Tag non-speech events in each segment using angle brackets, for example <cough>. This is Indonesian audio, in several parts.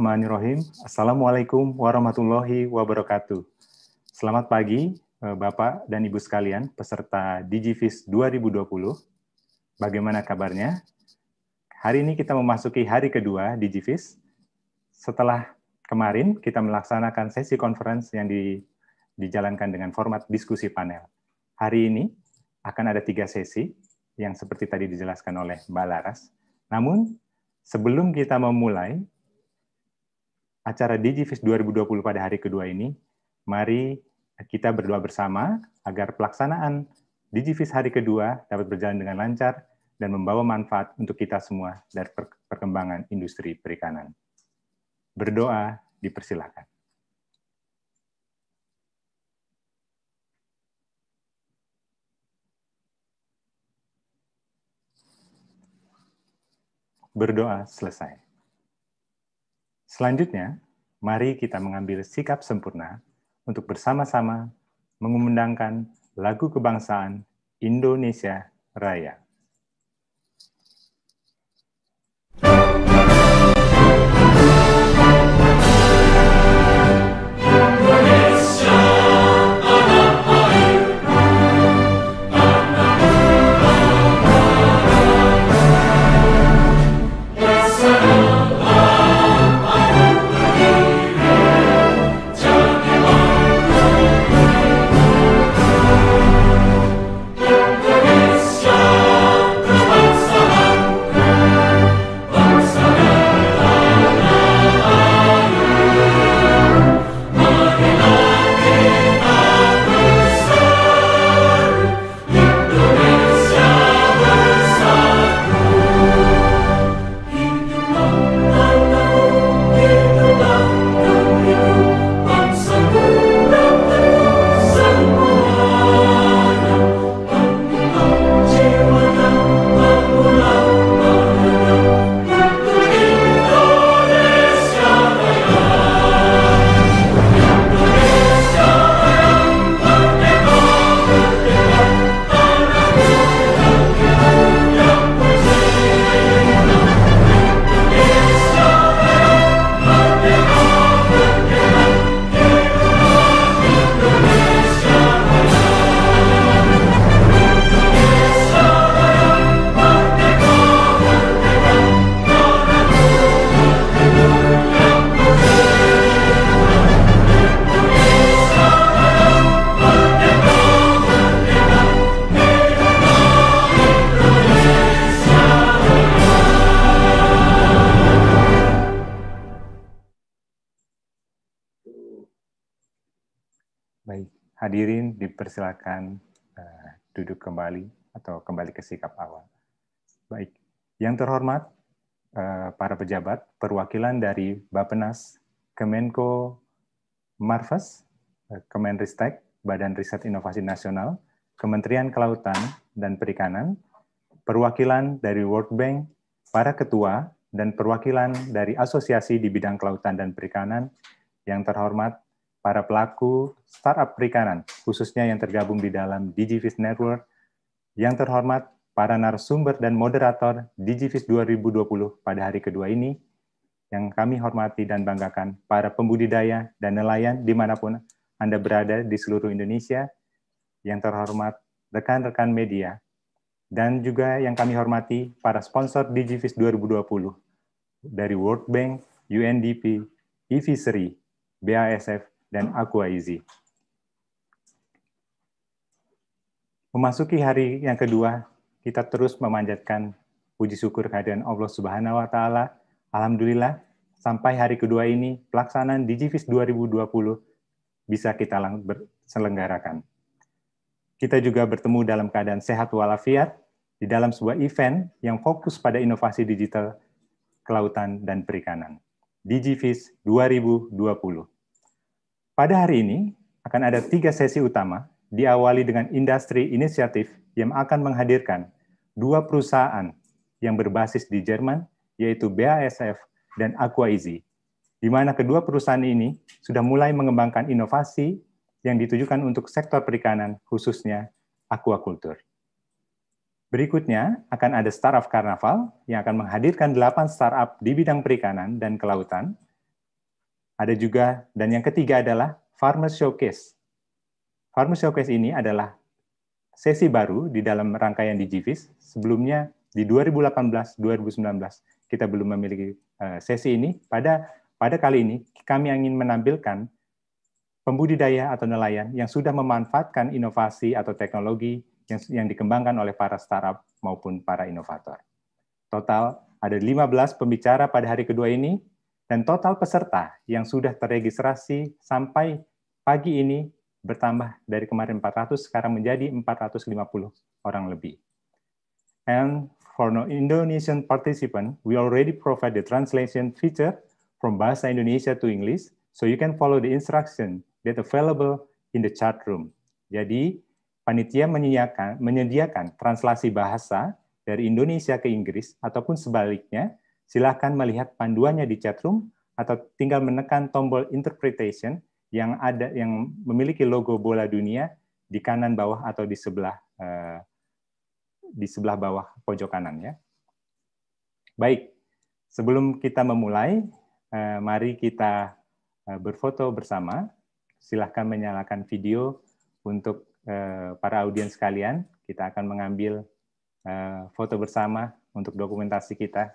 Bismillahirrahmanirrahim. Assalamualaikum warahmatullahi wabarakatuh. Selamat pagi eh, Bapak dan Ibu sekalian peserta DigiFIS 2020. Bagaimana kabarnya? Hari ini kita memasuki hari kedua DigiFIS. Setelah kemarin kita melaksanakan sesi conference yang di, dijalankan dengan format diskusi panel. Hari ini akan ada tiga sesi yang seperti tadi dijelaskan oleh Mbak Laras. Namun, sebelum kita memulai, acara DigiFest 2020 pada hari kedua ini, mari kita berdoa bersama agar pelaksanaan DigiFest hari kedua dapat berjalan dengan lancar dan membawa manfaat untuk kita semua dari perkembangan industri perikanan. Berdoa dipersilakan. Berdoa selesai. Selanjutnya, mari kita mengambil sikap sempurna untuk bersama-sama mengumandangkan lagu kebangsaan Indonesia Raya. dipersilakan uh, eh, duduk kembali atau kembali ke sikap awal. Baik, yang terhormat uh, para pejabat, perwakilan dari Bapenas, Kemenko Marves, eh, Kemenristek, Badan Riset Inovasi Nasional, Kementerian Kelautan dan Perikanan, perwakilan dari World Bank, para ketua, dan perwakilan dari asosiasi di bidang kelautan dan perikanan yang terhormat para pelaku startup perikanan, khususnya yang tergabung di dalam DigiFish Network, yang terhormat para narasumber dan moderator DigiFish 2020 pada hari kedua ini, yang kami hormati dan banggakan para pembudidaya dan nelayan dimanapun Anda berada di seluruh Indonesia, yang terhormat rekan-rekan media, dan juga yang kami hormati para sponsor DigiFish 2020 dari World Bank, UNDP, e BASF, dan Aquaizi. Memasuki hari yang kedua, kita terus memanjatkan puji syukur kehadiran Allah Subhanahu wa taala. Alhamdulillah sampai hari kedua ini pelaksanaan DigiFIS 2020 bisa kita selenggarakan. Kita juga bertemu dalam keadaan sehat walafiat di dalam sebuah event yang fokus pada inovasi digital kelautan dan perikanan. DigiFIS 2020. Pada hari ini akan ada tiga sesi utama diawali dengan industri inisiatif yang akan menghadirkan dua perusahaan yang berbasis di Jerman, yaitu BASF dan Aquaeasy, di mana kedua perusahaan ini sudah mulai mengembangkan inovasi yang ditujukan untuk sektor perikanan, khususnya aquaculture. Berikutnya akan ada Startup Carnaval yang akan menghadirkan 8 startup di bidang perikanan dan kelautan ada juga, dan yang ketiga adalah Farmer Showcase. Farmer Showcase ini adalah sesi baru di dalam rangkaian Digivis. Sebelumnya di 2018-2019 kita belum memiliki eh, sesi ini. Pada pada kali ini kami ingin menampilkan pembudidaya atau nelayan yang sudah memanfaatkan inovasi atau teknologi yang, yang dikembangkan oleh para startup maupun para inovator. Total ada 15 pembicara pada hari kedua ini dan total peserta yang sudah terregistrasi sampai pagi ini bertambah dari kemarin 400 sekarang menjadi 450 orang lebih. And for Indonesian participant, we already provide the translation feature from Bahasa Indonesia to English, so you can follow the instruction that available in the chat room. Jadi, panitia menyediakan, menyediakan translasi bahasa dari Indonesia ke Inggris ataupun sebaliknya Silahkan melihat panduannya di chatroom atau tinggal menekan tombol interpretation yang ada yang memiliki logo bola dunia di kanan bawah atau di sebelah eh, di sebelah bawah pojok kanan ya. Baik, sebelum kita memulai, eh, mari kita eh, berfoto bersama. Silahkan menyalakan video untuk para audiens sekalian Kita akan mengambil foto bersama untuk dokumentasi kita.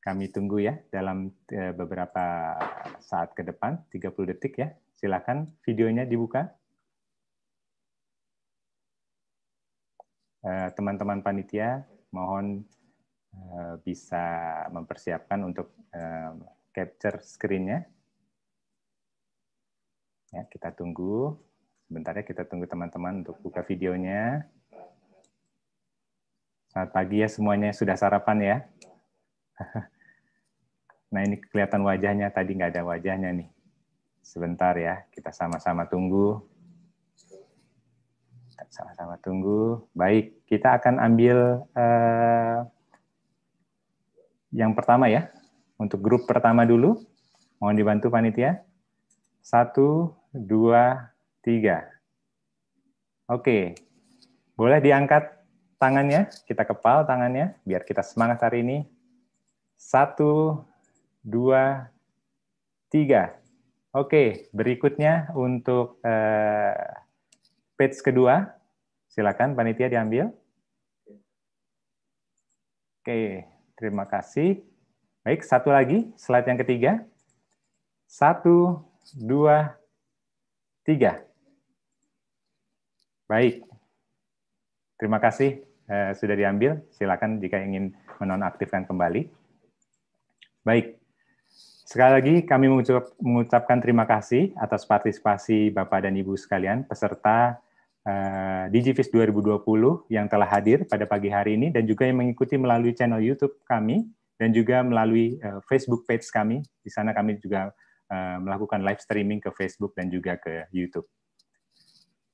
Kami tunggu ya dalam eh, beberapa saat ke depan, 30 detik ya. Silakan videonya dibuka. Eh, teman-teman panitia, mohon eh, bisa mempersiapkan untuk capture screen-nya. Ya, kita tunggu. Sebentar ya, kita tunggu teman-teman untuk buka videonya. Selamat pagi ya semuanya, sudah sarapan ya. <laughs> Nah ini kelihatan wajahnya, tadi nggak ada wajahnya nih. Sebentar ya, kita sama-sama tunggu. Sama-sama tunggu. Baik, kita akan ambil eh, yang pertama ya. Untuk grup pertama dulu, mohon dibantu panitia. Satu, dua, tiga. Oke, boleh diangkat tangannya, kita kepal tangannya, biar kita semangat hari ini. Satu, dua, tiga. Oke, berikutnya untuk eh, page kedua. Silakan panitia diambil. Oke, terima kasih. Baik, satu lagi, slide yang ketiga. Satu, dua, tiga. Baik, terima kasih eh, sudah diambil. Silakan jika ingin menonaktifkan kembali. Baik, sekali lagi kami mengucap, mengucapkan terima kasih atas partisipasi Bapak dan Ibu sekalian, peserta uh, DigiFIS 2020 yang telah hadir pada pagi hari ini, dan juga yang mengikuti melalui channel YouTube kami, dan juga melalui uh, Facebook page kami. Di sana kami juga uh, melakukan live streaming ke Facebook dan juga ke YouTube.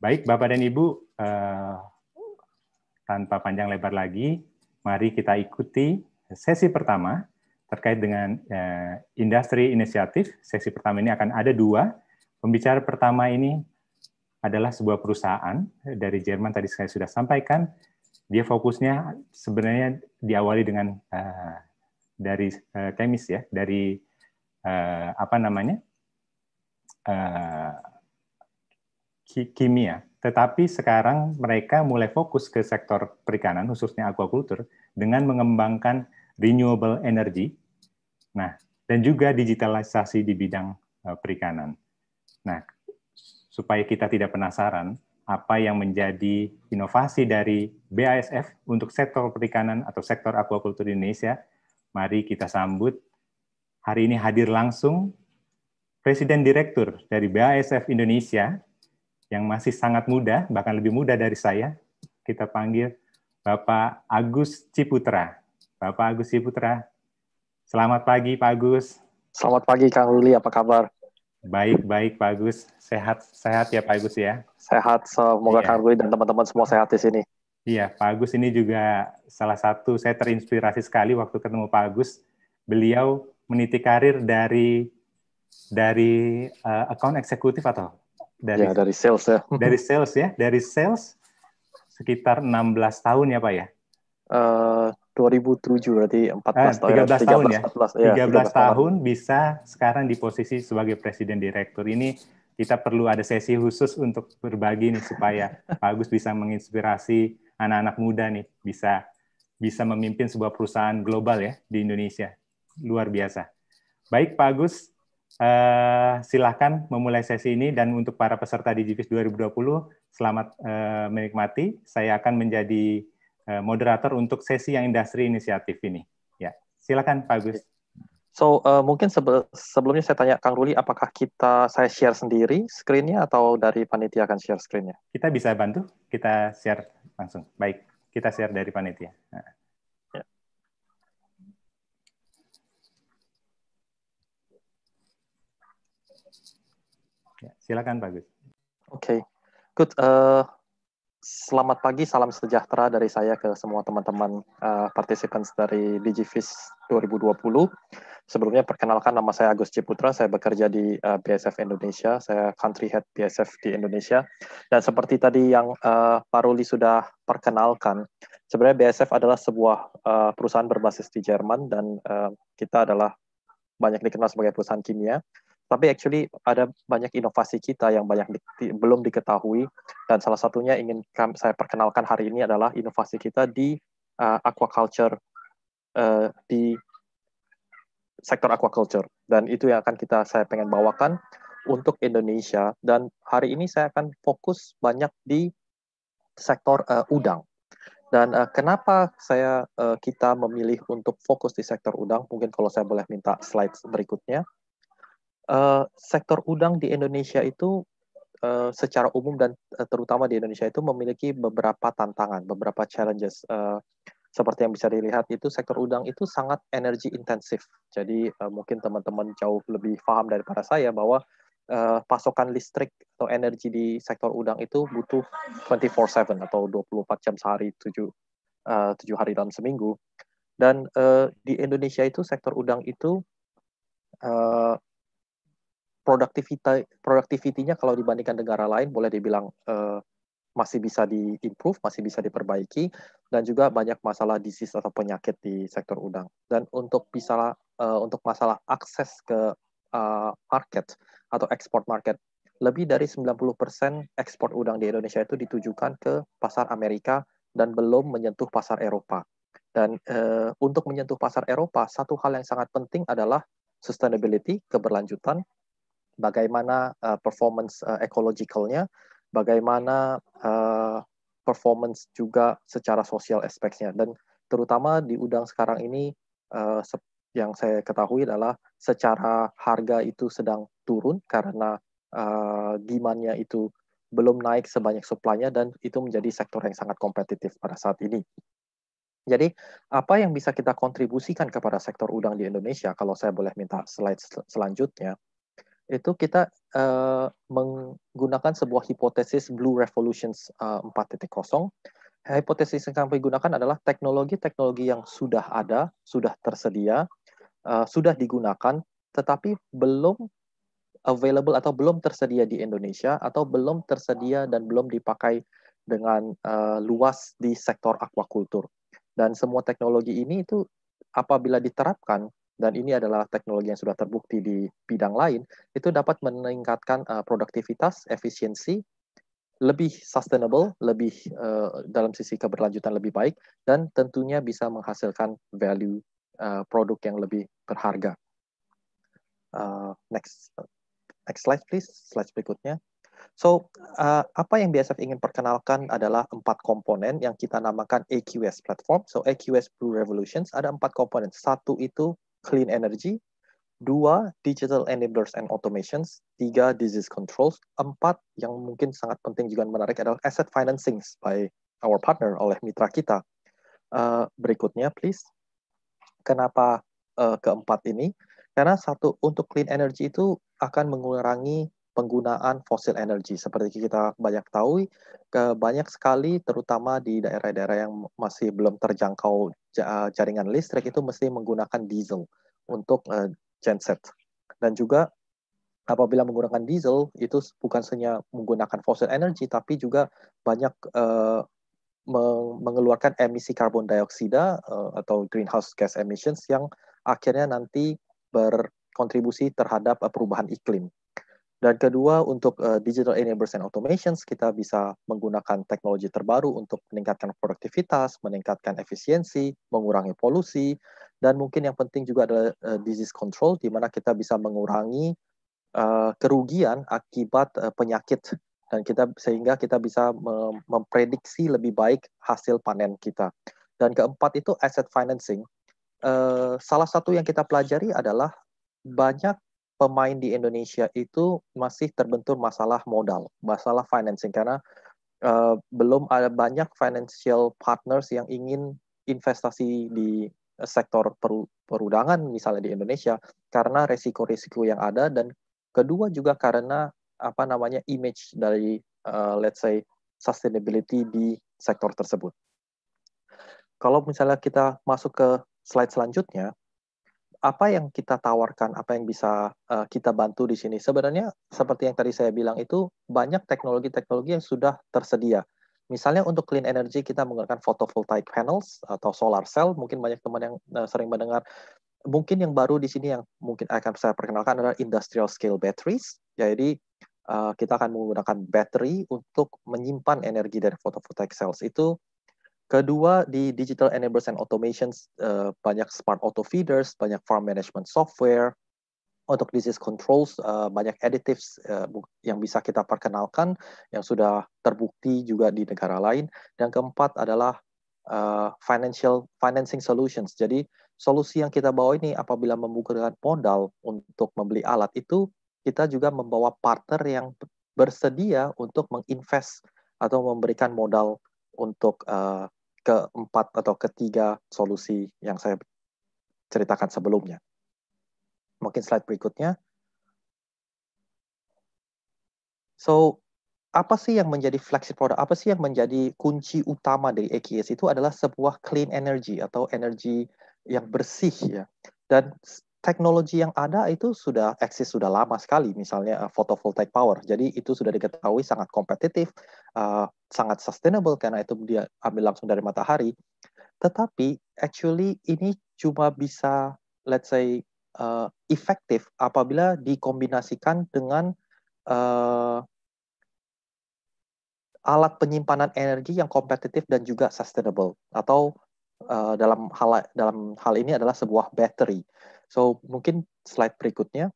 Baik, Bapak dan Ibu, uh, tanpa panjang lebar lagi, mari kita ikuti sesi pertama terkait dengan uh, industri inisiatif. Sesi pertama ini akan ada dua. Pembicara pertama ini adalah sebuah perusahaan dari Jerman tadi saya sudah sampaikan. Dia fokusnya sebenarnya diawali dengan uh, dari uh, kemis ya, dari uh, apa namanya Uh, kimia. Tetapi sekarang mereka mulai fokus ke sektor perikanan, khususnya aquaculture, dengan mengembangkan renewable energy, nah dan juga digitalisasi di bidang eh, perikanan. Nah, supaya kita tidak penasaran apa yang menjadi inovasi dari BASF untuk sektor perikanan atau sektor aquaculture Indonesia, mari kita sambut hari ini hadir langsung Presiden Direktur dari BASF Indonesia yang masih sangat muda, bahkan lebih muda dari saya, kita panggil Bapak Agus Ciputra. Bapak Agus Putra. Selamat pagi Pak Agus. Selamat pagi Kang Ruli, apa kabar? Baik, baik Pak Agus. Sehat sehat ya Pak Agus ya. Sehat, semoga iya. Kang Ruli dan teman-teman semua sehat di sini. Iya, Pak Agus ini juga salah satu saya terinspirasi sekali waktu ketemu Pak Agus. Beliau meniti karir dari dari uh, account eksekutif atau dari ya, dari sales ya. <laughs> Dari sales ya, dari sales sekitar 16 tahun ya Pak ya. Uh, 2007 berarti 14 tahun. 13 tahun, 13 tahun ya. 13, ya, 13 iya, tahun bisa sekarang di posisi sebagai presiden direktur. Ini kita perlu ada sesi khusus untuk berbagi nih supaya <laughs> Pak Agus bisa menginspirasi anak-anak muda nih bisa bisa memimpin sebuah perusahaan global ya di Indonesia. Luar biasa. Baik Pak Agus, eh, silahkan memulai sesi ini dan untuk para peserta di Divis 2020 selamat eh, menikmati. Saya akan menjadi Eh, moderator untuk sesi yang industri inisiatif ini. Ya, silakan Pak Gus. So uh, mungkin sebe sebelumnya saya tanya Kang Ruli, apakah kita saya share sendiri screennya atau dari panitia akan share screennya? Kita bisa bantu, kita share langsung. Baik, kita share dari panitia. Nah. Ya. Ya, silakan Pak Gus. Oke, okay. good. Uh, Selamat pagi, salam sejahtera dari saya ke semua teman-teman uh, participants dari DigiFish 2020. Sebelumnya perkenalkan nama saya Agus Ciputra, saya bekerja di uh, eh, BSF Indonesia, saya country head BSF di Indonesia. Dan seperti tadi yang uh, Pak Ruli sudah perkenalkan, sebenarnya BSF adalah sebuah uh, perusahaan berbasis di Jerman dan uh, kita adalah banyak dikenal sebagai perusahaan kimia tapi actually ada banyak inovasi kita yang banyak di, di, belum diketahui dan salah satunya ingin kami, saya perkenalkan hari ini adalah inovasi kita di uh, aquaculture uh, di sektor aquaculture dan itu yang akan kita saya pengen bawakan untuk Indonesia dan hari ini saya akan fokus banyak di sektor uh, udang dan uh, kenapa saya uh, kita memilih untuk fokus di sektor udang mungkin kalau saya boleh minta slide berikutnya uh, sektor udang di Indonesia itu uh, secara umum dan eh, terutama di Indonesia itu memiliki beberapa tantangan, beberapa challenges. Uh, seperti yang bisa dilihat itu sektor udang itu sangat energi intensif. Jadi uh, mungkin teman-teman jauh lebih paham daripada saya bahwa uh, pasokan listrik atau energi di sektor udang itu butuh 24/7 atau 24 jam sehari 7 uh, hari dalam seminggu. Dan uh, di Indonesia itu sektor udang itu uh, productivity productivity kalau dibandingkan negara lain boleh dibilang uh, masih bisa diimprove, masih bisa diperbaiki, dan juga banyak masalah disease atau penyakit di sektor udang. Dan untuk bisa uh, eh, untuk masalah akses ke uh, market atau ekspor market, lebih dari 90% ekspor udang di Indonesia itu ditujukan ke pasar Amerika dan belum menyentuh pasar Eropa. Dan uh, untuk menyentuh pasar Eropa, satu hal yang sangat penting adalah sustainability, keberlanjutan, bagaimana uh, performance uh, bagaimana uh, performance juga secara sosial aspeknya. Dan terutama di udang sekarang ini uh, yang saya ketahui adalah secara harga itu sedang turun karena uh, demand-nya itu belum naik sebanyak supply dan itu menjadi sektor yang sangat kompetitif pada saat ini. Jadi, apa yang bisa kita kontribusikan kepada sektor udang di Indonesia kalau saya boleh minta slide sel selanjutnya? itu kita uh, menggunakan sebuah hipotesis Blue Revolutions uh, eh, 4.0. Hipotesis yang kami gunakan adalah teknologi-teknologi yang sudah ada, sudah tersedia, uh, sudah digunakan, tetapi belum available atau belum tersedia di Indonesia atau belum tersedia dan belum dipakai dengan uh, luas di sektor aquaculture. Dan semua teknologi ini itu apabila diterapkan dan ini adalah teknologi yang sudah terbukti di bidang lain, itu dapat meningkatkan uh, produktivitas, efisiensi, lebih sustainable, lebih uh, dalam sisi keberlanjutan lebih baik, dan tentunya bisa menghasilkan value uh, produk yang lebih berharga. Uh, next, next slide please, slide berikutnya. So, uh, apa yang BSF ingin perkenalkan adalah empat komponen yang kita namakan AQS platform. So, AQS Blue Revolutions ada empat komponen. Satu itu clean energy, dua digital enablers and automations, tiga disease controls, empat yang mungkin sangat penting juga menarik adalah asset financing by our partner oleh mitra kita. Uh, berikutnya, please. Kenapa uh, keempat ini? Karena satu untuk clean energy itu akan mengurangi penggunaan fosil energi. Seperti kita banyak tahu, banyak sekali terutama di daerah-daerah yang masih belum terjangkau Eh, jaringan listrik itu mesti menggunakan diesel untuk uh, genset. Dan juga apabila menggunakan diesel itu bukan hanya menggunakan fossil energy tapi juga banyak uh, mengeluarkan emisi karbon dioksida uh, atau greenhouse gas emissions yang akhirnya nanti berkontribusi terhadap perubahan iklim. Dan kedua, untuk uh, digital enablers and automations, kita bisa menggunakan teknologi terbaru untuk meningkatkan produktivitas, meningkatkan efisiensi, mengurangi polusi, dan mungkin yang penting juga adalah uh, disease control, di mana kita bisa mengurangi uh, kerugian akibat uh, penyakit dan kita sehingga kita bisa memprediksi lebih baik hasil panen kita. Dan keempat itu asset financing. Uh, salah satu yang kita pelajari adalah banyak pemain di Indonesia itu masih terbentur masalah modal, masalah financing karena uh, belum ada banyak financial partners yang ingin investasi di sektor per, perudangan misalnya di Indonesia karena resiko-resiko yang ada dan kedua juga karena apa namanya image dari uh, let's say sustainability di sektor tersebut. Kalau misalnya kita masuk ke slide selanjutnya, apa yang kita tawarkan, apa yang bisa uh, kita bantu di sini. Sebenarnya seperti yang tadi saya bilang itu banyak teknologi-teknologi yang sudah tersedia. Misalnya untuk clean energy kita menggunakan photovoltaic panels atau solar cell. Mungkin banyak teman yang uh, sering mendengar. Mungkin yang baru di sini yang mungkin akan saya perkenalkan adalah industrial scale batteries. Jadi uh, kita akan menggunakan battery untuk menyimpan energi dari photovoltaic cells itu Kedua, di digital enablers and automations, uh, banyak smart auto feeders, banyak farm management software, untuk disease controls uh, banyak additives uh, yang bisa kita perkenalkan yang sudah terbukti juga di negara lain. Dan keempat adalah uh, financial financing solutions. Jadi solusi yang kita bawa ini apabila membutuhkan modal untuk membeli alat itu kita juga membawa partner yang bersedia untuk menginvest atau memberikan modal untuk uh, keempat atau ketiga solusi yang saya ceritakan sebelumnya. Mungkin slide berikutnya. So, apa sih yang menjadi flagship product? Apa sih yang menjadi kunci utama dari AKS itu adalah sebuah clean energy atau energi yang bersih ya. Dan teknologi yang ada itu sudah eksis sudah lama sekali, misalnya uh, photovoltaic power. Jadi itu sudah diketahui sangat kompetitif, uh, sangat sustainable karena itu dia ambil langsung dari matahari. Tetapi actually ini cuma bisa let's say uh, eh, efektif apabila dikombinasikan dengan uh, alat penyimpanan energi yang kompetitif dan juga sustainable atau uh, dalam hal dalam hal ini adalah sebuah battery. So mungkin slide berikutnya.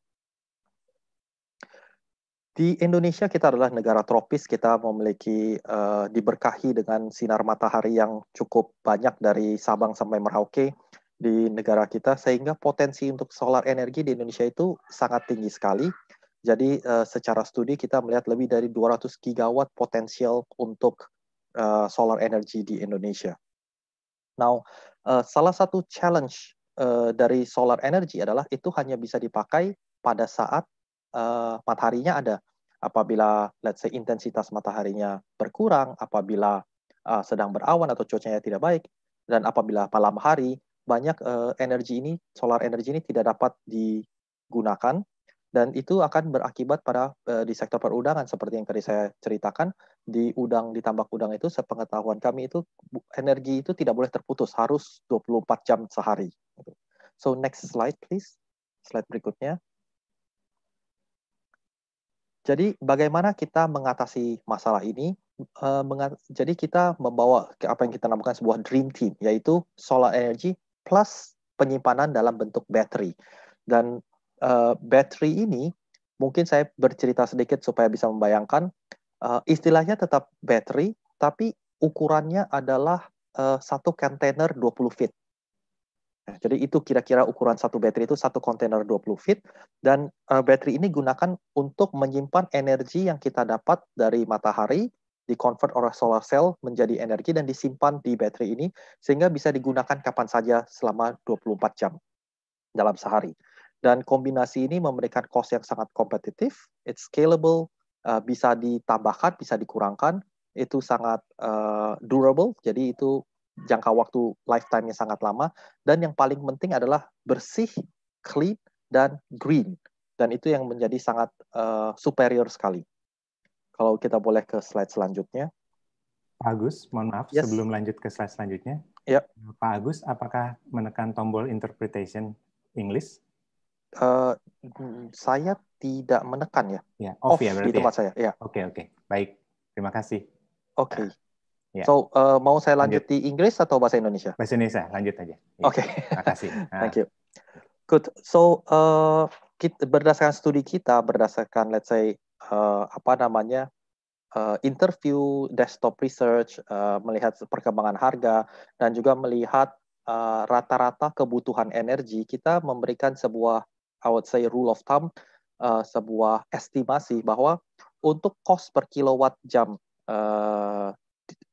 Di Indonesia kita adalah negara tropis, kita memiliki uh, diberkahi dengan sinar matahari yang cukup banyak dari Sabang sampai Merauke di negara kita, sehingga potensi untuk solar energi di Indonesia itu sangat tinggi sekali. Jadi uh, secara studi kita melihat lebih dari 200 gigawatt potensial untuk uh, solar energi di Indonesia. Now, uh, salah satu challenge Eh, dari solar energy adalah itu hanya bisa dipakai pada saat uh, mataharinya ada. Apabila let's say intensitas mataharinya berkurang, apabila uh, sedang berawan atau cuacanya tidak baik, dan apabila malam hari banyak uh, energi ini solar energi ini tidak dapat digunakan dan itu akan berakibat pada uh, di sektor perudangan seperti yang tadi saya ceritakan di udang di tambak udang itu sepengetahuan kami itu energi itu tidak boleh terputus harus 24 jam sehari So next slide please. Slide berikutnya. Jadi bagaimana kita mengatasi masalah ini? Eh, jadi kita membawa apa yang kita namakan sebuah dream team, yaitu solar energy plus penyimpanan dalam bentuk battery. Dan eh, battery ini mungkin saya bercerita sedikit supaya bisa membayangkan eh, istilahnya tetap battery, tapi ukurannya adalah satu container 20 feet. Nah, jadi itu kira-kira ukuran satu baterai itu satu kontainer 20 feet dan uh, eh, baterai ini gunakan untuk menyimpan energi yang kita dapat dari matahari di convert oleh solar cell menjadi energi dan disimpan di baterai ini sehingga bisa digunakan kapan saja selama 24 jam dalam sehari. Dan kombinasi ini memberikan cost yang sangat kompetitif, it's scalable, uh, bisa ditambahkan, bisa dikurangkan, itu sangat uh, durable, jadi itu jangka waktu lifetime-nya sangat lama dan yang paling penting adalah bersih, clean dan green dan itu yang menjadi sangat uh, superior sekali. Kalau kita boleh ke slide selanjutnya. Pak Agus, mohon maaf yes. sebelum lanjut ke slide selanjutnya. Ya. Yep. Pak Agus, apakah menekan tombol interpretation English? Uh, saya tidak menekan ya. Ya, off, ya off ya berarti. Di tempat ya? saya. Ya. Oke, okay, oke. Okay. Baik. Terima kasih. Oke. Okay. Yeah. So uh, mau saya lanjut, lanjut di Inggris atau bahasa Indonesia? Bahasa Indonesia, lanjut aja. Yeah. Oke. Okay. Makasih. <laughs> Nah. Thank you. Good. So uh, eh, kita, berdasarkan studi kita, berdasarkan let's say uh, apa namanya uh, interview, desktop research, uh, melihat perkembangan harga, dan juga melihat rata-rata uh, kebutuhan energi, kita memberikan sebuah, I would say, rule of thumb, uh, sebuah estimasi bahwa untuk cost per kilowatt jam uh,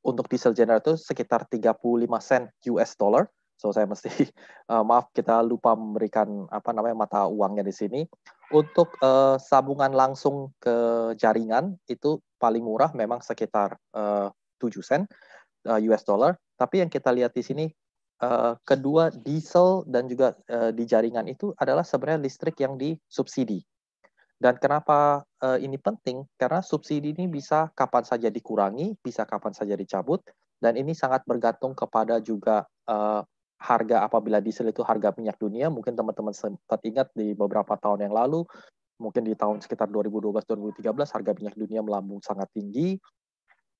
untuk diesel generator sekitar 35 sen US dollar. So saya mesti uh, <laughs> maaf kita lupa memberikan apa namanya mata uangnya di sini. Untuk uh, sambungan langsung ke jaringan itu paling murah memang sekitar eh, uh, 7 sen uh, US dollar. Tapi yang kita lihat di sini uh, kedua diesel dan juga uh, di jaringan itu adalah sebenarnya listrik yang disubsidi. Dan kenapa uh, ini penting? Karena subsidi ini bisa kapan saja dikurangi, bisa kapan saja dicabut, dan ini sangat bergantung kepada juga uh, harga apabila diesel itu harga minyak dunia. Mungkin teman-teman sempat ingat di beberapa tahun yang lalu, mungkin di tahun sekitar 2012-2013 harga minyak dunia melambung sangat tinggi,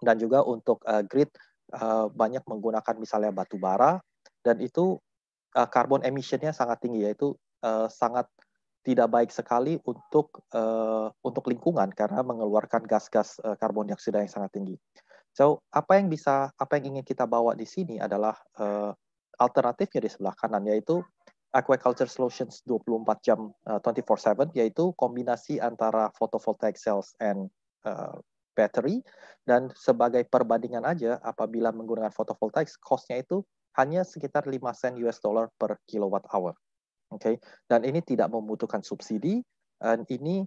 dan juga untuk uh, grid uh, banyak menggunakan misalnya batu bara, dan itu uh, karbon emissionnya sangat tinggi, yaitu uh, sangat tidak baik sekali untuk uh, untuk lingkungan karena mengeluarkan gas-gas eh, karbon dioksida yang sangat tinggi. So apa yang bisa apa yang ingin kita bawa di sini adalah uh, alternatifnya di sebelah kanan yaitu aquaculture solutions 24 jam uh, 24/7 yaitu kombinasi antara photovoltaic cells and uh, battery dan sebagai perbandingan aja apabila menggunakan photovoltaic cost-nya itu hanya sekitar 5 sen US dollar per kilowatt hour okay? dan ini tidak membutuhkan subsidi, dan ini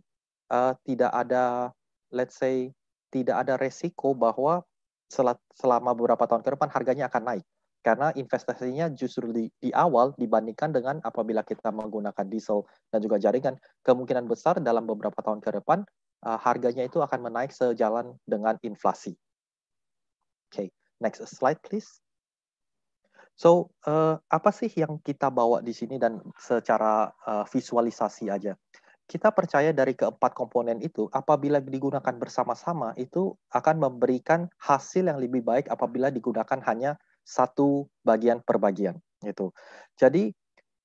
uh, tidak ada, let's say, tidak ada resiko bahwa selama beberapa tahun ke depan harganya akan naik karena investasinya justru di, di awal dibandingkan dengan apabila kita menggunakan diesel dan juga jaringan kemungkinan besar dalam beberapa tahun ke depan uh, harganya itu akan menaik sejalan dengan inflasi. Oke, okay, next slide please. So, uh, apa sih yang kita bawa di sini dan secara uh, visualisasi aja? Kita percaya dari keempat komponen itu, apabila digunakan bersama-sama, itu akan memberikan hasil yang lebih baik apabila digunakan hanya satu bagian per bagian. Gitu. Jadi,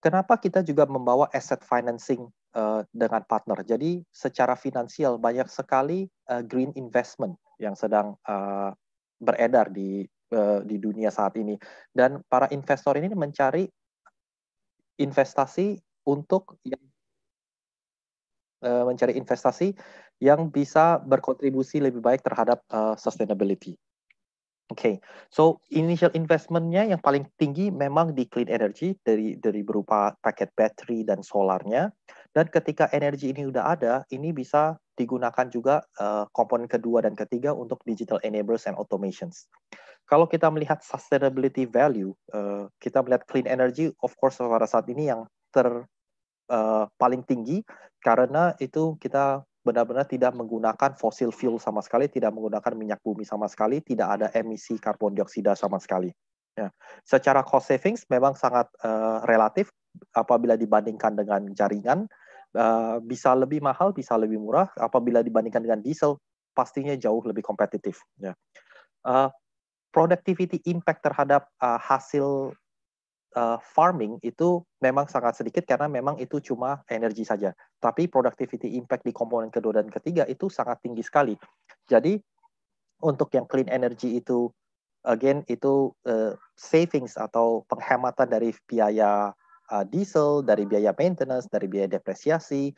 kenapa kita juga membawa asset financing uh, dengan partner? Jadi, secara finansial banyak sekali uh, green investment yang sedang uh, beredar di Eh, di dunia saat ini dan para investor ini mencari investasi untuk yang eh, mencari investasi yang bisa berkontribusi lebih baik terhadap uh, sustainability. Oke, okay. so initial investmentnya yang paling tinggi memang di clean energy dari dari berupa paket battery dan solarnya. Dan ketika energi ini sudah ada, ini bisa digunakan juga uh, komponen kedua dan ketiga untuk digital enablers and automations. Kalau kita melihat sustainability value, uh, kita melihat clean energy, of course pada saat ini yang ter uh, paling tinggi karena itu kita benar-benar tidak menggunakan fossil fuel sama sekali, tidak menggunakan minyak bumi sama sekali, tidak ada emisi karbon dioksida sama sekali. Ya. Secara cost savings memang sangat uh, relatif apabila dibandingkan dengan jaringan uh, bisa lebih mahal, bisa lebih murah apabila dibandingkan dengan diesel pastinya jauh lebih kompetitif. Ya. Uh, productivity impact terhadap uh, hasil uh, farming itu memang sangat sedikit karena memang itu cuma energi saja. Tapi productivity impact di komponen kedua dan ketiga itu sangat tinggi sekali. Jadi untuk yang clean energy itu again itu uh, savings atau penghematan dari biaya uh, diesel, dari biaya maintenance, dari biaya depresiasi.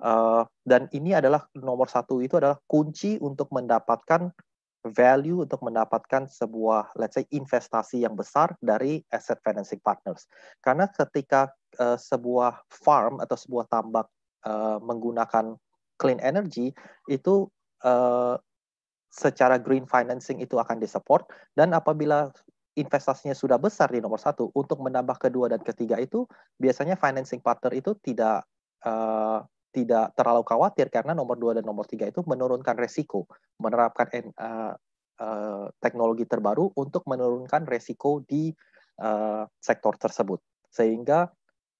Uh, dan ini adalah nomor satu itu adalah kunci untuk mendapatkan value untuk mendapatkan sebuah let's say investasi yang besar dari asset financing partners. Karena ketika uh, sebuah farm atau sebuah tambak uh, menggunakan clean energy itu uh, secara green financing itu akan disupport dan apabila investasinya sudah besar di nomor satu untuk menambah kedua dan ketiga itu biasanya financing partner itu tidak uh, tidak terlalu khawatir karena nomor dua dan nomor tiga itu menurunkan resiko menerapkan uh, uh, teknologi terbaru untuk menurunkan resiko di uh, sektor tersebut sehingga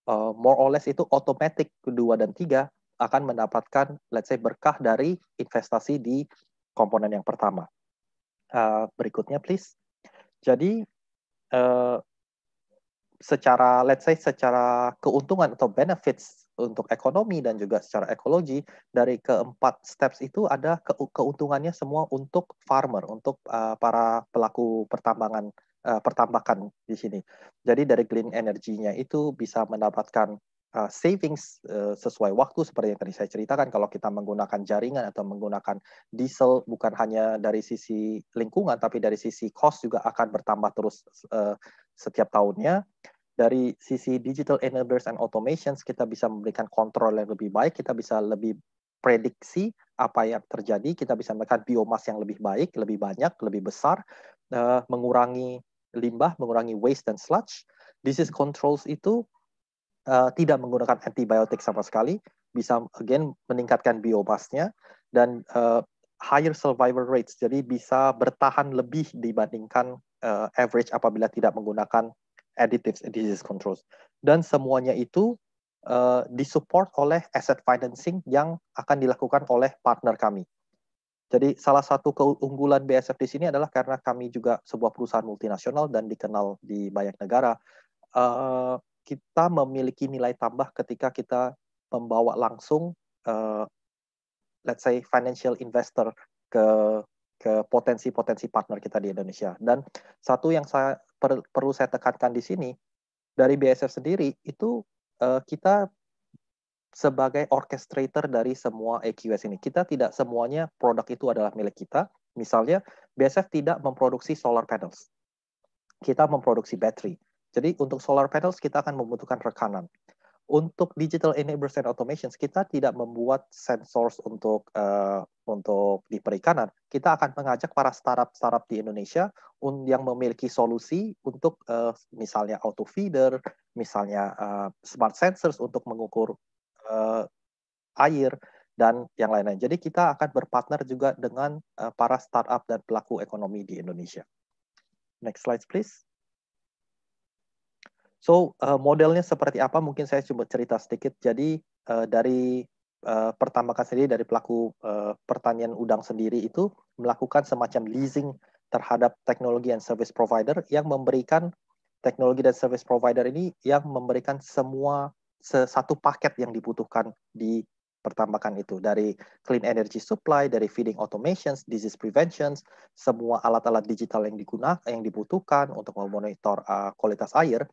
uh, more or less itu otomatis kedua dan tiga akan mendapatkan let's say berkah dari investasi di komponen yang pertama uh, berikutnya please jadi uh, secara let's say secara keuntungan atau benefits untuk ekonomi dan juga secara ekologi dari keempat steps itu ada ke keuntungannya semua untuk farmer untuk uh, para pelaku pertambangan uh, pertambakan di sini jadi dari green energinya itu bisa mendapatkan uh, savings uh, sesuai waktu seperti yang tadi saya ceritakan kalau kita menggunakan jaringan atau menggunakan diesel bukan hanya dari sisi lingkungan tapi dari sisi cost juga akan bertambah terus uh, setiap tahunnya dari sisi digital enablers and automations kita bisa memberikan kontrol yang lebih baik, kita bisa lebih prediksi apa yang terjadi, kita bisa menekan biomas yang lebih baik, lebih banyak, lebih besar, uh, mengurangi limbah, mengurangi waste dan sludge. Disease controls itu uh, tidak menggunakan antibiotik sama sekali, bisa again meningkatkan biomasnya dan uh, higher survival rates, jadi bisa bertahan lebih dibandingkan uh, average apabila tidak menggunakan additives, disease controls. Dan semuanya itu uh, disupport oleh asset financing yang akan dilakukan oleh partner kami. Jadi salah satu keunggulan BSF di sini adalah karena kami juga sebuah perusahaan multinasional dan dikenal di banyak negara. Uh, kita memiliki nilai tambah ketika kita membawa langsung, uh, let's say financial investor ke ke potensi-potensi partner kita di Indonesia. Dan satu yang saya per, perlu saya tekankan di sini dari BSF sendiri itu uh, kita sebagai orchestrator dari semua EQS ini. Kita tidak semuanya produk itu adalah milik kita. Misalnya BSF tidak memproduksi solar panels. Kita memproduksi baterai. Jadi untuk solar panels kita akan membutuhkan rekanan untuk digital enablers and automations kita tidak membuat sensors untuk uh, untuk di perikanan. Kita akan mengajak para startup-startup di Indonesia yang memiliki solusi untuk uh, misalnya auto feeder, misalnya uh, smart sensors untuk mengukur uh, air dan yang lain-lain. Jadi kita akan berpartner juga dengan uh, para startup dan pelaku ekonomi di Indonesia. Next slide please. So uh, modelnya seperti apa? Mungkin saya coba cerita sedikit. Jadi uh, dari uh, kali sendiri dari pelaku uh, pertanian udang sendiri itu melakukan semacam leasing terhadap teknologi dan service provider yang memberikan teknologi dan service provider ini yang memberikan semua satu paket yang dibutuhkan di pertambakan itu dari clean energy supply, dari feeding automations, disease preventions, semua alat-alat digital yang digunakan yang dibutuhkan untuk memonitor uh, kualitas air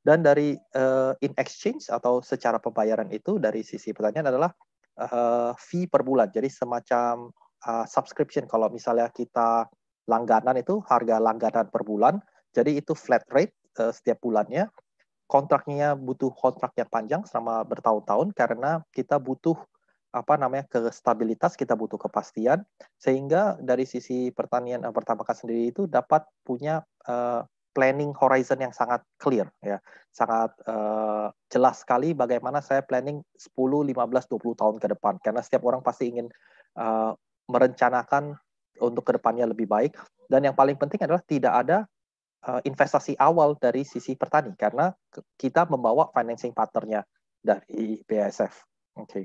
dan dari uh, in exchange atau secara pembayaran itu dari sisi pertanyaan adalah uh, fee per bulan. Jadi semacam uh, subscription kalau misalnya kita langganan itu harga langganan per bulan. Jadi itu flat rate uh, setiap bulannya. Kontraknya butuh kontrak yang panjang selama bertahun-tahun karena kita butuh apa namanya kestabilitas, kita butuh kepastian sehingga dari sisi pertanian pertambakan sendiri itu dapat punya uh, planning horizon yang sangat clear ya sangat uh, jelas sekali bagaimana saya planning 10 15 20 tahun ke depan karena setiap orang pasti ingin uh, merencanakan untuk kedepannya lebih baik dan yang paling penting adalah tidak ada uh, investasi awal dari sisi petani karena kita membawa financing partnernya dari BASF oke okay.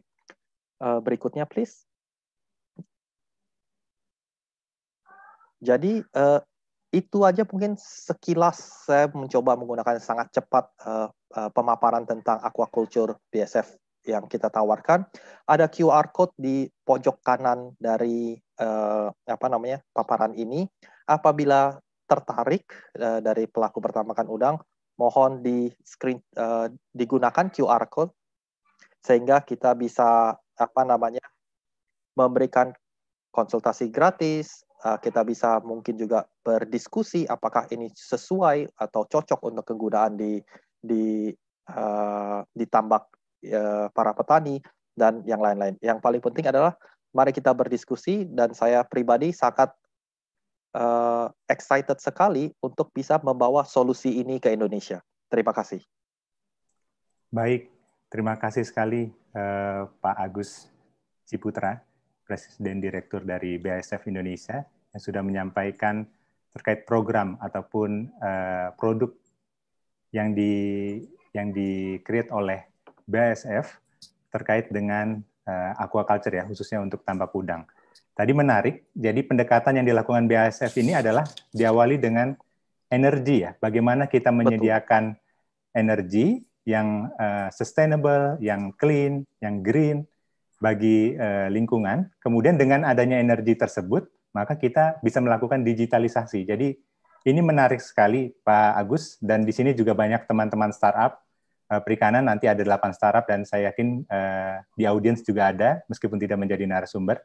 uh, berikutnya please jadi itu aja mungkin sekilas saya mencoba menggunakan sangat cepat uh, uh, pemaparan tentang aquaculture BSF yang kita tawarkan. Ada QR code di pojok kanan dari uh, apa namanya paparan ini. Apabila tertarik uh, dari pelaku pertambakan udang, mohon di screen uh, digunakan QR code sehingga kita bisa apa namanya memberikan konsultasi gratis Eh, kita bisa mungkin juga berdiskusi apakah ini sesuai atau cocok untuk kegunaan di di uh, eh, di tambak uh, eh, para petani dan yang lain-lain. Yang paling penting adalah mari kita berdiskusi dan saya pribadi sangat uh, excited sekali untuk bisa membawa solusi ini ke Indonesia. Terima kasih. Baik, terima kasih sekali uh, Pak Agus Ciputra, Presiden Direktur dari BASF Indonesia yang sudah menyampaikan terkait program ataupun uh, produk yang di yang di create oleh BASF terkait dengan uh, aquaculture ya khususnya untuk tambak udang. Tadi menarik, jadi pendekatan yang dilakukan BASF ini adalah diawali dengan energi ya, bagaimana kita menyediakan energi yang uh, sustainable, yang clean, yang green bagi uh, lingkungan. Kemudian dengan adanya energi tersebut maka kita bisa melakukan digitalisasi. Jadi ini menarik sekali Pak Agus dan di sini juga banyak teman-teman startup eh, perikanan nanti ada 8 startup dan saya yakin eh, di audiens juga ada meskipun tidak menjadi narasumber.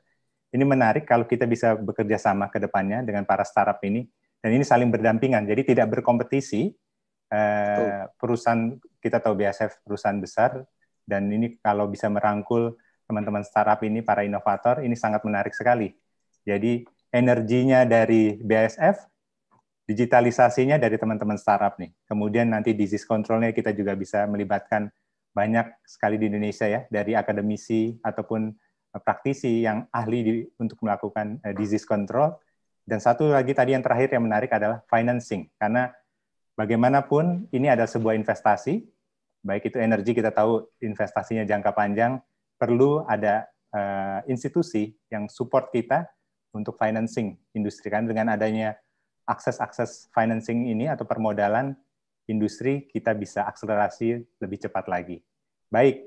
Ini menarik kalau kita bisa bekerja sama ke depannya dengan para startup ini dan ini saling berdampingan. Jadi tidak berkompetisi. Eh, perusahaan kita tahu BSF perusahaan besar dan ini kalau bisa merangkul teman-teman startup ini para inovator ini sangat menarik sekali. Jadi energinya dari BSF, digitalisasinya dari teman-teman startup nih. Kemudian nanti disease controlnya kita juga bisa melibatkan banyak sekali di Indonesia ya dari akademisi ataupun eh, praktisi yang ahli di, untuk melakukan uh, disease control. Dan satu lagi tadi yang terakhir yang menarik adalah financing karena bagaimanapun ini ada sebuah investasi baik itu energi kita tahu investasinya jangka panjang perlu ada uh, institusi yang support kita untuk financing industri kan dengan adanya akses-akses financing ini atau permodalan industri kita bisa akselerasi lebih cepat lagi. Baik.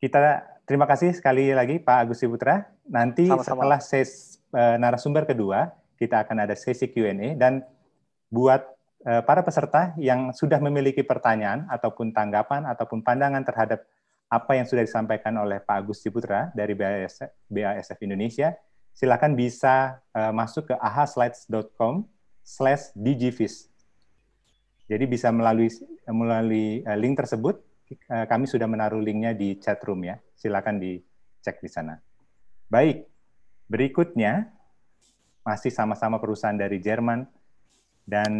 Kita terima kasih sekali lagi Pak Agus Putra. Nanti Sama -sama. setelah ses eh, narasumber kedua, kita akan ada sesi Q&A dan buat eh, para peserta yang sudah memiliki pertanyaan ataupun tanggapan ataupun pandangan terhadap apa yang sudah disampaikan oleh Pak Agus Ciputra dari BASF, BASF Indonesia, silakan bisa uh, masuk ke ahaslides.com slash digivis. Jadi bisa melalui melalui eh, link tersebut, eh, kami sudah menaruh linknya di chat room ya. Silakan dicek di sana. Baik, berikutnya masih sama-sama perusahaan dari Jerman dan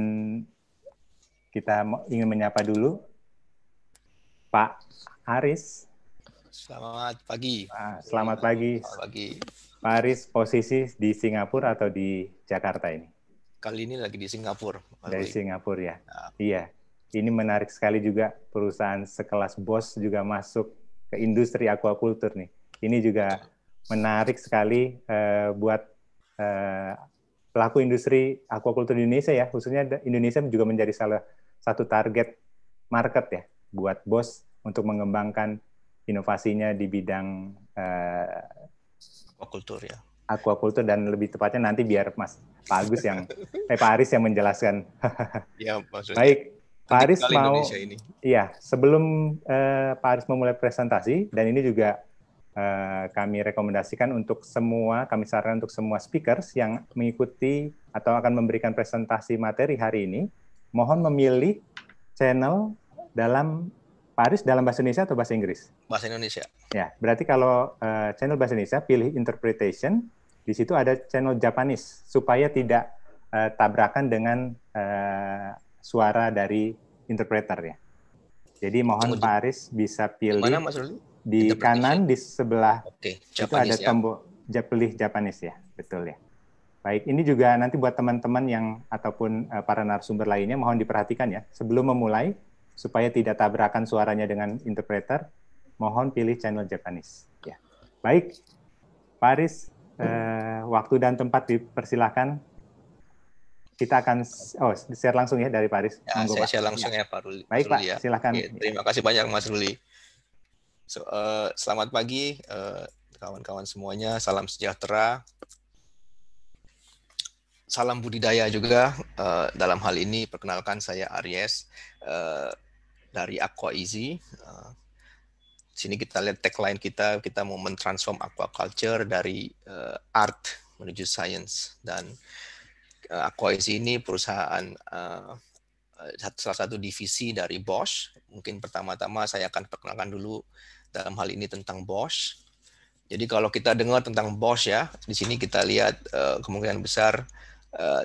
kita ingin menyapa dulu Pak Aris Ah, selamat pagi. selamat pagi. Selamat pagi. Pak Aris, posisi di Singapura atau di Jakarta ini? Kali ini lagi di Singapura. Dari Singapura ya. Nah. Iya. Ini menarik sekali juga perusahaan sekelas Bos juga masuk ke industri aquaculture nih. Ini juga menarik sekali uh, buat uh, pelaku industri aquaculture di Indonesia ya, khususnya Indonesia juga menjadi salah satu target market ya buat Bos untuk mengembangkan inovasinya di bidang uh, eh, akuakultur ya. Akuakultur dan lebih tepatnya nanti biar Mas Pak Agus yang eh Pak Aris yang menjelaskan. <laughs> ya, maksudnya. Baik, Pak iya, eh, Aris mau Iya, sebelum uh, Pak Aris memulai presentasi dan ini juga uh, kami rekomendasikan untuk semua kami sarankan untuk semua speakers yang mengikuti atau akan memberikan presentasi materi hari ini mohon memilih channel dalam Paris dalam bahasa Indonesia atau bahasa Inggris? Bahasa Indonesia. Ya, berarti kalau uh, channel bahasa Indonesia pilih interpretation, di situ ada channel Japanese supaya tidak uh, tabrakan dengan uh, suara dari interpreter ya. Jadi mohon Tunggu, Pak Aris bisa pilih mana, Mas di kanan di sebelah Oke, itu ada ya. tombol ja, pilih Japanese ya, betul ya. Baik, ini juga nanti buat teman-teman yang ataupun uh, para narasumber lainnya mohon diperhatikan ya. Sebelum memulai, supaya tidak tabrakan suaranya dengan interpreter, mohon pilih channel Japanese. Ya. Baik, Paris, eh, waktu dan tempat dipersilahkan. Kita akan oh share langsung ya dari Paris. Ya, Monggo, saya Pak. share langsung ya, ya Pak Ruli. Baik Pak, Ruli, silakan. Ya, terima kasih banyak Mas Ruli. So, uh, selamat pagi eh, kawan-kawan uh, semuanya. Salam sejahtera. Salam budidaya juga uh, dalam hal ini. Perkenalkan saya Aries. Uh, dari Aqua Easy. Di eh, sini kita lihat tagline kita, kita mau mentransform aquaculture dari eh, art menuju science. Dan eh, Aqua Easy ini perusahaan salah satu divisi dari Bosch. Mungkin pertama-tama saya akan perkenalkan dulu dalam hal ini tentang Bosch. Jadi kalau kita dengar tentang Bosch ya, di sini kita lihat kemungkinan besar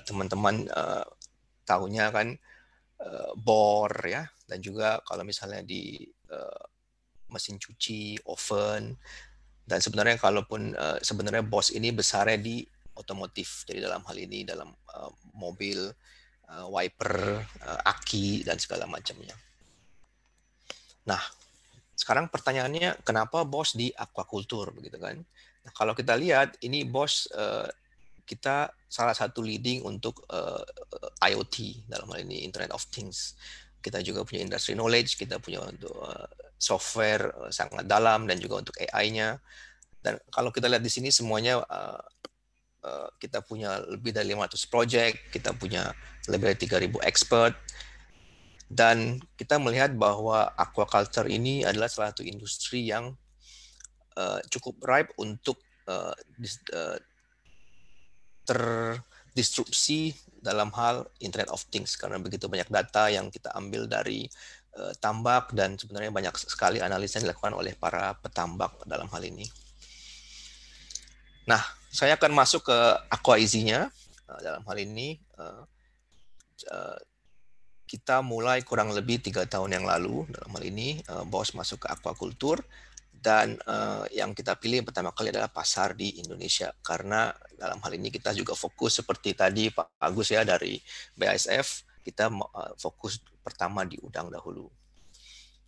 teman-teman tahunya kan bor ya, dan juga kalau misalnya di uh, mesin cuci, oven dan sebenarnya kalaupun uh, sebenarnya bos ini besarnya di otomotif. Jadi dalam hal ini dalam uh, mobil, uh, wiper, uh, aki dan segala macamnya. Nah, sekarang pertanyaannya kenapa bos di aquaculture begitu kan? Nah, kalau kita lihat ini bos uh, kita salah satu leading untuk uh, IoT dalam hal ini Internet of Things kita juga punya industry knowledge, kita punya untuk eh, software eh, sangat dalam dan juga untuk AI-nya. Dan kalau kita lihat di sini semuanya eh, kita punya lebih dari 500 project, kita punya lebih dari 3000 expert. Dan kita melihat bahwa aquaculture ini adalah salah satu industri yang cukup ripe untuk uh, terdisrupsi dalam hal Internet of Things karena begitu banyak data yang kita ambil dari uh, tambak dan sebenarnya banyak sekali analisa yang dilakukan oleh para petambak dalam hal ini. Nah, saya akan masuk ke aqua easy-nya eh, dalam hal ini uh, uh, kita mulai kurang lebih tiga tahun yang lalu dalam hal ini bos masuk ke aquaculture dan uh, yang kita pilih pertama kali adalah pasar di Indonesia karena dalam hal ini kita juga fokus seperti tadi Pak Agus ya dari BASF kita eh, fokus pertama di udang dahulu.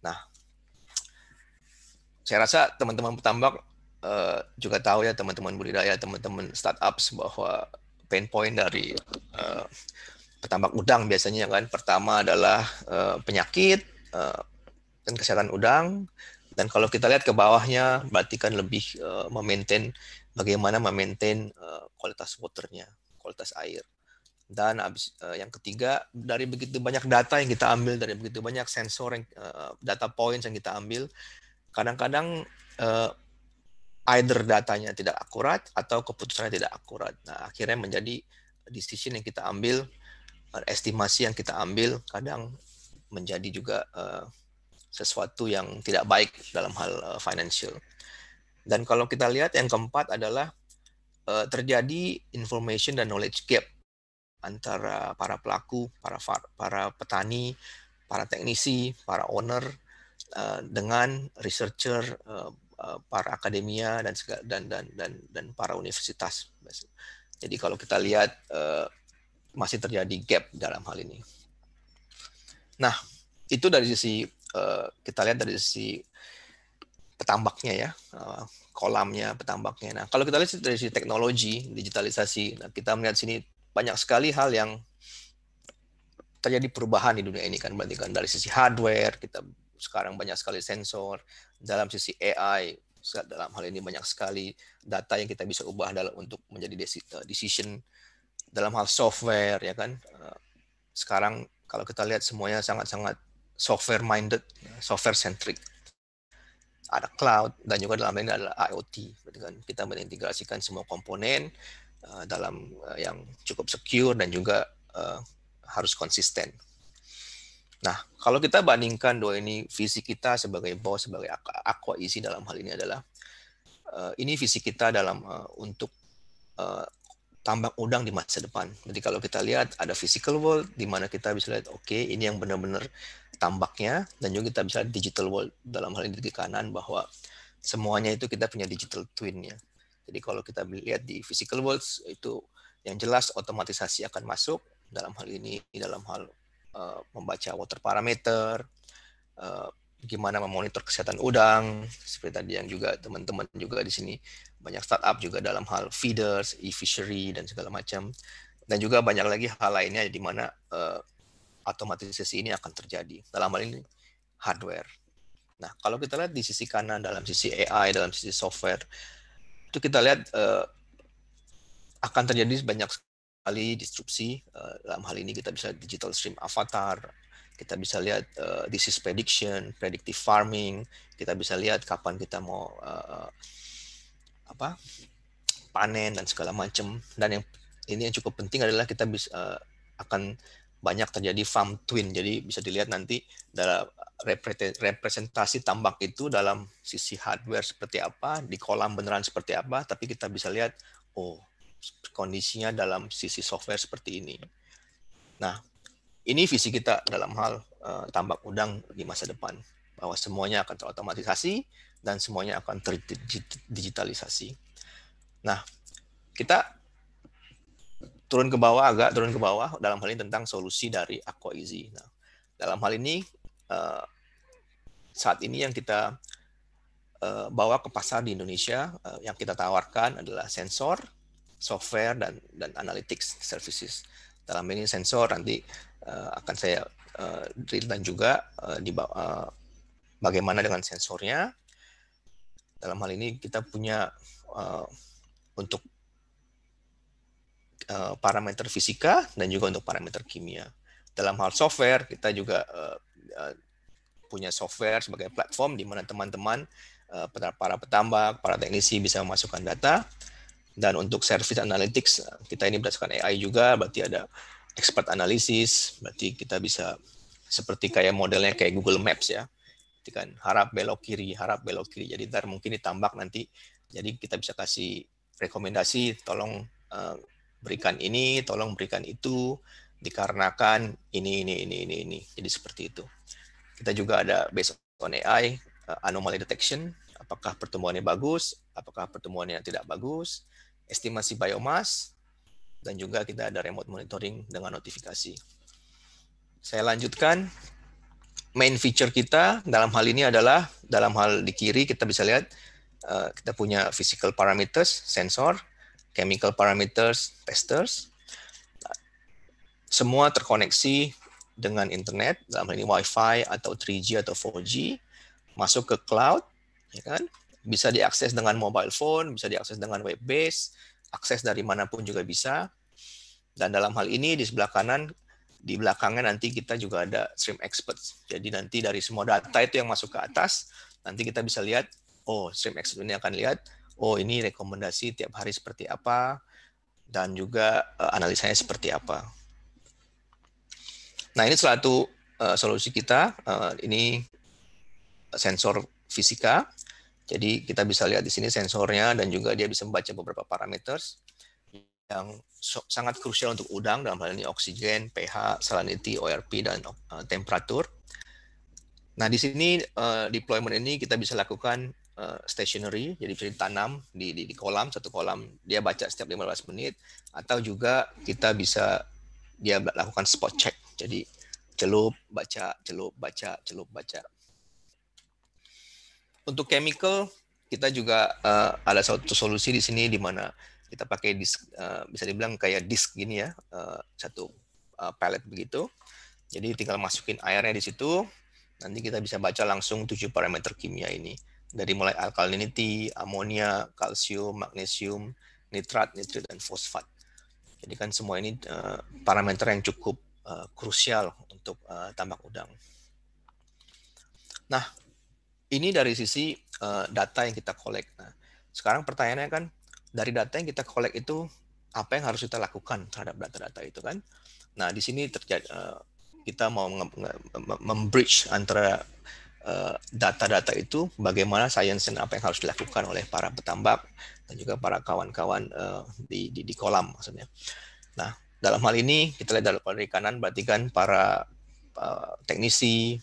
Nah, saya rasa teman-teman petambak uh, juga tahu ya teman-teman budidaya, teman-teman startups bahwa pain point dari uh, petambak udang biasanya kan pertama adalah uh, penyakit uh, dan kesehatan udang dan kalau kita lihat ke bawahnya, berarti kan lebih uh, memaintain bagaimana memaintain uh, kualitas waternya, kualitas air. Dan abis, uh, yang ketiga, dari begitu banyak data yang kita ambil, dari begitu banyak sensor, yang, uh, data points yang kita ambil, kadang-kadang uh, either datanya tidak akurat atau keputusannya tidak akurat. Nah, akhirnya menjadi decision yang kita ambil, estimasi yang kita ambil kadang menjadi juga uh, sesuatu yang tidak baik dalam hal eh, financial. Dan kalau kita lihat yang keempat adalah eh, terjadi information dan knowledge gap antara para pelaku, para para petani, para teknisi, para owner eh, dengan researcher, para akademia dan dan dan dan dan para universitas. Jadi kalau kita lihat masih terjadi gap dalam hal ini. Nah, itu dari sisi Eh, kita lihat dari sisi petambaknya ya eh, kolamnya petambaknya. Nah kalau kita lihat dari sisi teknologi digitalisasi, nah, kita melihat sini banyak sekali hal yang terjadi perubahan di dunia ini kan berarti kan dari sisi hardware kita sekarang banyak sekali sensor dalam sisi AI dalam hal ini banyak sekali data yang kita bisa ubah dalam untuk menjadi eh, decision dalam hal software ya kan sekarang kalau kita lihat semuanya sangat-sangat software minded, software centric. Ada cloud dan juga dalam ini adalah IoT. Kan kita mengintegrasikan semua komponen eh, dalam eh, yang cukup secure dan juga eh, harus konsisten. Nah, kalau kita bandingkan dua ini visi kita sebagai BOS sebagai aqua isi e dalam hal ini adalah ini visi kita dalam untuk uh, tambang udang di masa depan. Jadi kalau kita lihat ada physical world di mana kita bisa lihat oke okay, ini yang benar-benar tambaknya dan juga kita bisa digital world dalam hal ini di kanan bahwa semuanya itu kita punya digital twinnya Jadi kalau kita lihat di physical world itu yang jelas otomatisasi akan masuk dalam hal ini dalam hal uh, membaca water parameter, uh, gimana memonitor kesehatan udang seperti tadi yang juga teman-teman juga di sini banyak startup juga dalam hal feeders, e-fishery dan segala macam dan juga banyak lagi hal lainnya di mana uh, otomatisasi ini akan terjadi. Dalam hal ini hardware. Nah, kalau kita lihat di sisi kanan dalam sisi AI, dalam sisi software, itu kita lihat eh, akan terjadi banyak sekali disrupsi. Eh, dalam hal ini kita bisa digital stream avatar, kita bisa lihat uh, disease prediction, predictive farming, kita bisa lihat kapan kita mau uh, apa panen dan segala macam. Dan yang ini yang cukup penting adalah kita bisa uh, akan banyak terjadi farm twin. Jadi bisa dilihat nanti dalam representasi tambak itu dalam sisi hardware seperti apa, di kolam beneran seperti apa, tapi kita bisa lihat, oh, kondisinya dalam sisi software seperti ini. Nah, ini visi kita dalam hal uh, tambak udang di masa depan, bahwa semuanya akan terotomatisasi dan semuanya akan terdigitalisasi. Nah, kita turun ke bawah agak turun ke bawah dalam hal ini tentang solusi dari Aqua Easy. Nah, dalam hal ini eh, saat ini yang kita eh, bawa ke pasar di Indonesia eh, yang kita tawarkan adalah sensor, software dan dan analytics services. Dalam ini sensor nanti akan saya drill dan juga di bagaimana dengan sensornya. Dalam hal ini kita punya untuk Eh, parameter fisika dan juga untuk parameter kimia. Dalam hal software kita juga eh, eh, punya software sebagai platform di mana teman-teman para petambak, para teknisi bisa memasukkan data. Dan untuk service analytics kita ini berdasarkan AI juga, berarti ada expert analysis, berarti kita bisa seperti kayak modelnya kayak Google Maps ya. ketika kan harap belok kiri, harap belok kiri. Jadi ntar mungkin ditambak nanti. Jadi kita bisa kasih rekomendasi tolong berikan ini, tolong berikan itu, dikarenakan ini, ini, ini, ini, ini. Jadi seperti itu. Kita juga ada based on AI, eh, anomaly detection, apakah pertumbuhannya bagus, apakah pertumbuhannya tidak bagus, estimasi biomass, dan juga kita ada remote monitoring dengan notifikasi. Saya lanjutkan. Main feature kita dalam hal ini adalah dalam hal di kiri kita bisa lihat eh, kita punya physical parameters, sensor, chemical parameters, testers, semua terkoneksi dengan internet, dalam hal ini wifi atau 3G atau 4G, masuk ke cloud, ya kan? bisa diakses dengan mobile phone, bisa diakses dengan web base, akses dari manapun juga bisa. Dan dalam hal ini di sebelah kanan, di belakangnya nanti kita juga ada stream experts. Jadi nanti dari semua data itu yang masuk ke atas, nanti kita bisa lihat, oh stream expert ini akan lihat oh ini rekomendasi tiap hari seperti apa, dan juga uh, analisanya seperti apa. Nah ini salah satu uh, solusi kita, uh, ini sensor fisika, jadi kita bisa lihat di sini sensornya dan juga dia bisa membaca beberapa parameter yang so, sangat krusial untuk udang dalam hal ini oksigen, pH, salinity, ORP dan uh, temperatur. Nah, di sini uh, deployment ini kita bisa lakukan Eh, stationary, jadi bisa ditanam di, di, di kolam, satu kolam, dia baca setiap 15 menit, atau juga kita bisa dia lakukan spot check, jadi celup, baca, celup, baca, celup, baca. Untuk chemical, kita juga uh, ada satu solusi di sini di mana kita pakai disk, uh, bisa dibilang kayak disk gini ya, uh, satu uh, pallet begitu. Jadi tinggal masukin airnya di situ, nanti kita bisa baca langsung tujuh parameter kimia ini dari mulai alkalinity, amonia, kalsium, magnesium, nitrat, nitrit, dan fosfat. Jadi kan semua ini uh, parameter yang cukup uh, krusial untuk uh, eh, tambak udang. Nah, ini dari sisi uh, data yang kita collect. Nah, sekarang pertanyaannya kan dari data yang kita collect itu apa yang harus kita lakukan terhadap data-data itu kan? Nah, di sini terjadi uh, kita mau membridge antara Eh, data-data itu bagaimana sains dan apa yang harus dilakukan oleh para petambak dan juga para kawan-kawan eh, di, di, di kolam maksudnya. Nah dalam hal ini kita lihat dalam perikanan berarti kan para eh, teknisi,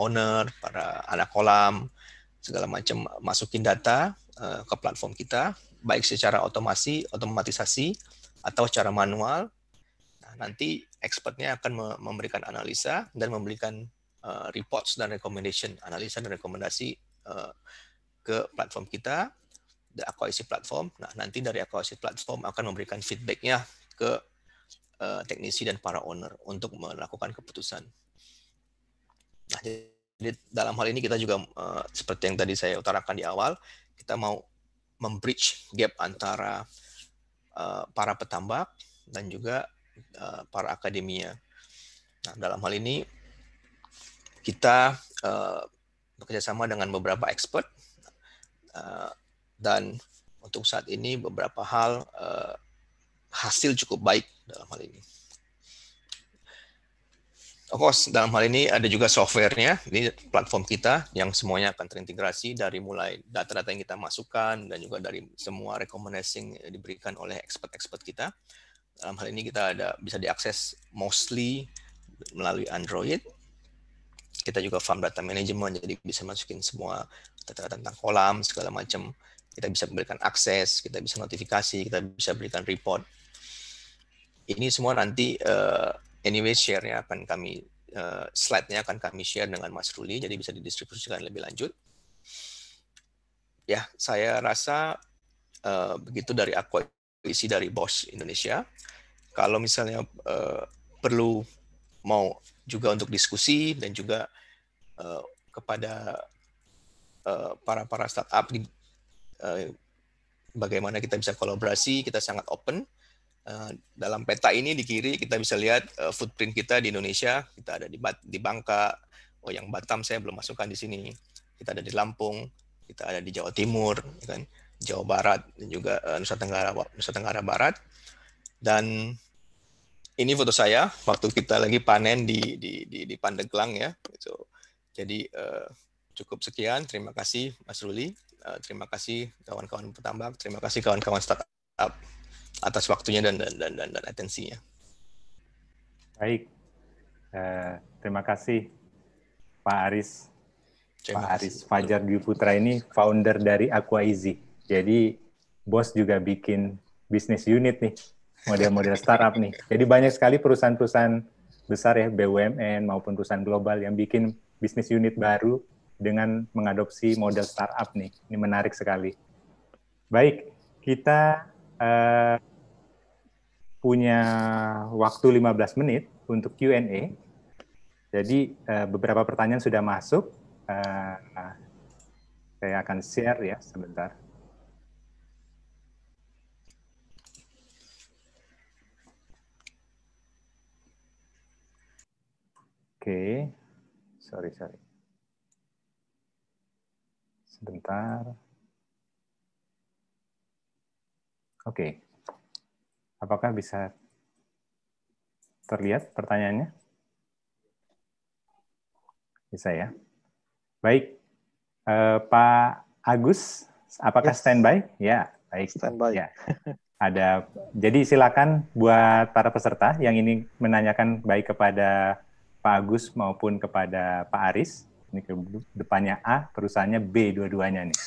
owner, para anak kolam segala macam masukin data ke platform kita baik secara otomasi, otomatisasi atau secara manual. Nah, nanti expertnya akan memberikan analisa dan memberikan Uh, reports dan recommendation, analisa dan rekomendasi uh, ke platform kita, the akuisisi platform. Nah, nanti dari akuisisi platform akan memberikan feedbacknya ke uh, teknisi dan para owner untuk melakukan keputusan. Nah, jadi dalam hal ini kita juga seperti yang tadi saya utarakan di awal, kita mau membridge gap antara para petambak dan juga para akademia. Nah, dalam hal ini kita uh, eh, bekerjasama dengan beberapa expert uh, dan untuk saat ini beberapa hal uh, hasil cukup baik dalam hal ini. Of course, dalam hal ini ada juga softwarenya, ini platform kita yang semuanya akan terintegrasi dari mulai data-data yang kita masukkan dan juga dari semua rekomendasi yang diberikan oleh expert-expert kita. Dalam hal ini kita ada bisa diakses mostly melalui Android, kita juga farm data management jadi bisa masukin semua data tentang kolam segala macam kita bisa memberikan akses kita bisa notifikasi kita bisa berikan report ini semua nanti uh, anyway share-nya akan kami uh, slide-nya akan kami share dengan Mas Ruli jadi bisa didistribusikan lebih lanjut ya saya rasa uh, begitu dari aku isi dari bos Indonesia kalau misalnya uh, perlu mau juga untuk diskusi dan juga uh, kepada uh, para para startup di uh, bagaimana kita bisa kolaborasi kita sangat open uh, dalam peta ini di kiri kita bisa lihat uh, footprint kita di Indonesia kita ada di di Bangka oh yang Batam saya belum masukkan di sini kita ada di Lampung kita ada di Jawa Timur ya kan Jawa Barat dan juga uh, Nusa Tenggara Nusa Tenggara Barat dan ini foto saya waktu kita lagi panen di di di, di Pandeglang ya. So, gitu. Jadi uh, cukup sekian. Terima kasih Mas Ruli. Uh, terima kasih kawan-kawan petambak. Terima kasih kawan-kawan startup atas waktunya dan dan dan dan, dan atensinya. Baik. Uh, terima kasih Pak Aris. Terima Pak Aris Fajar Dwi Putra ini founder dari Aqua Easy. Jadi bos juga bikin bisnis unit nih model-model startup nih. Jadi banyak sekali perusahaan-perusahaan besar ya BUMN maupun perusahaan global yang bikin bisnis unit baru dengan mengadopsi model startup nih. Ini menarik sekali. Baik, kita uh, punya waktu 15 menit untuk Q&A. Jadi uh, beberapa pertanyaan sudah masuk. Uh, saya akan share ya sebentar. Oke, sorry, sorry. Sebentar. Oke, apakah bisa terlihat pertanyaannya? Bisa ya. Baik, uh, Pak Agus, apakah yes. standby? Ya, baik. Standby. Ya. Ada. Jadi silakan buat para peserta yang ini menanyakan baik kepada Pak Agus maupun kepada Pak Aris. Ini ke depannya A, perusahaannya B dua-duanya nih.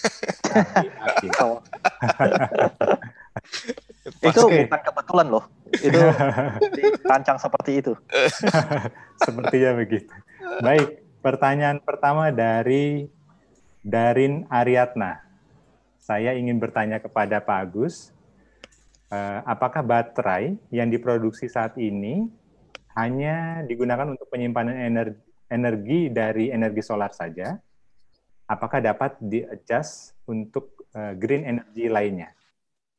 itu bukan kebetulan loh. Itu <laughs> rancang seperti itu. <laughs> Sepertinya begitu. Baik, pertanyaan pertama dari Darin Ariatna. Saya ingin bertanya kepada Pak Agus, eh, apakah baterai yang diproduksi saat ini hanya digunakan untuk penyimpanan energi, energi dari energi solar saja, apakah dapat di untuk uh, green energy lainnya?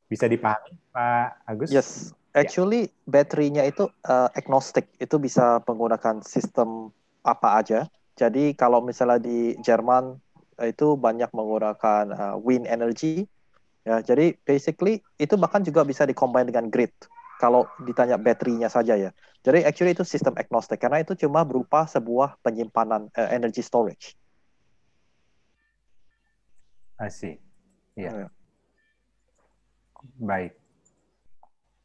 Bisa dipahami, Pak Agus? Yes, ya. actually yeah. baterainya itu uh, agnostik, itu bisa menggunakan sistem apa aja. Jadi kalau misalnya di Jerman eh, itu banyak menggunakan uh, wind energy, ya. Jadi basically itu bahkan juga bisa dikombin dengan grid kalau ditanya baterainya saja ya. Jadi actually itu sistem agnostik karena itu cuma berupa sebuah penyimpanan uh, energy storage. I see. Yeah. Yeah. Baik.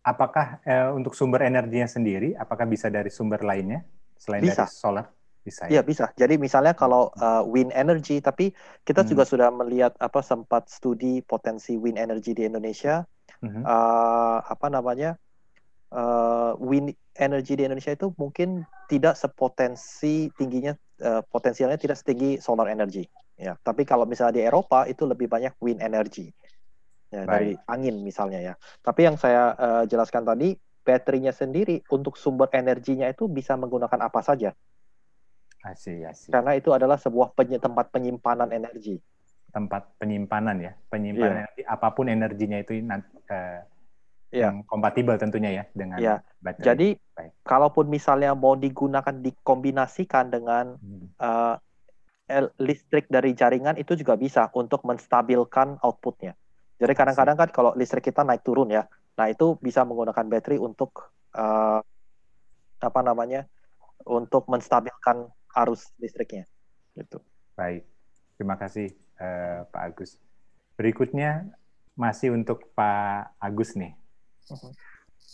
Apakah uh, untuk sumber energinya sendiri, apakah bisa dari sumber lainnya selain bisa. dari solar? Bisa. Ya? Iya ya, bisa. Jadi misalnya kalau uh, wind energy, tapi kita hmm. juga sudah melihat apa sempat studi potensi wind energy di Indonesia. Hmm. Uh, apa namanya? uh, wind energy di Indonesia itu mungkin tidak sepotensi tingginya uh, potensialnya tidak setinggi solar energy ya tapi kalau misalnya di Eropa itu lebih banyak wind energy ya, dari angin misalnya ya tapi yang saya uh, jelaskan tadi baterainya sendiri untuk sumber energinya itu bisa menggunakan apa saja I see. Karena itu adalah sebuah penye tempat penyimpanan energi. Tempat penyimpanan ya, penyimpanan yeah. energi, apapun energinya itu nanti, uh, yeah. yang kompatibel tentunya ya dengan yeah. baterai. Jadi Baik. kalaupun misalnya mau digunakan dikombinasikan dengan hmm. uh, listrik dari jaringan itu juga bisa untuk menstabilkan outputnya. Jadi kadang-kadang kan kalau listrik kita naik turun ya, nah itu bisa menggunakan baterai untuk uh, apa namanya untuk menstabilkan arus listriknya. Gitu. Baik, terima kasih uh, Pak Agus. Berikutnya masih untuk Pak Agus nih.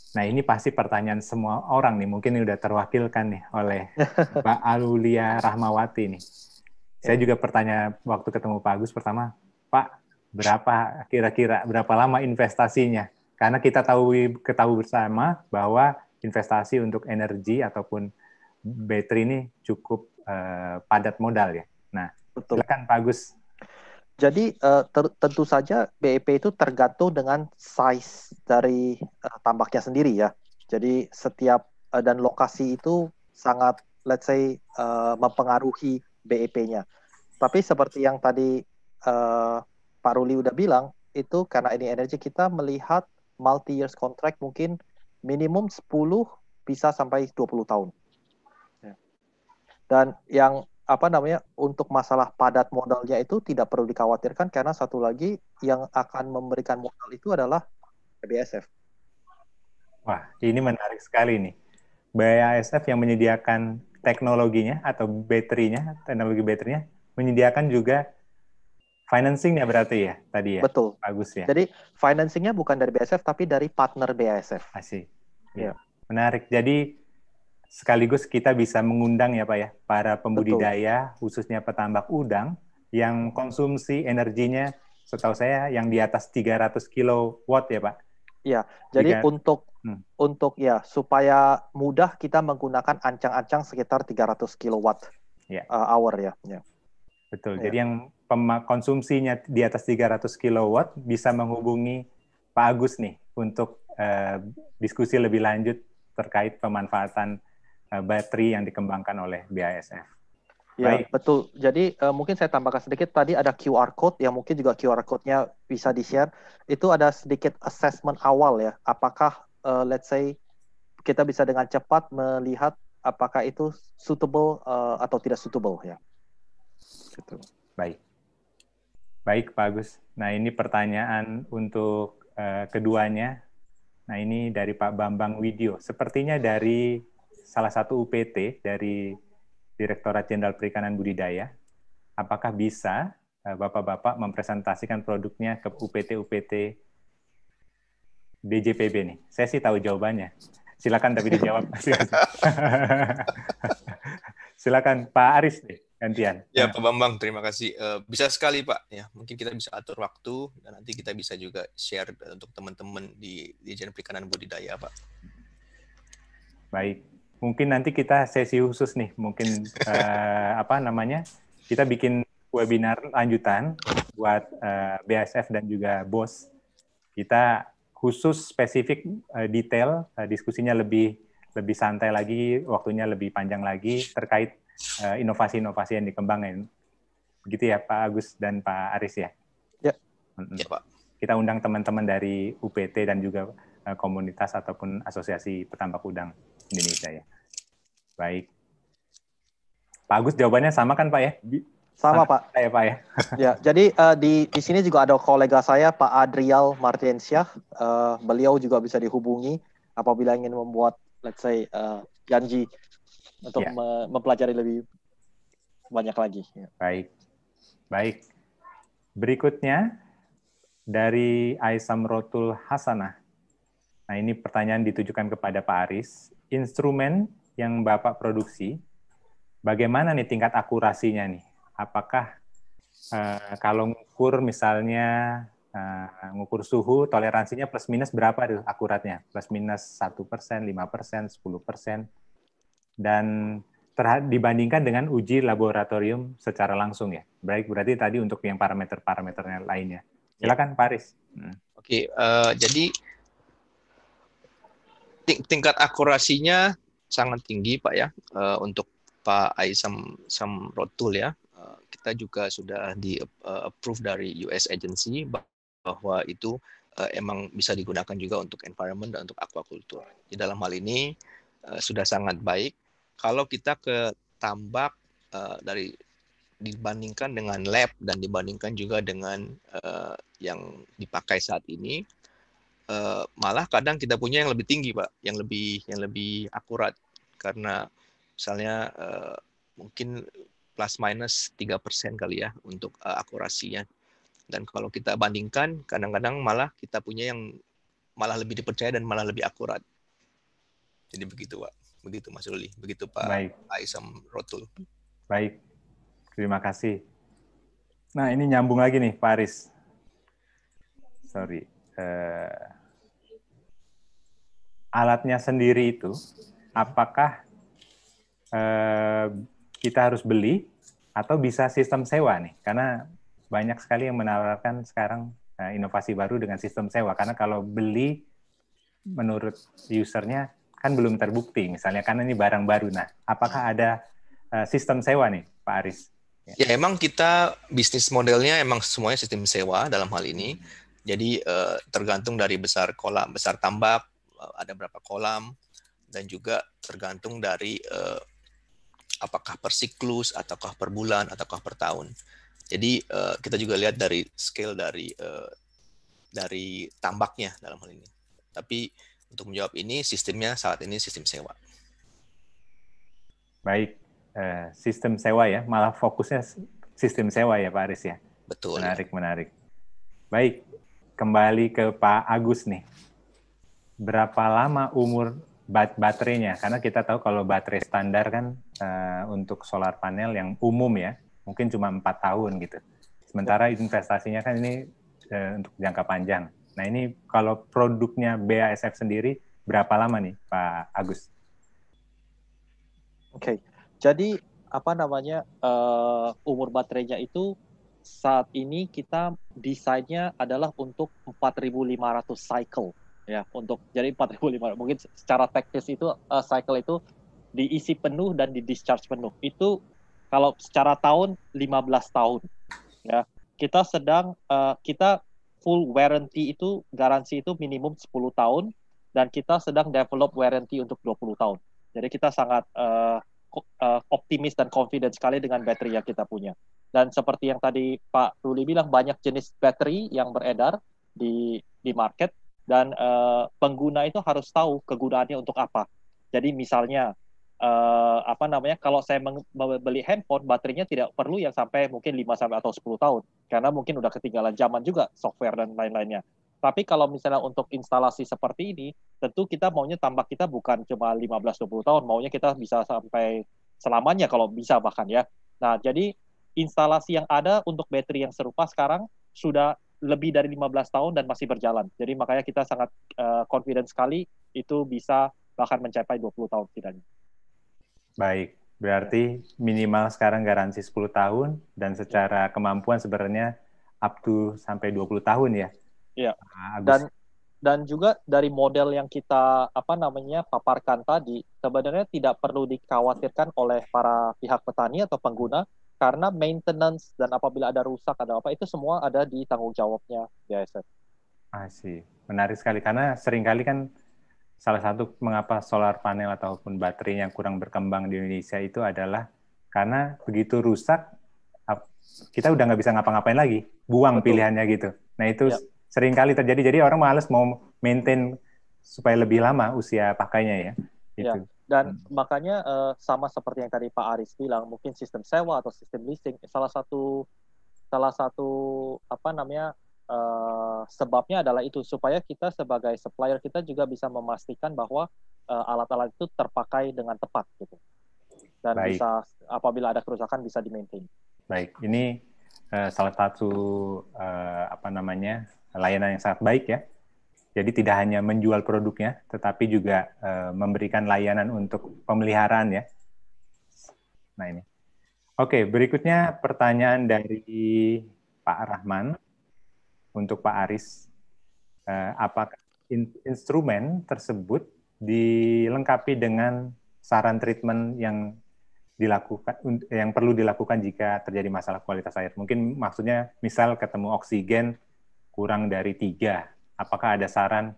Nah ini pasti pertanyaan semua orang nih, mungkin ini udah terwakilkan nih oleh <laughs> Mbak Alulia Rahmawati nih. Saya ya. juga pertanyaan waktu ketemu Pak Agus pertama, Pak berapa kira-kira berapa lama investasinya? Karena kita tahu ketahui bersama bahwa investasi untuk energi ataupun baterai ini cukup uh, padat modal ya. Nah, Betul. silakan Pak Agus jadi uh, ter- tentu saja BEP itu tergantung dengan size dari uh, tambaknya sendiri ya. Jadi setiap uh, dan lokasi itu sangat let's say uh, mempengaruhi BEP-nya. Tapi seperti yang tadi uh, Pak Ruli udah bilang, itu karena ini energi kita melihat multi years contract mungkin minimum 10 bisa sampai 20 tahun. Ya. Dan yang apa namanya untuk masalah padat modalnya itu tidak perlu dikhawatirkan karena satu lagi yang akan memberikan modal itu adalah BASF. Wah, ini menarik sekali nih. BASF yang menyediakan teknologinya atau baterinya, teknologi baterinya menyediakan juga financingnya berarti ya tadi ya. Betul. Bagus ya. Jadi financingnya bukan dari BASF tapi dari partner BASF. Asik. Ya. ya. Menarik. Jadi sekaligus kita bisa mengundang ya Pak ya para pembudidaya Betul. khususnya petambak udang yang konsumsi energinya setahu saya yang di atas 300 kilowatt ya Pak. ya jadi Tiga... untuk hmm. untuk ya supaya mudah kita menggunakan ancang-ancang sekitar 300 kilowatt ya. Uh, eh, hour ya. ya. Betul. Ya. Jadi yang konsumsinya di atas 300 kilowatt bisa menghubungi Pak Agus nih untuk uh, diskusi lebih lanjut terkait pemanfaatan Eh, baterai yang dikembangkan oleh BASF. Ya, Baik. betul. Jadi uh, mungkin saya tambahkan sedikit tadi ada QR code yang mungkin juga QR code-nya bisa di-share. Itu ada sedikit assessment awal ya. Apakah uh, let's say kita bisa dengan cepat melihat apakah itu suitable uh, atau tidak suitable ya. Betul. Gitu. Baik. Baik, Pak Agus. Nah, ini pertanyaan untuk uh, keduanya. Nah, ini dari Pak Bambang Widyo. Sepertinya dari salah satu UPT dari Direktorat Jenderal Perikanan Budidaya, apakah bisa eh, Bapak-Bapak mempresentasikan produknya ke UPT-UPT DJPB nih? Saya sih tahu jawabannya. Silakan tapi dijawab. <laughs> <laughs> Silakan Pak Aris deh, gantian. Ya nah. Pak Bambang, terima kasih. Eh, bisa sekali Pak. Ya, mungkin kita bisa atur waktu dan nanti kita bisa juga share eh, untuk teman-teman di Dirjen Perikanan Budidaya Pak. Baik, mungkin nanti kita sesi khusus nih, mungkin uh, apa namanya? Kita bikin webinar lanjutan buat uh, eh, BSF dan juga BOS. Kita khusus spesifik uh, detail uh, diskusinya lebih lebih santai lagi, waktunya lebih panjang lagi terkait inovasi-inovasi uh, yang dikembangkan. Begitu ya Pak Agus dan Pak Aris ya? Ya. ya Pak. Kita undang teman-teman dari UPT dan juga komunitas ataupun asosiasi petambak udang. Indonesia ya. Baik. Pak Agus jawabannya sama kan Pak ya? Sama Pak. Saya Pak ya. <laughs> ya, jadi uh, di di sini juga ada kolega saya Pak Adrial Martinsyah. Uh, eh, beliau juga bisa dihubungi apabila ingin membuat let's say uh, janji untuk ya. mempelajari lebih banyak lagi. Ya. Baik. Baik. Berikutnya dari Aisam Rotul Hasanah. Nah, ini pertanyaan ditujukan kepada Pak Aris instrumen yang Bapak produksi, bagaimana nih tingkat akurasinya nih? Apakah uh, kalau ngukur misalnya uh, ngukur suhu, toleransinya plus minus berapa tuh akuratnya? Plus minus satu persen, lima persen, sepuluh persen. Dan dibandingkan dengan uji laboratorium secara langsung ya. Baik, berarti tadi untuk yang parameter-parameternya lainnya. Ya. Silakan Paris. Hmm. Oke, okay, uh, eh, jadi ting tingkat akurasinya sangat tinggi Pak ya uh, untuk Pak Aisam Samrotul ya. Uh, kita juga sudah di uh, approve dari US agency bahwa itu uh, emang bisa digunakan juga untuk environment dan untuk aquaculture. Di dalam hal ini uh, sudah sangat baik. Kalau kita ke tambak uh, dari dibandingkan dengan lab dan dibandingkan juga dengan uh, yang dipakai saat ini, Eh, malah kadang kita punya yang lebih tinggi pak yang lebih yang lebih akurat karena misalnya uh, mungkin plus minus tiga persen kali ya untuk uh, akurasinya dan kalau kita bandingkan kadang-kadang malah kita punya yang malah lebih dipercaya dan malah lebih akurat jadi begitu pak begitu Mas Ruli begitu Pak baik. Aisam Rotul baik terima kasih nah ini nyambung lagi nih Paris sorry uh, alatnya sendiri itu apakah eh, kita harus beli atau bisa sistem sewa nih karena banyak sekali yang menawarkan sekarang eh, inovasi baru dengan sistem sewa karena kalau beli menurut usernya kan belum terbukti misalnya karena ini barang baru nah apakah ada eh, sistem sewa nih Pak Aris ya. ya emang kita bisnis modelnya emang semuanya sistem sewa dalam hal ini jadi eh, tergantung dari besar kolam besar tambak Eh, ada berapa kolam dan juga tergantung dari uh, apakah per siklus ataukah per bulan ataukah per tahun. Jadi uh, kita juga lihat dari scale dari uh, dari tambaknya dalam hal ini. Tapi untuk menjawab ini sistemnya saat ini sistem sewa. Baik, uh, sistem sewa ya, malah fokusnya sistem sewa ya Pak Aris ya. Betul. Menarik, menarik. Baik, kembali ke Pak Agus nih berapa lama umur bat baterainya? Karena kita tahu kalau baterai standar kan uh, untuk solar panel yang umum ya, mungkin cuma empat tahun gitu. Sementara investasinya kan ini uh, untuk jangka panjang. Nah ini kalau produknya BASF sendiri berapa lama nih Pak Agus? Oke, okay. jadi apa namanya uh, umur baterainya itu saat ini kita desainnya adalah untuk 4.500 cycle ya untuk jadi 4.500 mungkin secara teknis itu uh, cycle itu diisi penuh dan di discharge penuh itu kalau secara tahun 15 tahun ya kita sedang uh, kita full warranty itu garansi itu minimum 10 tahun dan kita sedang develop warranty untuk 20 tahun jadi kita sangat uh, uh, optimis dan confident sekali dengan baterai yang kita punya dan seperti yang tadi Pak Ruli bilang banyak jenis baterai yang beredar di di market dan uh, pengguna itu harus tahu kegunaannya untuk apa. Jadi misalnya uh, apa namanya kalau saya membeli handphone baterainya tidak perlu yang sampai mungkin 5 sampai atau 10 tahun karena mungkin udah ketinggalan zaman juga software dan lain-lainnya. Tapi kalau misalnya untuk instalasi seperti ini, tentu kita maunya tambah kita bukan cuma 15-20 tahun, maunya kita bisa sampai selamanya kalau bisa bahkan ya. Nah, jadi instalasi yang ada untuk baterai yang serupa sekarang sudah lebih dari 15 tahun dan masih berjalan. Jadi makanya kita sangat uh, confident sekali itu bisa bahkan mencapai 20 tahun setidaknya. Baik, berarti minimal sekarang garansi 10 tahun dan secara kemampuan sebenarnya up to sampai 20 tahun ya. Iya. Ah, dan dan juga dari model yang kita apa namanya paparkan tadi sebenarnya tidak perlu dikhawatirkan oleh para pihak petani atau pengguna karena maintenance dan apabila ada rusak ada apa itu semua ada di tanggung jawabnya Ah sih, menarik sekali karena seringkali kan salah satu mengapa solar panel ataupun baterai yang kurang berkembang di Indonesia itu adalah karena begitu rusak kita udah nggak bisa ngapa-ngapain lagi, buang Betul. pilihannya gitu. Nah itu ya. seringkali terjadi jadi orang males mau maintain supaya lebih lama usia pakainya ya. Gitu. Ya dan hmm. makanya uh, sama seperti yang tadi Pak Aris bilang, mungkin sistem sewa atau sistem leasing salah satu salah satu apa namanya uh, sebabnya adalah itu supaya kita sebagai supplier kita juga bisa memastikan bahwa eh, alat-alat uh, itu terpakai dengan tepat gitu. Dan Baik. bisa apabila ada kerusakan bisa di-maintain. Baik, ini uh, salah satu uh, apa namanya layanan yang sangat baik ya jadi tidak hanya menjual produknya, tetapi juga uh, memberikan layanan untuk pemeliharaan ya. Nah ini. Oke, berikutnya pertanyaan dari Pak Rahman untuk Pak Aris. Uh, apakah in instrumen tersebut dilengkapi dengan saran treatment yang dilakukan yang perlu dilakukan jika terjadi masalah kualitas air. Mungkin maksudnya misal ketemu oksigen kurang dari tiga apakah ada saran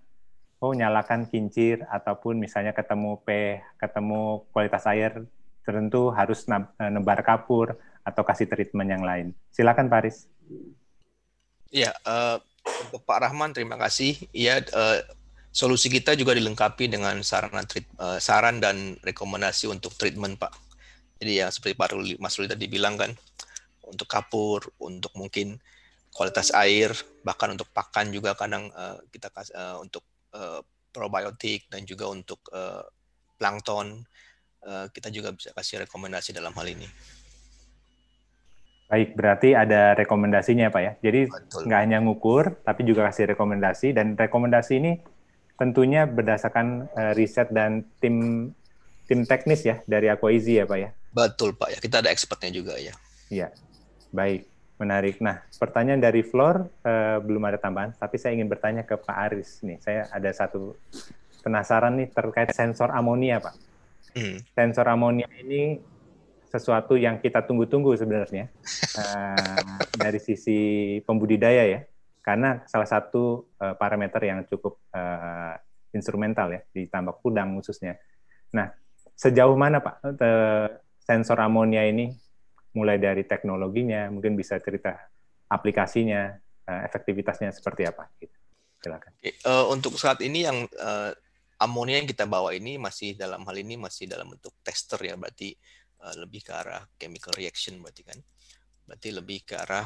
oh nyalakan kincir ataupun misalnya ketemu p ketemu kualitas air tertentu harus eh, nebar kapur atau kasih treatment yang lain. Silakan Paris. Ya, uh, eh, untuk Pak Rahman terima kasih. Ya, uh, solusi kita juga dilengkapi dengan saran uh, saran dan rekomendasi untuk treatment Pak. Jadi yang seperti Pak Ruli, Mas Ruli tadi bilang kan untuk kapur, untuk mungkin kualitas air, bahkan untuk pakan juga kadang uh, kita uh, untuk uh, probiotik dan juga untuk uh, plankton uh, kita juga bisa kasih rekomendasi dalam hal ini. Baik, berarti ada rekomendasinya ya, Pak ya. Jadi nggak hanya ngukur, tapi juga kasih rekomendasi. Dan rekomendasi ini tentunya berdasarkan uh, riset dan tim tim teknis ya dari Aquaizi ya Pak ya. Betul Pak ya, kita ada expertnya juga ya. Iya, baik. Menarik. Nah, pertanyaan dari Flor uh, belum ada tambahan, tapi saya ingin bertanya ke Pak Aris nih. Saya ada satu penasaran nih terkait sensor amonia, Pak. Hmm. Sensor amonia ini sesuatu yang kita tunggu-tunggu sebenarnya uh, <laughs> dari sisi pembudidaya ya, karena salah satu uh, parameter yang cukup uh, instrumental ya di tambak udang khususnya. Nah, sejauh mana Pak sensor amonia ini mulai dari teknologinya, mungkin bisa cerita aplikasinya, eh, efektivitasnya seperti apa. Gitu. Silakan. Eh, untuk saat ini yang eh, amonia yang kita bawa ini masih dalam hal ini masih dalam bentuk tester ya, berarti lebih ke arah chemical reaction berarti kan, berarti lebih ke arah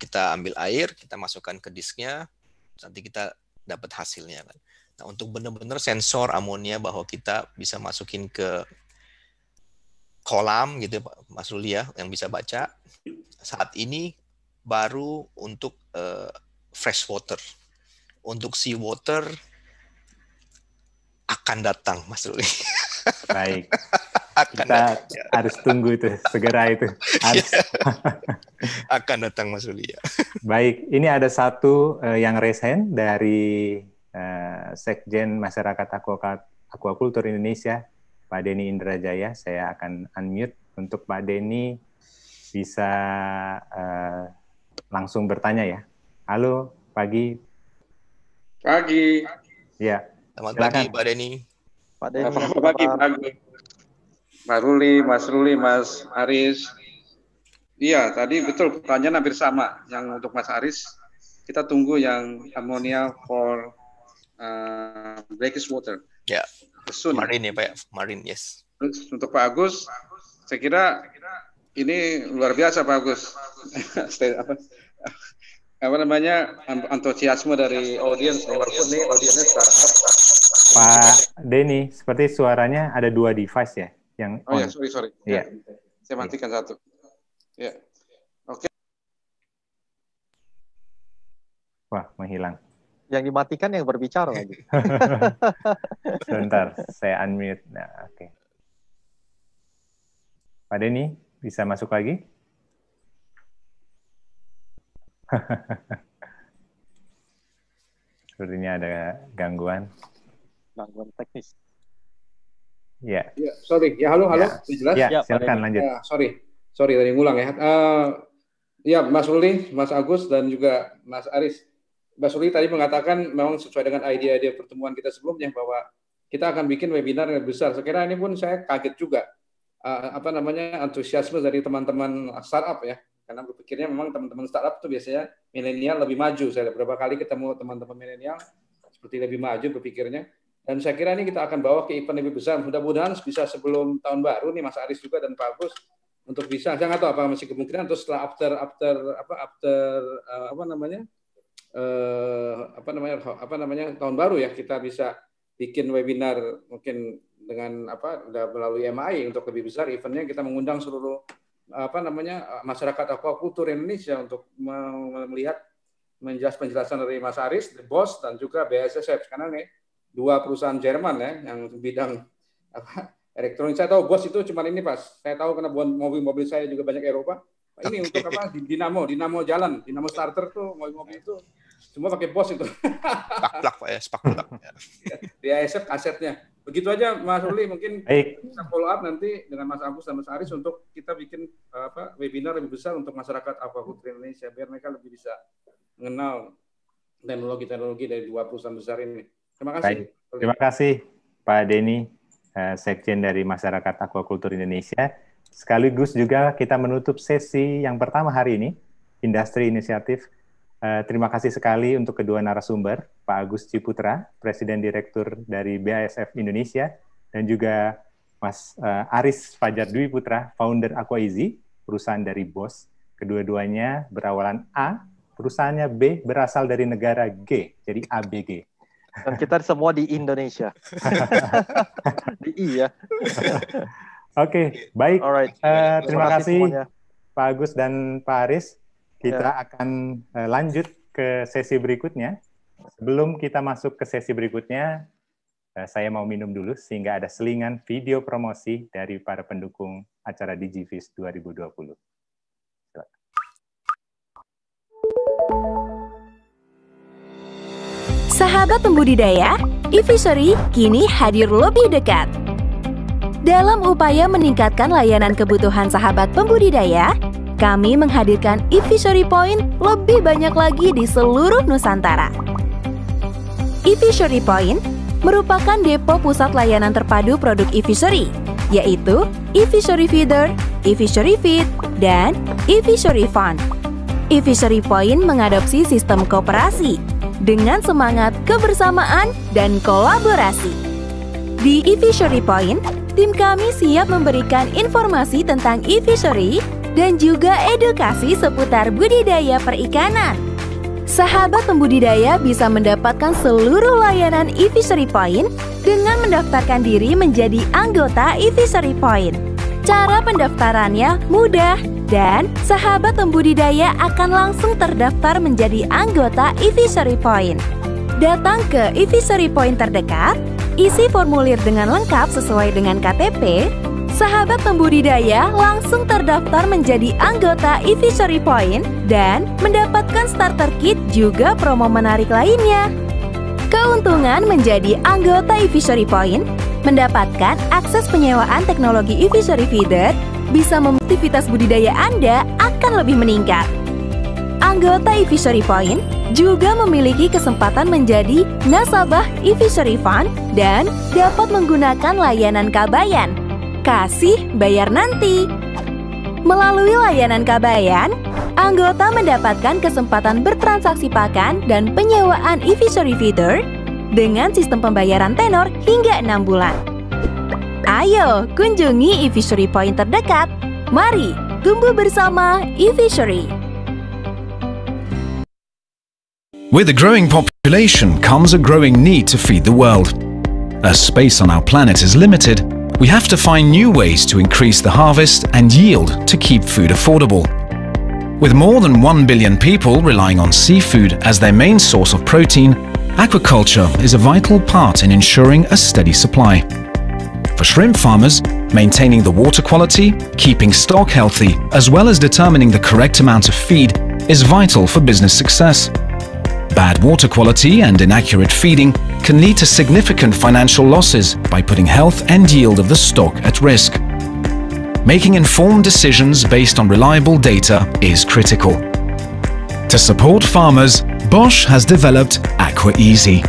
kita ambil air, kita masukkan ke disknya, nanti kita dapat hasilnya kan. Nah untuk benar-benar sensor amonia bahwa kita bisa masukin ke kolam gitu ya, Mas Ruli ya yang bisa baca saat ini baru untuk uh, fresh water untuk sea water akan datang Mas Ruli <laughs> baik akan kita datang, ya. harus tunggu itu segera itu harus <laughs> akan datang Mas Ruli ya <laughs> baik ini ada satu uh, yang resen dari uh, Sekjen Masyarakat Aquakultur Indonesia Pak Denny Indrajaya. Saya akan unmute untuk Pak Denny bisa uh, langsung bertanya ya. Halo, pagi. Pagi. Ya. Selamat silakan. pagi, Pak Denny. Pak Denny. Selamat pagi, pagi. Pak Ruli, Mas Ruli, Mas Aris. Iya, tadi betul pertanyaan hampir sama. Yang untuk Mas Aris, kita tunggu yang ammonia for uh, eh, breakage water. Ya. Soon. Marin ya Pak, ya? Marin yes. untuk Pak Agus, saya kira ini luar biasa Pak Agus. <laughs> apa, apa namanya antusiasme dari audiens walaupun nih audiensnya startup. Pak Denny, seperti suaranya ada dua device ya yang Oh iya, on. ya, sorry sorry. Iya. Ya. Saya matikan ya. satu. Ya. Oke. Okay. Wah, menghilang. Yang dimatikan yang berbicara lagi. <laughs> Sebentar, saya unmute. Nah, oke. Okay. Pak Denny, bisa masuk lagi? <laughs> Sepertinya ada gangguan. Gangguan teknis. Ya. Yeah. Yeah, sorry. Ya, halo, halo. Yeah. Ya. jelas? Ya, ya silakan lanjut. Uh, sorry. Sorry, tadi ngulang ya. Uh, ya, Mas Uli, Mas Agus, dan juga Mas Aris. Mbak Suri tadi mengatakan memang sesuai dengan ide-ide pertemuan kita sebelumnya bahwa kita akan bikin webinar yang besar. Sekira ini pun saya kaget juga uh, apa namanya antusiasme dari teman-teman startup ya. Karena berpikirnya memang teman-teman startup itu biasanya milenial lebih maju. Saya beberapa kali ketemu teman-teman milenial seperti lebih maju berpikirnya. Dan saya kira ini kita akan bawa ke event lebih besar. Mudah-mudahan bisa sebelum tahun baru nih Mas Aris juga dan Pak Agus untuk bisa. Saya nggak tahu apa masih kemungkinan atau setelah after after apa after uh, apa namanya eh, apa namanya apa namanya tahun baru ya kita bisa bikin webinar mungkin dengan apa melalui MAI untuk lebih besar eventnya kita mengundang seluruh apa namanya eh, masyarakat aquakultur Indonesia untuk melihat menjelaskan penjelasan dari Mas Aris, The Boss dan juga BSSF karena nih dua perusahaan Jerman ya yang bidang apa elektronik. Saya tahu Bos itu cuma ini pas. Saya tahu karena buat mobil-mobil saya juga banyak Eropa. Ini okay. untuk apa? Dinamo, dinamo jalan, dinamo starter tuh mobil-mobil itu semua pakai bos itu. Spark <laughs> Pak ya, spark Ya. Di ASF kasetnya. Begitu aja Mas Ruli, mungkin Baik. bisa follow up nanti dengan Mas Agus dan Mas Aris untuk kita bikin apa webinar lebih besar untuk masyarakat aquaculture Indonesia, biar mereka lebih bisa mengenal teknologi-teknologi dari dua perusahaan besar ini. Terima kasih. Baik. Terima kasih Pak Denny, eh, Sekjen dari Masyarakat aquaculture Indonesia. Sekaligus juga kita menutup sesi yang pertama hari ini, Industri Inisiatif Eh, terima kasih sekali untuk kedua narasumber, Pak Agus Ciputra, Presiden Direktur dari BASF Indonesia, dan juga Mas uh, Aris Fajar Dwi Putra, founder Aqua Easy, perusahaan dari BOS. Kedua-duanya berawalan A, perusahaannya B berasal dari negara G, jadi ABG. Dan kita semua di Indonesia. <laughs> di I ya. Oke, okay, baik. Alright. Uh, terima, terima kasih semuanya. Pak Agus dan Pak Aris. Kita ya. akan uh, lanjut ke sesi berikutnya. Sebelum kita masuk ke sesi berikutnya, uh, saya mau minum dulu sehingga ada selingan video promosi dari para pendukung acara DigiFis 2020. Sahabat pembudidaya, Ivisory kini hadir lebih dekat. Dalam upaya meningkatkan layanan kebutuhan sahabat pembudidaya, kami menghadirkan Ifishery Point lebih banyak lagi di seluruh Nusantara. Ifishery Point merupakan depo pusat layanan terpadu produk Ifishery, yaitu Ifishery Feeder, Ifishery Feed, dan Ifishery Fund. Ifishery Point mengadopsi sistem kooperasi dengan semangat kebersamaan dan kolaborasi. Di Ifishery Point, tim kami siap memberikan informasi tentang e dan juga edukasi seputar budidaya perikanan. Sahabat pembudidaya bisa mendapatkan seluruh layanan e-fishery point dengan mendaftarkan diri menjadi anggota e-fishery point. Cara pendaftarannya mudah dan sahabat pembudidaya akan langsung terdaftar menjadi anggota e-fishery point. Datang ke e-fishery point terdekat, isi formulir dengan lengkap sesuai dengan KTP, sahabat pembudidaya langsung terdaftar menjadi anggota Evisory point dan mendapatkan starter kit juga promo menarik lainnya. Keuntungan menjadi anggota Evisory point mendapatkan akses penyewaan teknologi Evisory feeder bisa memotivitas budidaya Anda akan lebih meningkat. Anggota Evisory point juga memiliki kesempatan menjadi nasabah Evisory fund dan dapat menggunakan layanan kabayan Kasih, bayar nanti. Melalui layanan Kabayan, anggota mendapatkan kesempatan bertransaksi pakan dan penyewaan e-fishery feeder dengan sistem pembayaran tenor hingga 6 bulan. Ayo, kunjungi e-fishery point terdekat. Mari, tumbuh bersama e-fishery. With a growing population comes a growing need to feed the world. As space on our planet is limited, We have to find new ways to increase the harvest and yield to keep food affordable. With more than 1 billion people relying on seafood as their main source of protein, aquaculture is a vital part in ensuring a steady supply. For shrimp farmers, maintaining the water quality, keeping stock healthy, as well as determining the correct amount of feed is vital for business success. Bad water quality and inaccurate feeding can lead to significant financial losses by putting health and yield of the stock at risk. Making informed decisions based on reliable data is critical. To support farmers, Bosch has developed AquaEasy.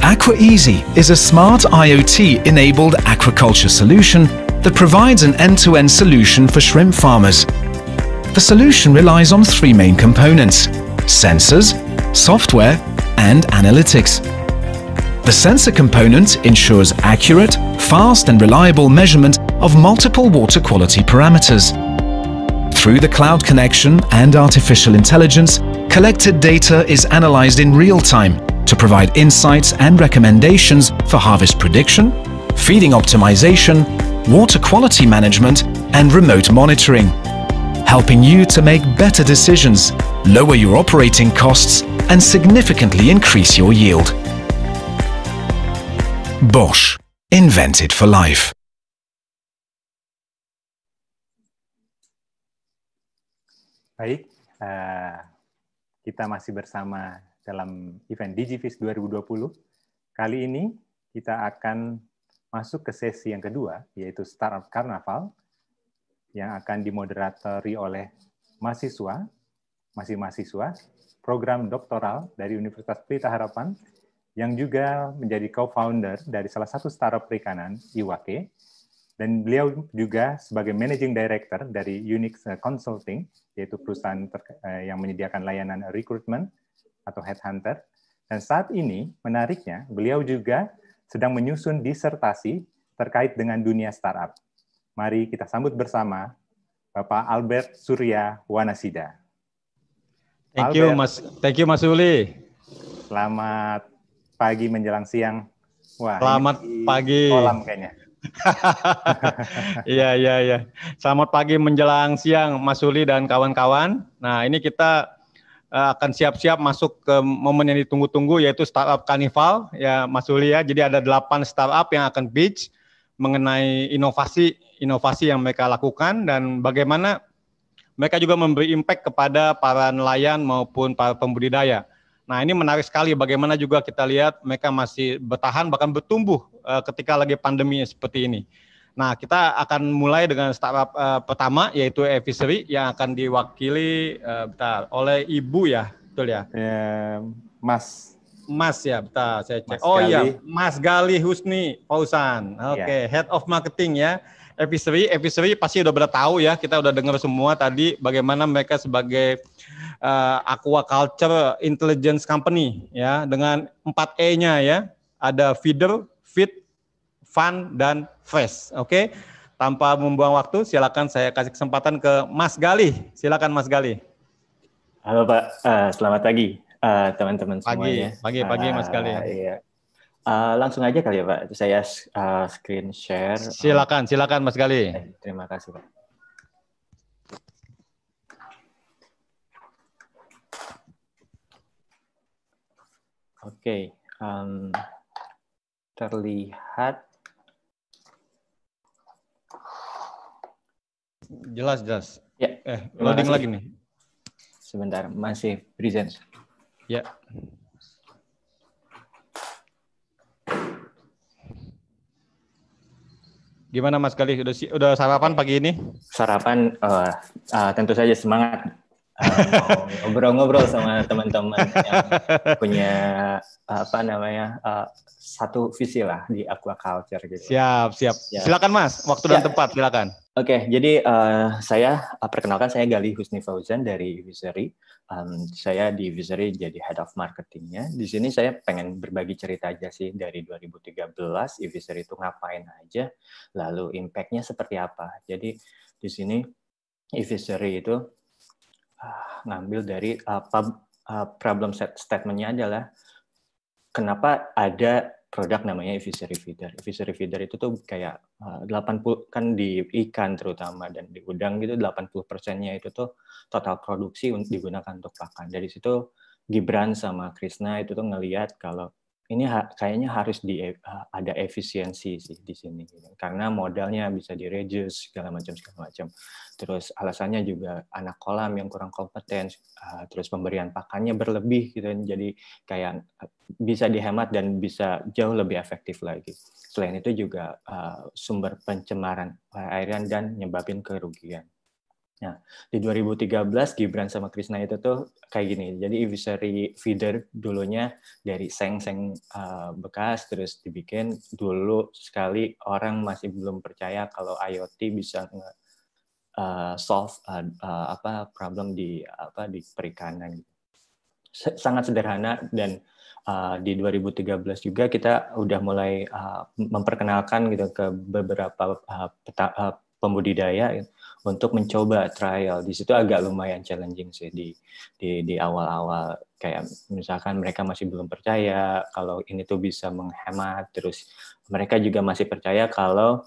AquaEasy is a smart IoT-enabled aquaculture solution that provides an end-to-end -end solution for shrimp farmers. The solution relies on three main components – sensors, software and analytics. The sensor component ensures accurate, fast and reliable measurement of multiple water quality parameters. Through the cloud connection and artificial intelligence, collected data is analyzed in real time to provide insights and recommendations for harvest prediction, feeding optimization, water quality management and remote monitoring, helping you to make better decisions, lower your operating costs and significantly increase your yield. Bosch, invented for life. Baik, uh, kita masih bersama dalam event DigiFis 2020. Kali ini kita akan masuk ke sesi yang kedua, yaitu Startup Karnaval, yang akan dimoderatori oleh mahasiswa, masih mahasiswa, program doktoral dari Universitas Pelita Harapan yang juga menjadi co-founder dari salah satu startup perikanan, Iwake, dan beliau juga sebagai managing director dari Unix eh, Consulting, yaitu perusahaan eh, yang menyediakan layanan recruitment atau headhunter. Dan saat ini, menariknya, beliau juga sedang menyusun disertasi terkait dengan dunia startup. Mari kita sambut bersama Bapak Albert Surya Wanasida. Thank you ya. Mas, thank you Mas Uli. Selamat pagi menjelang siang. Wah. Selamat pagi. Kolam kayaknya. <laughs> Iya iya iya. Selamat pagi menjelang siang Mas Uli dan kawan-kawan. Nah ini kita eh, akan siap-siap masuk ke momen yang ditunggu-tunggu yaitu startup carnival ya Mas Uli ya. Jadi ada delapan startup yang akan pitch mengenai inovasi inovasi yang mereka lakukan dan bagaimana mereka juga memberi impact kepada para nelayan maupun para pembudidaya. Nah ini menarik sekali bagaimana juga kita lihat mereka masih bertahan bahkan bertumbuh uh, ketika lagi pandemi seperti ini. Nah kita akan mulai dengan startup uh, pertama yaitu Evisery yang akan diwakili uh, bentar, oleh Ibu ya betul ya? ya? mas. Mas ya bentar saya cek. Mas oh iya Mas Galih Husni Fausan. Iya. Oke okay. ya. Head of Marketing ya episode episode pasti udah pada tahu ya kita udah dengar semua tadi bagaimana mereka sebagai uh, eh, aquaculture intelligence company ya dengan 4 E-nya ya ada feeder, feed, fun dan fresh. Oke. Okay? Tanpa membuang waktu, silakan saya kasih kesempatan ke Mas Galih. Silakan Mas Galih. Halo Pak, uh, selamat pagi uh, teman-teman semuanya. Pagi, pagi, pagi Mas Galih. ya. iya. Uh, langsung aja kali ya Pak, saya uh, screen share. Silakan, oh. silakan Mas Gali. Eh, terima kasih Pak. Oke, okay. um, terlihat. Jelas, jelas. Ya. Eh, loading lagi nih. Sebentar, masih present. Ya. Gimana Mas kali Udah, udah sarapan pagi ini? Sarapan uh, uh, tentu saja semangat Eh, ngobrol-ngobrol uh, sama teman-teman yang punya apa namanya uh, satu visi lah di aquaculture gitu. Siap, siap. siap. Ya. Silakan Mas, waktu siap. dan ya. tempat silakan. Oke, okay, jadi uh, saya uh, perkenalkan saya Gali Husni Fauzan dari Visery. Um, saya di Visery jadi head of marketingnya. Di sini saya pengen berbagi cerita aja sih dari 2013 Visery itu ngapain aja, lalu impactnya seperti apa. Jadi di sini Visery itu Ah, ngambil dari uh, uh, problem set statementnya adalah kenapa ada produk namanya Evisery Feeder. Evisery Feeder itu tuh kayak uh, 80 kan di ikan terutama dan di udang gitu 80 persennya itu tuh total produksi digunakan untuk pakan. Dari situ Gibran sama Krisna itu tuh ngelihat kalau ini ha kayaknya harus di ada efisiensi sih di sini gitu. karena modalnya bisa di reduce segala macam segala macam terus alasannya juga anak kolam yang kurang kompeten uh, terus pemberian pakannya berlebih gitu jadi kayak bisa dihemat dan bisa jauh lebih efektif lagi selain itu juga uh, sumber pencemaran air dan nyebabin kerugian Nah, di 2013 Gibran sama Krisna itu tuh kayak gini. Jadi Ivisari feeder dulunya dari seng-seng uh, bekas terus dibikin dulu sekali orang masih belum percaya kalau IoT bisa nge uh, solve uh, uh, apa problem di apa di perikanan sangat sederhana dan uh, di 2013 juga kita udah mulai uh, memperkenalkan gitu ke beberapa uh, peta, uh, pembudidaya untuk mencoba trial di situ agak lumayan challenging sih di di di awal-awal kayak misalkan mereka masih belum percaya kalau ini tuh bisa menghemat terus mereka juga masih percaya kalau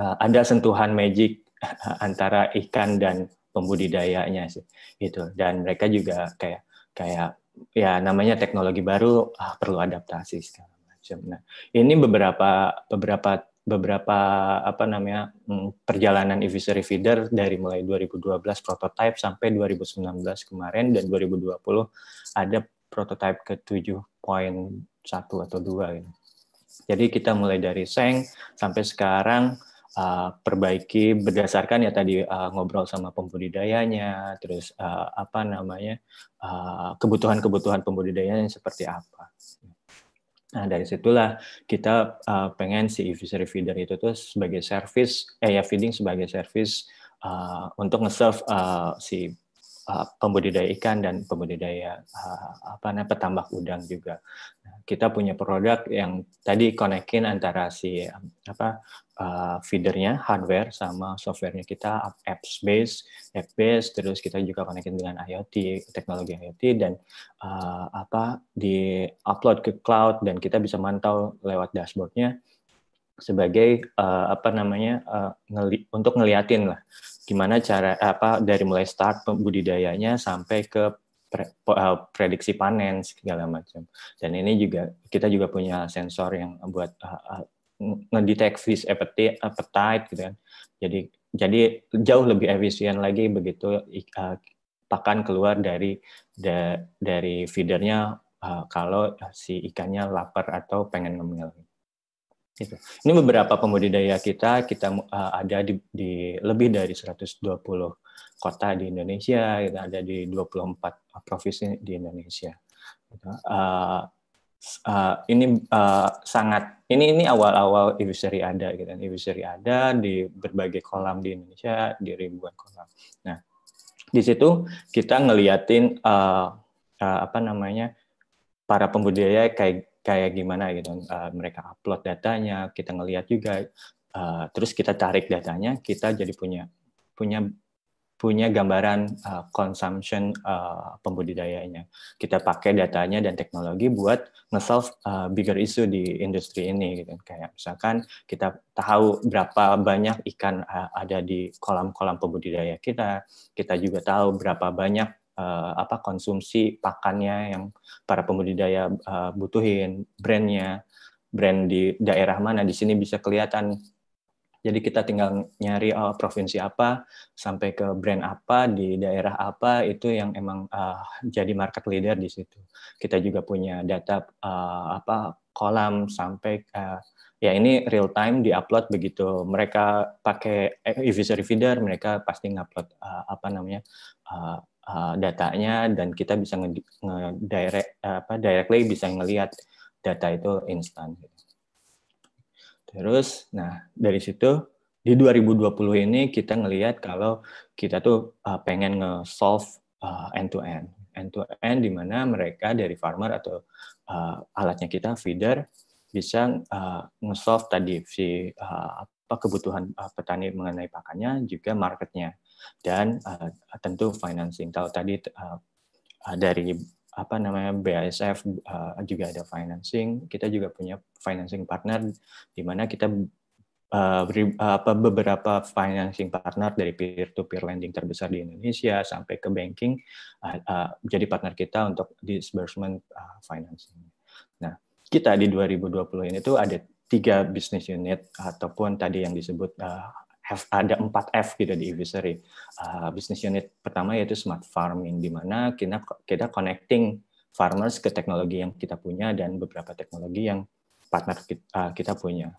uh, ada sentuhan magic <laughs> antara ikan dan pembudidayanya sih gitu dan mereka juga kayak kayak ya namanya teknologi baru ah, perlu adaptasi segala macam. Nah, ini beberapa beberapa beberapa apa namanya mm, perjalanan EV Reader feeder dari mulai 2012 prototype sampai 2019 kemarin dan 2020 ada prototype ke 7.1 atau 2 gitu. Jadi kita mulai dari seng sampai sekarang uh, perbaiki berdasarkan ya tadi uh, ngobrol sama pembudidayanya terus uh, apa namanya kebutuhan-kebutuhan pembudidayanya seperti apa. Nah, dari situlah kita uh, pengen si user e feeder itu tuh sebagai service, eh ya feeding sebagai service uh, untuk nge-serve uh, si Uh, pembudidaya ikan dan pembudidaya uh, apa namanya petambak udang juga. Nah, kita punya produk yang tadi konekin antara si apa uh, feedernya, hardware sama softwarenya kita apps base, app base, terus kita juga konekin dengan IoT, teknologi IoT dan uh, apa di upload ke cloud dan kita bisa mantau lewat dashboardnya sebagai uh, apa namanya uh, ngeli untuk ngeliatin lah gimana cara apa dari mulai start budidayanya sampai ke pre, uh, prediksi panen segala macam. Dan ini juga kita juga punya sensor yang buat uh, uh, ngedetect fish appetite, appetite gitu kan. Jadi jadi jauh lebih efisien lagi begitu uh, pakan keluar dari da, dari feedernya uh, kalau si ikannya lapar atau pengen ngemil. Gitu. Ini beberapa pembudidaya kita, kita uh, ada di, di lebih dari 120 kota di Indonesia, kita gitu. ada di 24 eh, provinsi di Indonesia. Gitu. Uh, uh, ini uh, sangat ini ini awal-awal eviseri ada gitu kan ada di berbagai kolam di Indonesia di ribuan kolam. Nah di situ kita ngeliatin uh, uh, apa namanya para pembudidaya kayak kayak gimana gitu uh, mereka upload datanya kita ngelihat juga uh, terus kita tarik datanya kita jadi punya punya punya gambaran uh, consumption uh, pembudidayanya kita pakai datanya dan teknologi buat nge-solve uh, bigger issue di industri ini gitu kayak misalkan kita tahu berapa banyak ikan uh, ada di kolam-kolam pembudidaya kita kita juga tahu berapa banyak uh, apa konsumsi pakannya yang para pembudidaya uh, butuhin, brandnya, brand di daerah mana di sini bisa kelihatan. Jadi kita tinggal nyari uh, provinsi apa sampai ke brand apa di daerah apa itu yang emang uh, jadi market leader di situ. Kita juga punya data uh, apa kolam sampai uh, ya ini real time di upload begitu mereka pakai e-user feeder mereka pasti ngupload uh, apa namanya uh, uh, datanya dan kita bisa nge, nge apa directly bisa ngelihat data itu instan. Gitu. Terus, nah dari situ di 2020 ini kita ngelihat kalau kita tuh uh, pengen nge-solve uh, end-to-end. End-to-end di mana mereka dari farmer atau uh, alatnya kita, feeder, bisa uh, nge-solve tadi si uh, apa kebutuhan uh, petani mengenai pakannya juga marketnya dan uh, tentu financing. Kalau tadi uh, dari apa namanya BASF uh, eh, juga ada financing, kita juga punya financing partner di mana kita uh, beri, uh, beberapa financing partner dari peer to peer lending terbesar di Indonesia sampai ke banking uh, uh, jadi partner kita untuk disbursement uh, financing. Nah, kita di 2020 ini tuh ada tiga bisnis unit ataupun tadi yang disebut uh, have ada 4 F gitu di Evisory. Uh, ah, business unit pertama yaitu smart farming di mana kita kita connecting farmers ke teknologi yang kita punya dan beberapa teknologi yang partner kita, uh, kita punya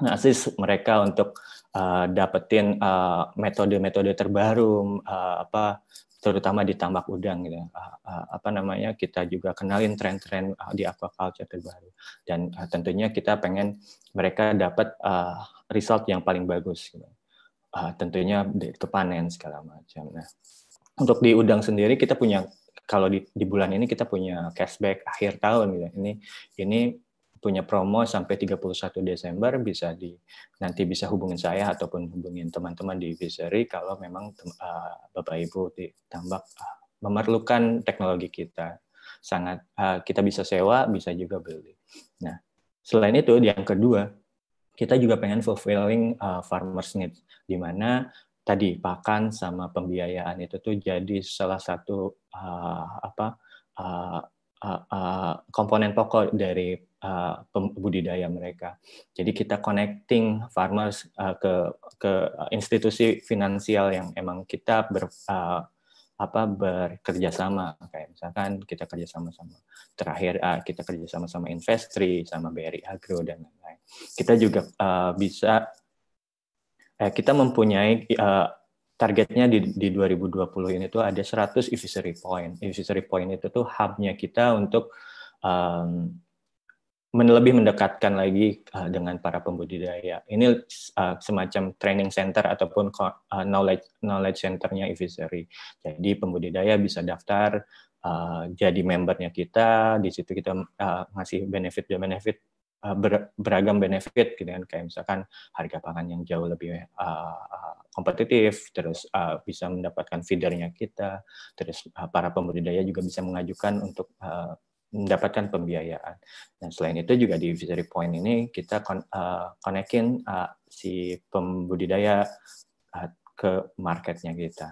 ngasih mereka untuk uh, dapetin eh, metode-metode uh, terbaru uh, apa terutama di tambak udang gitu uh, uh, apa namanya kita juga kenalin tren-tren uh, di aquaculture terbaru dan uh, tentunya kita pengen mereka dapat uh, result yang paling bagus gitu. uh, tentunya itu panen segala macam nah untuk di udang sendiri kita punya kalau di, di bulan ini kita punya cashback akhir tahun gitu ini ini punya promo sampai 31 Desember bisa di nanti bisa hubungin saya ataupun hubungin teman-teman di Visery kalau memang uh, Bapak Ibu ditambah eh, uh, memerlukan teknologi kita. Sangat uh, kita bisa sewa, bisa juga beli. Nah, selain itu yang kedua, kita juga pengen fulfilling uh, farmers need di mana tadi pakan sama pembiayaan itu tuh jadi salah satu uh, apa uh, uh, uh, komponen pokok dari uh, budidaya mereka. Jadi kita connecting farmers uh, ke ke institusi finansial yang emang kita ber, uh, apa bekerja sama kayak misalkan kita kerja sama sama terakhir uh, kita kerja sama sama Investri sama BRI Agro dan lain-lain. Kita juga uh, bisa uh, kita mempunyai uh, targetnya di, di 2020 ini tuh ada 100 efficiency point. Efficiency point itu tuh hubnya kita untuk um, lebih mendekatkan lagi uh, dengan para pembudidaya. Ini uh, semacam training center ataupun uh, knowledge knowledge centernya Evisery. Jadi pembudidaya bisa daftar uh, jadi membernya kita. Di situ kita uh, ngasih benefit dan benefit beragam benefit, gitu kan? Kayak misalkan harga pangan yang jauh lebih uh, kompetitif, terus uh, bisa mendapatkan feedernya kita, terus uh, para pembudidaya juga bisa mengajukan untuk uh, mendapatkan pembiayaan. Dan selain itu juga di visory Point ini kita eh, konekin uh, si pembudidaya uh, ke marketnya kita.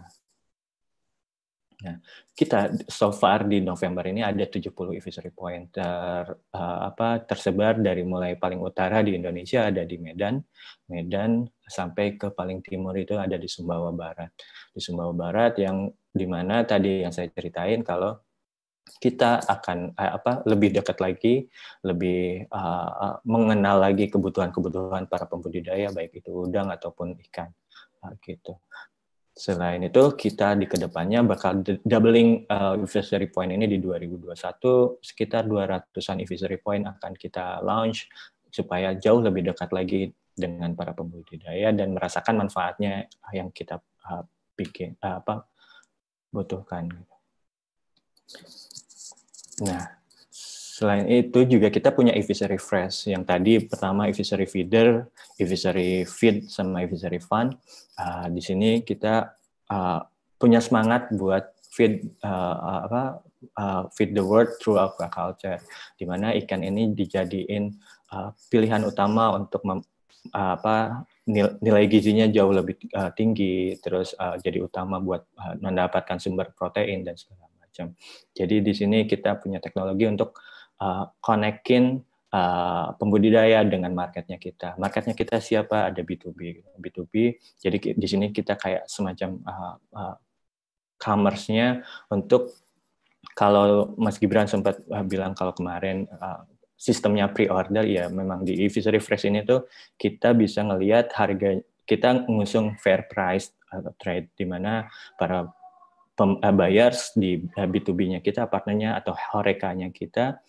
Nah, kita so far di November ini ada 70 advisory point ter, uh, apa, tersebar dari mulai paling utara di Indonesia ada di Medan, Medan sampai ke paling timur itu ada di Sumbawa Barat. Di Sumbawa Barat yang di mana tadi yang saya ceritain kalau kita akan eh, apa lebih dekat lagi, lebih uh, mengenal lagi kebutuhan-kebutuhan para pembudidaya baik itu udang ataupun ikan uh, gitu. Selain itu kita di kedepannya bakal doubling uh, advisory point ini di 2021 sekitar 200-an advisory point akan kita launch supaya jauh lebih dekat lagi dengan para pembudidaya dan merasakan manfaatnya yang kita uh, bikin uh, apa butuhkan. Nah, selain itu juga kita punya advisory fresh yang tadi pertama advisory feeder, advisory feed sama advisory fund. Uh, ah, di sini kita uh, punya semangat buat feed uh, apa uh, feed the world through aquaculture di mana ikan ini dijadiin uh, pilihan utama untuk mem, uh, apa nilai gizinya jauh lebih tinggi terus jadi utama buat mendapatkan sumber protein dan segala macam macam. Jadi di sini kita punya teknologi untuk uh, konekin uh, pembudidaya dengan marketnya kita. Marketnya kita siapa? Ada B2B, B2B. Jadi di sini kita kayak semacam uh, uh, commerce-nya untuk kalau Mas Gibran sempat uh, bilang kalau kemarin uh, sistemnya pre-order ya memang di Evisor refresh ini tuh kita bisa ngelihat harga kita ngusung fair price atau uh, trade di mana para pem, uh, buyers di uh, eh, B2B-nya kita, partnernya atau horekanya kita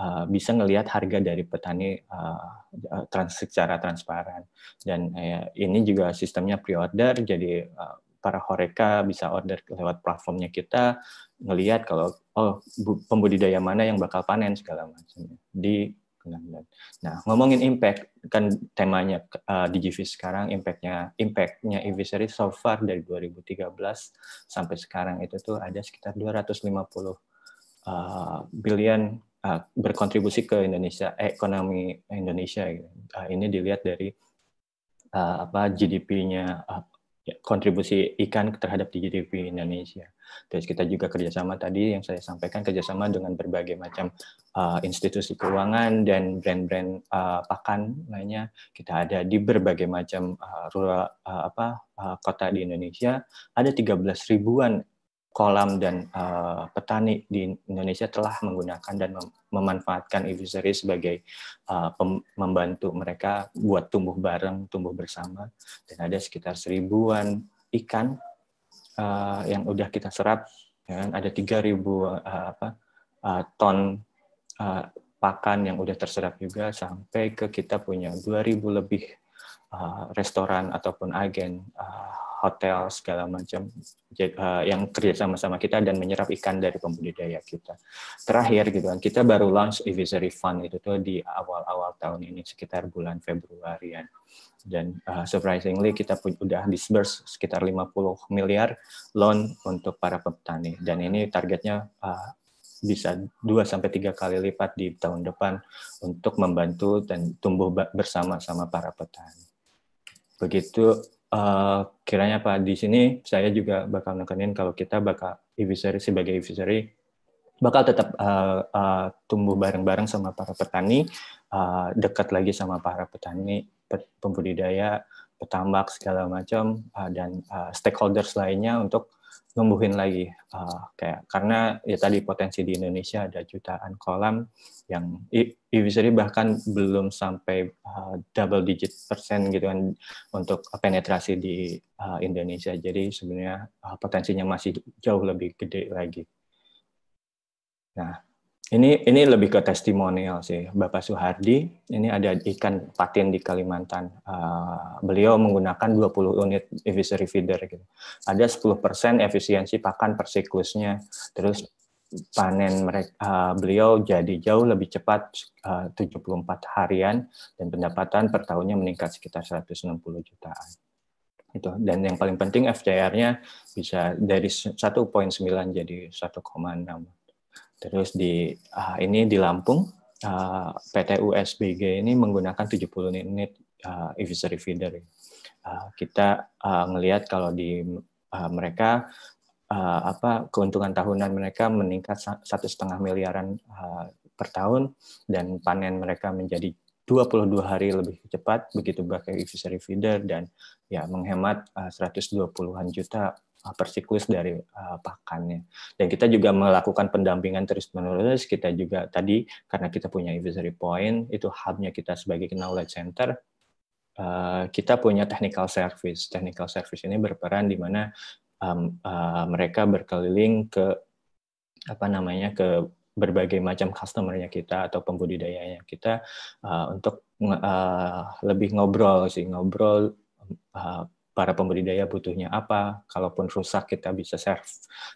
uh, bisa ngelihat harga dari petani uh, trans, secara transparan. Dan uh, ini juga sistemnya pre-order, jadi uh, para horeka bisa order lewat platformnya kita ngelihat kalau oh pembudidaya mana yang bakal panen segala macamnya di benar-benar. Nah, ngomongin impact kan temanya uh, eh, GV sekarang impactnya impactnya e series so far dari 2013 sampai sekarang itu tuh ada sekitar 250 uh, eh, billion uh, berkontribusi ke Indonesia ekonomi Indonesia. Gitu. Uh, ini dilihat dari uh, apa GDP-nya uh, Ya, kontribusi ikan terhadap GDP Indonesia. Terus kita juga kerjasama tadi yang saya sampaikan kerjasama dengan berbagai macam uh, institusi keuangan dan brand-brand uh, pakan lainnya. Kita ada di berbagai macam uh, rural uh, apa uh, kota di Indonesia. Ada 13 ribuan kolam dan uh, petani di Indonesia telah menggunakan dan mem memanfaatkan e-fishery sebagai uh, membantu mereka buat tumbuh bareng, tumbuh bersama. Dan ada sekitar seribuan ikan uh, yang udah kita serap. Ya, kan? ada 3.000 uh, apa, uh, ton uh, pakan yang udah terserap juga sampai ke kita punya 2.000 lebih uh, restoran ataupun agen uh, hotel segala macam eh, yang kerja sama sama kita dan menyerap ikan dari pembudidaya kita. Terakhir gitu kan, kita baru launch advisory Fund itu tuh di awal-awal tahun ini sekitar bulan Februarian. Ya. Dan uh, surprisingly kita pun udah disburse sekitar 50 miliar loan untuk para petani dan ini targetnya uh, bisa 2 sampai tiga kali lipat di tahun depan untuk membantu dan tumbuh bersama sama para petani. Begitu uh, kiranya Pak di sini saya juga bakal nekenin kalau kita bakal evisory sebagai evisory bakal tetap uh, uh, tumbuh bareng-bareng sama para petani, uh, dekat lagi sama para petani, pet, pembudidaya, petambak segala macam uh, dan uh, stakeholders lainnya untuk numbuhin lagi uh, kayak karena ya tadi potensi di Indonesia ada jutaan kolam yang ini bahkan belum sampai uh, double digit persen gitu kan untuk penetrasi di uh, Indonesia jadi sebenarnya uh, potensinya masih jauh lebih gede lagi. Nah ini ini lebih ke testimonial sih, Bapak Suhardi. Ini ada ikan patin di Kalimantan. Uh, beliau menggunakan 20 unit e evisory feeder gitu. Ada 10% efisiensi pakan per siklusnya. Terus panen mereka uh, eh, beliau jadi jauh lebih cepat eh, uh, 74 harian dan pendapatan per tahunnya meningkat sekitar 160 jutaan. Itu dan yang paling penting FCR-nya bisa dari 1.9 jadi 1,6 Terus di uh, ini di Lampung uh, ah, PT USBG ini menggunakan 70 unit uh, ah, feeder. Uh, kita uh, ngelihat kalau di uh, mereka uh, apa keuntungan tahunan mereka meningkat satu setengah miliaran uh, per tahun dan panen mereka menjadi 22 hari lebih cepat begitu pakai advisory feeder dan ya menghemat uh, 120-an juta Uh, persiklus dari uh, pakannya. Dan kita juga melakukan pendampingan terus-menerus. Kita juga tadi karena kita punya advisory point, itu hubnya kita sebagai knowledge center. Uh, kita punya technical service. Technical service ini berperan di mana um, uh, mereka berkeliling ke apa namanya ke berbagai macam customernya kita atau pembudidayanya kita uh, untuk uh, lebih ngobrol sih ngobrol um, uh, para pemberi daya butuhnya apa, kalaupun rusak kita bisa serv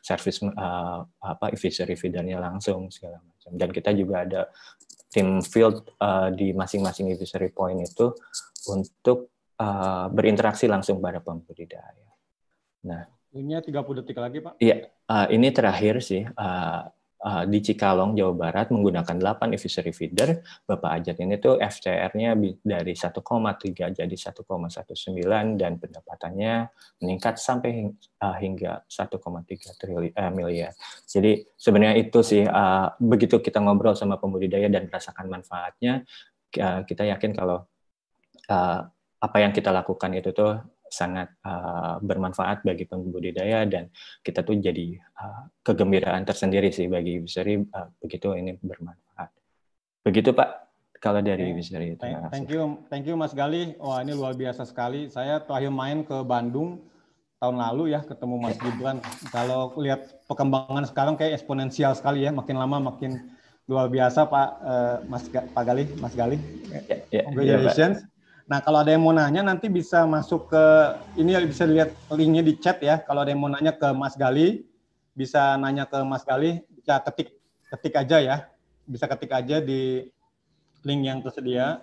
service uh, apa efficiency feedernya langsung segala macam. Dan kita juga ada tim field uh, di masing-masing efficiency point itu untuk uh, berinteraksi langsung pada pemberi daya. Nah, punya 30 detik lagi, Pak. Iya, uh, ini terakhir sih. Uh, uh, di Cikalong, Jawa Barat menggunakan 8 efficiency feeder, Bapak Ajat ini tuh FCR-nya dari 1,3 jadi 1,19 dan pendapatannya meningkat sampai uh, hingga 1,3 triliun uh, miliar. Jadi sebenarnya itu sih uh, begitu kita ngobrol sama pembudidaya dan merasakan manfaatnya, uh, kita yakin kalau uh, apa yang kita lakukan itu tuh sangat uh, bermanfaat bagi pembudidaya dan kita tuh jadi uh, kegembiraan tersendiri sih bagi Seri uh, eh, begitu ini bermanfaat. Begitu Pak kalau dari Seri. Thank, thank you thank you Mas Gali. Wah ini luar biasa sekali. Saya terakhir main ke Bandung tahun lalu ya ketemu Mas iya. Gibran. Kalau lihat perkembangan sekarang kayak eksponensial sekali ya, makin lama makin luar biasa Pak uh, Mas Pak Gali, Mas Gali. Yeah, yeah, Congratulations. Yeah, Pak. Nah, kalau ada yang mau nanya nanti bisa masuk ke ini bisa lihat linknya di chat ya. Kalau ada yang mau nanya ke Mas Gali, bisa nanya ke Mas Gali, bisa ketik ketik aja ya. Bisa ketik aja di link yang tersedia.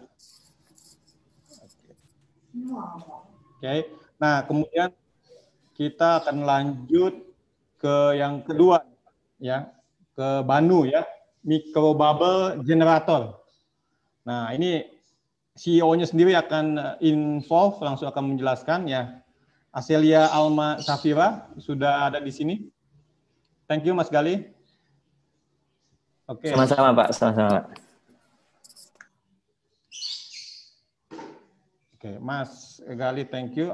Oke. Okay. Nah, kemudian kita akan lanjut ke yang kedua ya, ke Banu ya, microbubble generator. Nah, ini CEO-nya sendiri akan eh, involve, langsung akan menjelaskan ya. Aselia Alma Safira sudah ada di sini. Thank you Mas Gali. Oke. Okay. Sama-sama Pak, sama-sama Oke, okay, Mas Gali, thank you.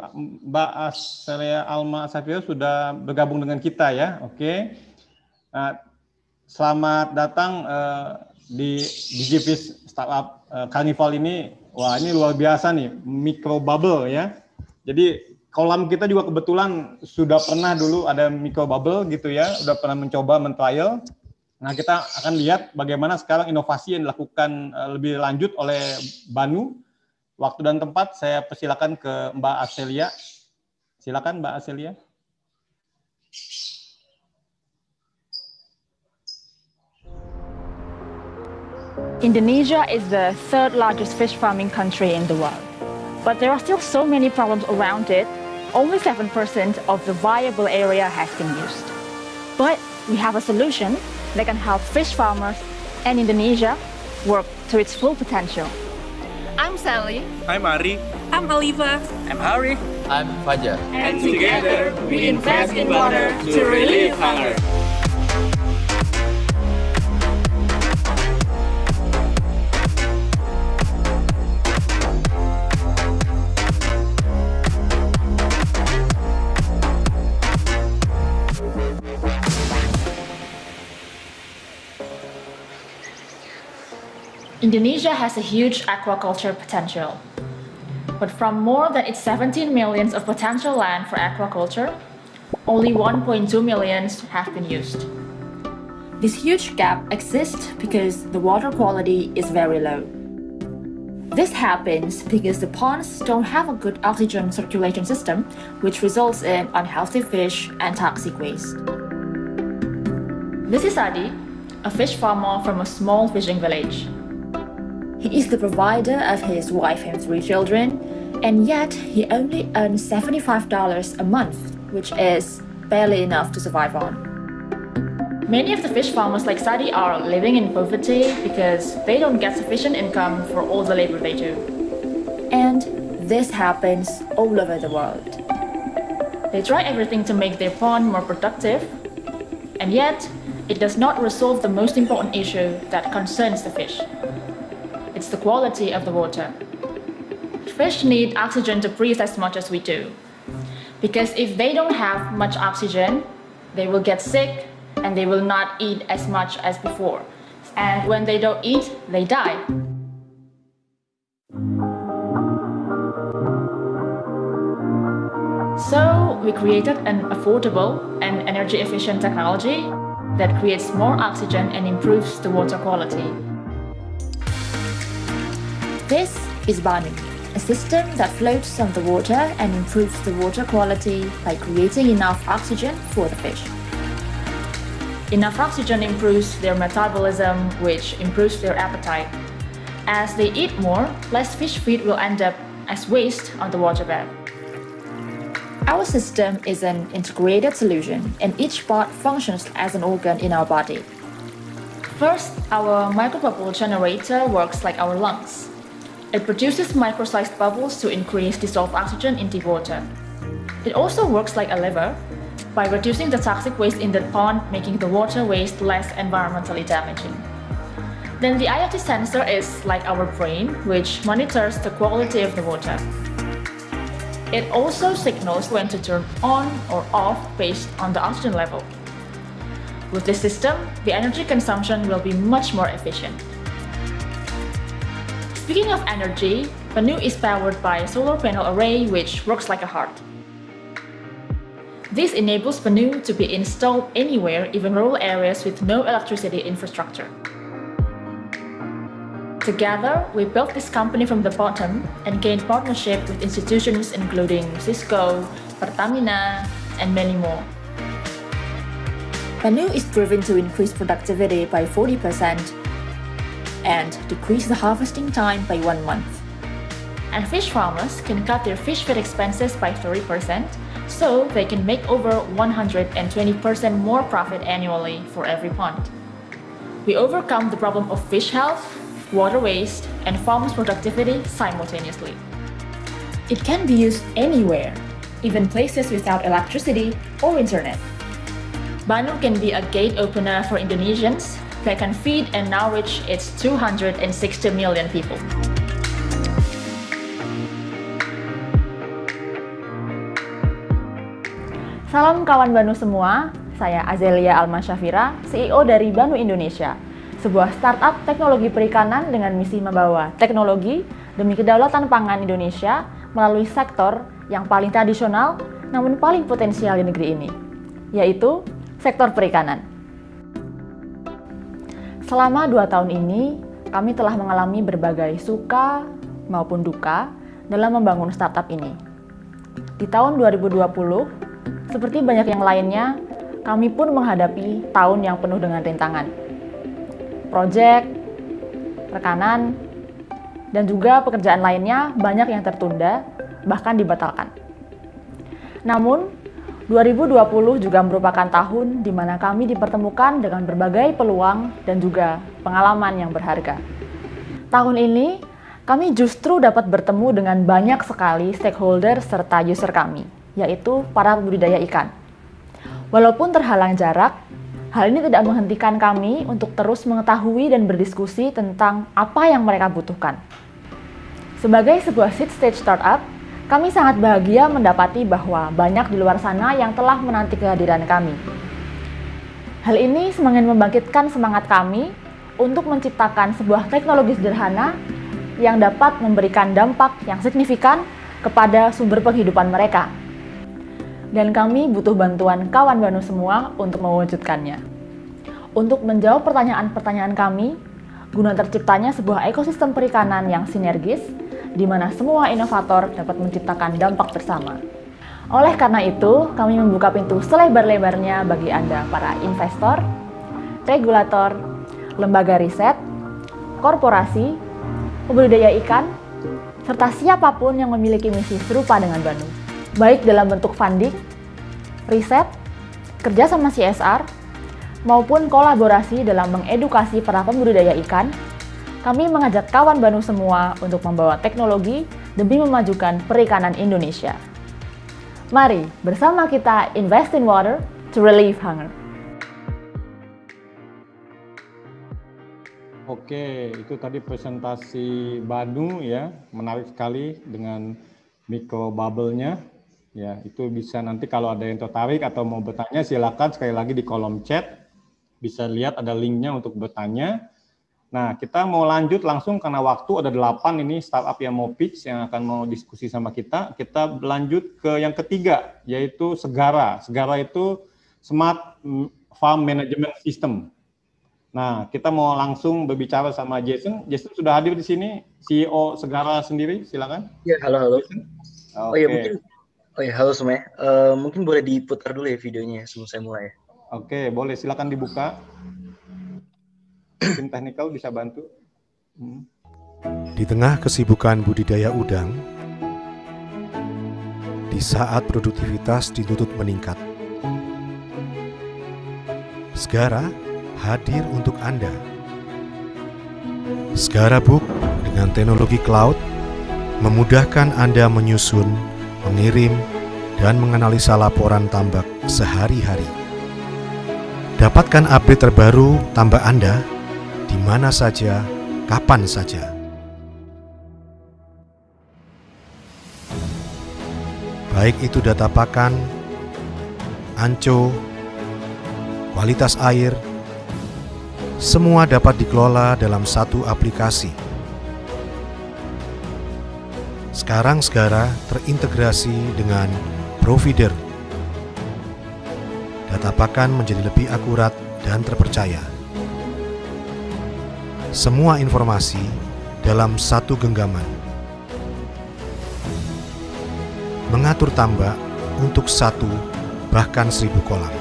Mbak Aselia Alma Safira sudah bergabung dengan kita ya. Oke. Okay. Nah, eh, selamat datang uh, di DigiFish Startup uh, Carnival ini Wah ini luar biasa nih, micro bubble ya. Jadi kolam kita juga kebetulan sudah pernah dulu ada micro bubble gitu ya, sudah pernah mencoba mentrial. Nah kita akan lihat bagaimana sekarang inovasi yang dilakukan eh, lebih lanjut oleh Banu. Waktu dan tempat saya persilakan ke Mbak Aselia. Silakan Mbak Aselia. Indonesia is the third largest fish farming country in the world. But there are still so many problems around it, only 7% of the viable area has been used. But we have a solution that can help fish farmers and Indonesia work to its full potential. I'm Sally. I'm Ari. I'm Aliva. I'm Harry. I'm Fajar. And, and together, we invest in water to relieve hunger. Indonesia has a huge aquaculture potential. But from more than its 17 millions of potential land for aquaculture, only 1.2 millions have been used. This huge gap exists because the water quality is very low. This happens because the ponds don't have a good oxygen circulation system, which results in unhealthy fish and toxic waste. This is Adi, a fish farmer from a small fishing village. He is the provider of his wife and three children, and yet he only earns $75 a month, which is barely enough to survive on. Many of the fish farmers like Sadi are living in poverty because they don't get sufficient income for all the labor they do. And this happens all over the world. They try everything to make their pond more productive, and yet it does not resolve the most important issue that concerns the fish it's the quality of the water. Fish need oxygen to breathe as much as we do. Because if they don't have much oxygen, they will get sick and they will not eat as much as before. And when they don't eat, they die. So we created an affordable and energy efficient technology that creates more oxygen and improves the water quality. This is Barnaby, a system that floats on the water and improves the water quality by creating enough oxygen for the fish. Enough oxygen improves their metabolism, which improves their appetite. As they eat more, less fish feed will end up as waste on the waterbed. Our system is an integrated solution, and each part functions as an organ in our body. First, our microbubble generator works like our lungs. It produces micro-sized bubbles to increase dissolved oxygen in the water. It also works like a lever by reducing the toxic waste in the pond, making the water waste less environmentally damaging. Then the IoT sensor is like our brain, which monitors the quality of the water. It also signals when to turn on or off based on the oxygen level. With this system, the energy consumption will be much more efficient. Speaking of energy, Banu is powered by a solar panel array which works like a heart. This enables Banu to be installed anywhere, even rural areas with no electricity infrastructure. Together, we built this company from the bottom and gained partnership with institutions including Cisco, Pertamina, and many more. Banu is driven to increase productivity by 40% and decrease the harvesting time by one month. And fish farmers can cut their fish feed expenses by 30%, so they can make over 120% more profit annually for every pond. We overcome the problem of fish health, water waste, and farmers' productivity simultaneously. It can be used anywhere, even places without electricity or internet. Bandung can be a gate opener for Indonesians that can feed and nourish its 260 million people. Salam kawan Banu semua, saya Azelia Alma Syafira, CEO dari Banu Indonesia, sebuah startup teknologi perikanan dengan misi membawa teknologi demi kedaulatan pangan Indonesia melalui sektor yang paling tradisional namun paling potensial di negeri ini, yaitu sektor perikanan. Selama dua tahun ini, kami telah mengalami berbagai suka maupun duka dalam membangun startup ini. Di tahun 2020, seperti banyak yang lainnya, kami pun menghadapi tahun yang penuh dengan rintangan. Proyek, rekanan, dan juga pekerjaan lainnya banyak yang tertunda, bahkan dibatalkan. Namun, 2020 juga merupakan tahun di mana kami dipertemukan dengan berbagai peluang dan juga pengalaman yang berharga. Tahun ini, kami justru dapat bertemu dengan banyak sekali stakeholder serta user kami, yaitu para budidaya ikan. Walaupun terhalang jarak, hal ini tidak menghentikan kami untuk terus mengetahui dan berdiskusi tentang apa yang mereka butuhkan. Sebagai sebuah seed stage startup, kami sangat bahagia mendapati bahwa banyak di luar sana yang telah menanti kehadiran kami. Hal ini semakin membangkitkan semangat kami untuk menciptakan sebuah teknologi sederhana yang dapat memberikan dampak yang signifikan kepada sumber penghidupan mereka. Dan kami butuh bantuan kawan Banu semua untuk mewujudkannya. Untuk menjawab pertanyaan-pertanyaan kami, guna terciptanya sebuah ekosistem perikanan yang sinergis, di mana semua inovator dapat menciptakan dampak bersama. Oleh karena itu, kami membuka pintu selebar-lebarnya bagi Anda para investor, regulator, lembaga riset, korporasi, pembudidaya ikan, serta siapapun yang memiliki misi serupa dengan Banu, baik dalam bentuk funding, riset, kerja sama CSR, maupun kolaborasi dalam mengedukasi para pembudidaya ikan kami mengajak kawan Bandung semua untuk membawa teknologi demi memajukan perikanan Indonesia. Mari bersama kita invest in water to relieve hunger. Oke, itu tadi presentasi Bandung ya, menarik sekali dengan micro bubble-nya. Ya, itu bisa nanti kalau ada yang tertarik atau mau bertanya silakan sekali lagi di kolom chat bisa lihat ada linknya untuk bertanya Nah, kita mau lanjut langsung karena waktu ada delapan ini startup yang mau pitch yang akan mau diskusi sama kita. Kita lanjut ke yang ketiga yaitu Segara. Segara itu Smart mm, Farm Management System. Nah, kita mau langsung berbicara sama Jason. Jason sudah hadir di sini, CEO Segara sendiri, silakan. Ya, halo halo. Okay. Oh iya, mungkin Oh iya, halo semuanya. Uh, mungkin boleh diputar dulu ya videonya sebelum saya mulai. Ya? Oke, okay, boleh silakan dibuka tim teknikal bisa bantu. Hmm. Di tengah kesibukan budidaya udang, di saat produktivitas dituntut meningkat, Segara hadir untuk Anda. Segara Book dengan teknologi cloud memudahkan Anda menyusun, mengirim, dan menganalisa laporan tambak sehari-hari. Dapatkan update terbaru tambak Anda di mana saja, kapan saja. Baik itu data pakan, anco, kualitas air, semua dapat dikelola dalam satu aplikasi. Sekarang Segara terintegrasi dengan provider. Data pakan menjadi lebih akurat dan terpercaya semua informasi dalam satu genggaman. Mengatur tambak untuk satu bahkan seribu kolam.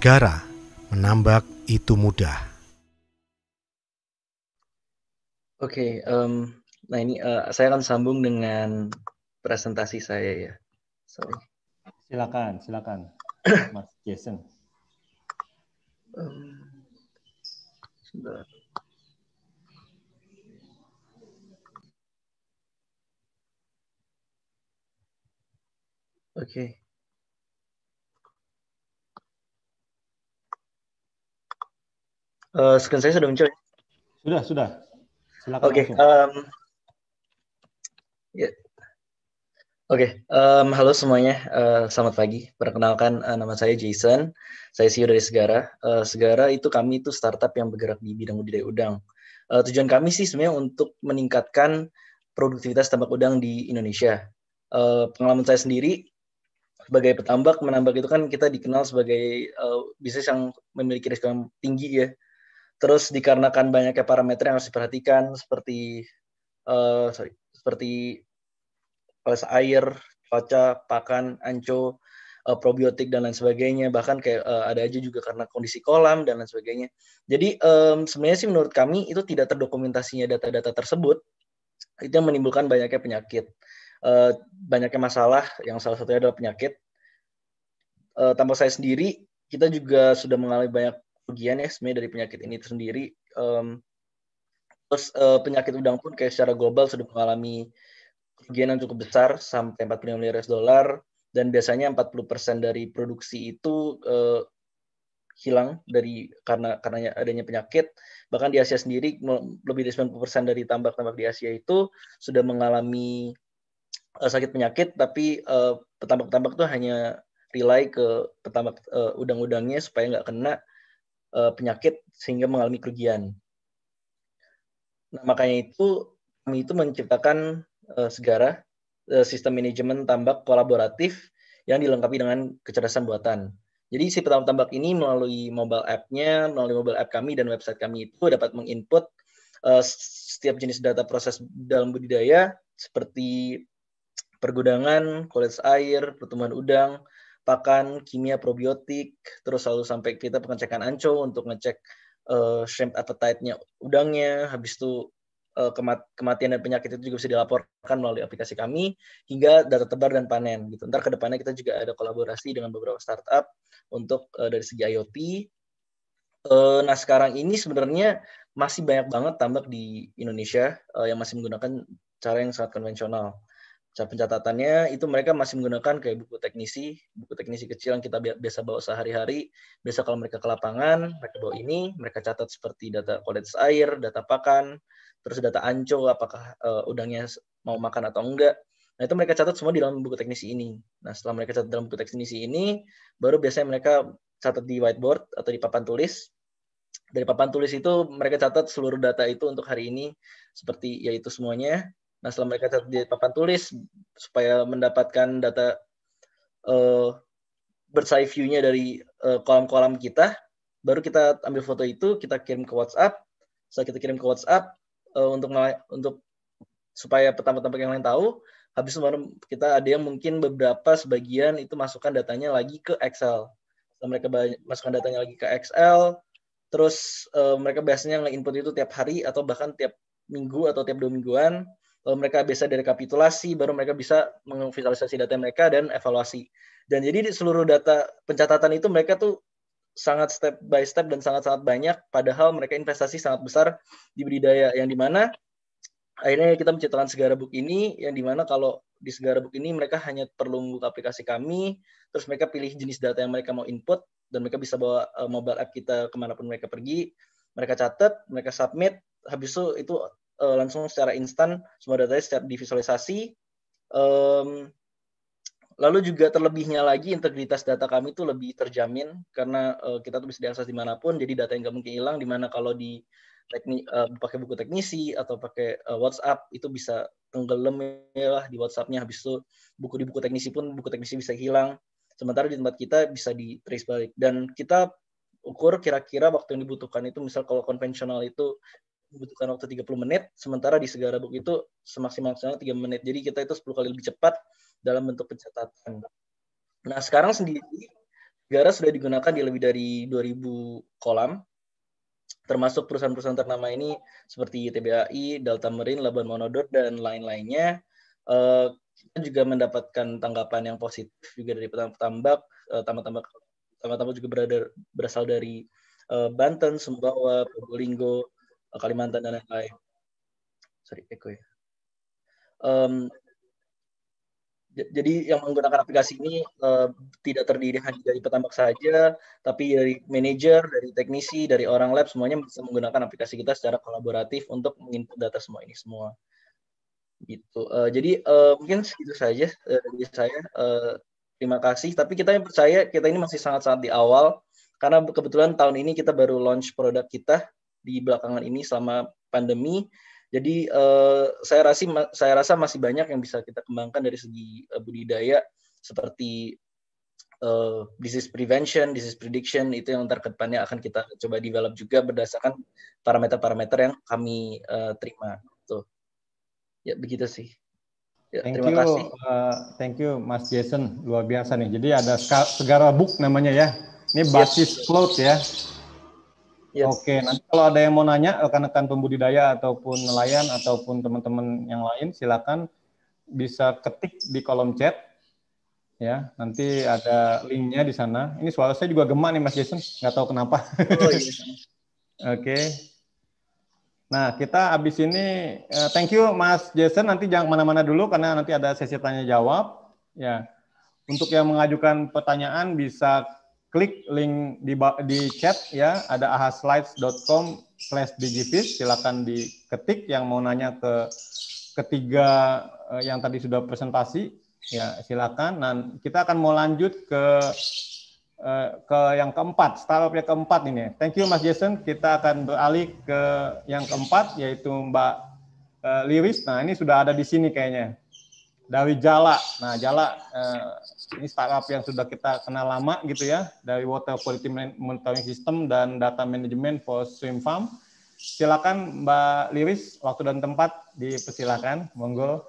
segara menambak itu mudah. Oke, okay, um, nah ini uh, saya akan sambung dengan presentasi saya ya. Sorry. Silakan, silakan, <clears throat> Mas Jason. Um, sebentar. Oke. Okay. Uh, screen saya sudah muncul. Ya? Sudah, sudah. Oke. Ya. Oke. Okay, um, yeah. Oke, okay, um, halo semuanya, uh, selamat pagi. Perkenalkan uh, nama saya Jason, saya CEO dari Segara. Uh, Segara itu kami itu startup yang bergerak di bidang budidaya udang. Uh, tujuan kami sih sebenarnya untuk meningkatkan produktivitas tambak udang di Indonesia. Uh, pengalaman saya sendiri sebagai petambak, menambak itu kan kita dikenal sebagai uh, bisnis yang memiliki risiko yang tinggi ya, Terus dikarenakan banyaknya parameter yang harus diperhatikan seperti uh, sorry, seperti kualitas air, cuaca, pakan, anco, uh, probiotik dan lain sebagainya. Bahkan kayak uh, ada aja juga karena kondisi kolam dan lain sebagainya. Jadi um, sebenarnya sih menurut kami itu tidak terdokumentasinya data-data tersebut itu yang menimbulkan banyaknya penyakit. Uh, banyaknya masalah yang salah satunya adalah penyakit. Uh, tanpa saya sendiri kita juga sudah mengalami banyak kerugian ya sebenarnya dari penyakit ini sendiri. Um, terus uh, penyakit udang pun kayak secara global sudah mengalami kerugian yang cukup besar sampai 40 miliar US dollar dan biasanya 40% dari produksi itu uh, hilang dari karena karena adanya penyakit. Bahkan di Asia sendiri lebih dari 90% dari tambak-tambak di Asia itu sudah mengalami uh, sakit penyakit tapi uh, petambak-petambak itu hanya relay ke petambak uh, udang-udangnya supaya nggak kena uh, penyakit sehingga mengalami kerugian. Nah, makanya itu kami itu menciptakan uh, segara uh, sistem manajemen tambak kolaboratif yang dilengkapi dengan kecerdasan buatan. Jadi si petambak tambak ini melalui mobile app-nya, melalui mobile app kami dan website kami itu dapat menginput uh, setiap jenis data proses dalam budidaya seperti pergudangan, kualitas air, pertumbuhan udang, pakan kimia probiotik, terus selalu sampai kita pengecekan anco untuk ngecek uh, shrimp appetite-nya udangnya, habis itu eh, kematian dan penyakit itu juga bisa dilaporkan melalui aplikasi kami, hingga data tebar dan panen. Gitu. Ntar kedepannya kita juga ada kolaborasi dengan beberapa startup untuk uh, dari segi IoT. Uh, nah sekarang ini sebenarnya masih banyak banget tambak di Indonesia uh, yang masih menggunakan cara yang sangat konvensional pencatatannya itu mereka masih menggunakan kayak buku teknisi, buku teknisi kecil yang kita biasa bawa sehari-hari. Biasa kalau mereka ke lapangan, mereka bawa ini, mereka catat seperti data kualitas air, data pakan, terus data anco, apakah eh, udangnya mau makan atau enggak. Nah itu mereka catat semua di dalam buku teknisi ini. Nah setelah mereka catat dalam buku teknisi ini, baru biasanya mereka catat di whiteboard atau di papan tulis. Dari papan tulis itu mereka catat seluruh data itu untuk hari ini, seperti yaitu semuanya Nah, setelah mereka catat di papan tulis supaya mendapatkan data uh, eh, bird's view-nya dari eh, kolam-kolam uh, kita, baru kita ambil foto itu, kita kirim ke WhatsApp. Setelah kita kirim ke WhatsApp uh, untuk untuk supaya petambak-petambak yang lain tahu, habis kemarin kita ada yang mungkin beberapa sebagian itu masukkan datanya lagi ke Excel. Setelah mereka masukkan datanya lagi ke Excel, terus uh, mereka biasanya nge-input itu tiap hari atau bahkan tiap minggu atau tiap dua mingguan lalu mereka bisa direkapitulasi, baru mereka bisa mengvisualisasi data mereka dan evaluasi. Dan jadi di seluruh data pencatatan itu mereka tuh sangat step by step dan sangat-sangat banyak, padahal mereka investasi sangat besar di budidaya, yang dimana akhirnya kita menciptakan segara book ini, yang dimana kalau di segara book ini mereka hanya perlu membuka aplikasi kami, terus mereka pilih jenis data yang mereka mau input, dan mereka bisa bawa eh, mobile app kita kemanapun mereka pergi, mereka catat, mereka submit, habis itu itu uh, langsung secara instan semua datanya secara divisualisasi. Um, lalu juga terlebihnya lagi integritas data kami itu lebih terjamin karena uh, kita tuh bisa diakses dimanapun. Jadi data yang nggak mungkin hilang dimana kalau di teknik uh, eh, pakai buku teknisi atau pakai uh, WhatsApp itu bisa tenggelam ya lah di WhatsAppnya habis itu buku di buku teknisi pun buku teknisi bisa hilang sementara di tempat kita bisa di trace balik dan kita ukur kira-kira waktu yang dibutuhkan itu misal kalau konvensional itu membutuhkan waktu 30 menit, sementara di Segara Book itu semaksimal maksimal 3 menit. Jadi kita itu 10 kali lebih cepat dalam bentuk pencatatan. Nah, sekarang sendiri Segara sudah digunakan di lebih dari 2000 kolam, termasuk perusahaan-perusahaan ternama ini seperti TBAI, Delta Marine, Laban Monodot, dan lain-lainnya. Eh, kita juga mendapatkan tanggapan yang positif juga dari petambak, petambak eh, tambak-tambak tambak juga berada, berasal dari eh, Banten, Sumbawa, Probolinggo, Kalimantan dan lain-lain. Sorry, Eko ya. Um, jadi yang menggunakan aplikasi ini uh, tidak terdiri hanya dari petambak saja, tapi dari manajer, dari teknisi, dari orang lab semuanya bisa menggunakan aplikasi kita secara kolaboratif untuk menginput data semua ini semua. Gitu. Uh, jadi uh, mungkin segitu saja uh, dari saya. Uh, terima kasih. Tapi kita yang percaya kita ini masih sangat-sangat di awal karena kebetulan tahun ini kita baru launch produk kita di belakangan ini selama pandemi. Jadi eh, saya rasa saya rasa masih banyak yang bisa kita kembangkan dari segi eh, budidaya seperti eh, disease prevention, disease prediction itu yang terkedepannya akan kita coba develop juga berdasarkan parameter-parameter yang kami terima. Tuh. Gitu. Ya begitu sih. Ya, thank terima you, kasih. Uh, thank you, Mas Jason. Luar biasa nih. Jadi ada segara book namanya ya. Ini basis yes. float ya. Yes. Oke, nanti kalau ada yang mau nanya rekan-rekan pembudidaya ataupun nelayan ataupun teman-teman yang lain silakan bisa ketik di kolom chat ya nanti ada linknya di sana ini suara saya juga gemar nih mas Jason nggak tahu kenapa oh, iya. <laughs> oke nah kita abis ini uh, thank you mas Jason nanti jangan kemana-mana dulu karena nanti ada sesi tanya jawab ya untuk yang mengajukan pertanyaan bisa klik link di di chat ya ada ahaslides.com slash digivis silakan diketik yang mau nanya ke ketiga eh, yang tadi sudah presentasi ya silakan Dan kita akan mau lanjut ke eh, ke yang keempat startup yang keempat ini thank you mas Jason kita akan beralih ke yang keempat yaitu mbak eh, Liris nah ini sudah ada di sini kayaknya dari Jala nah Jala eh, ini startup yang sudah kita kenal lama gitu ya dari Water Quality Monitoring System dan Data Management for Swim Farm. Silakan Mbak Liris, waktu dan tempat dipersilakan, monggo.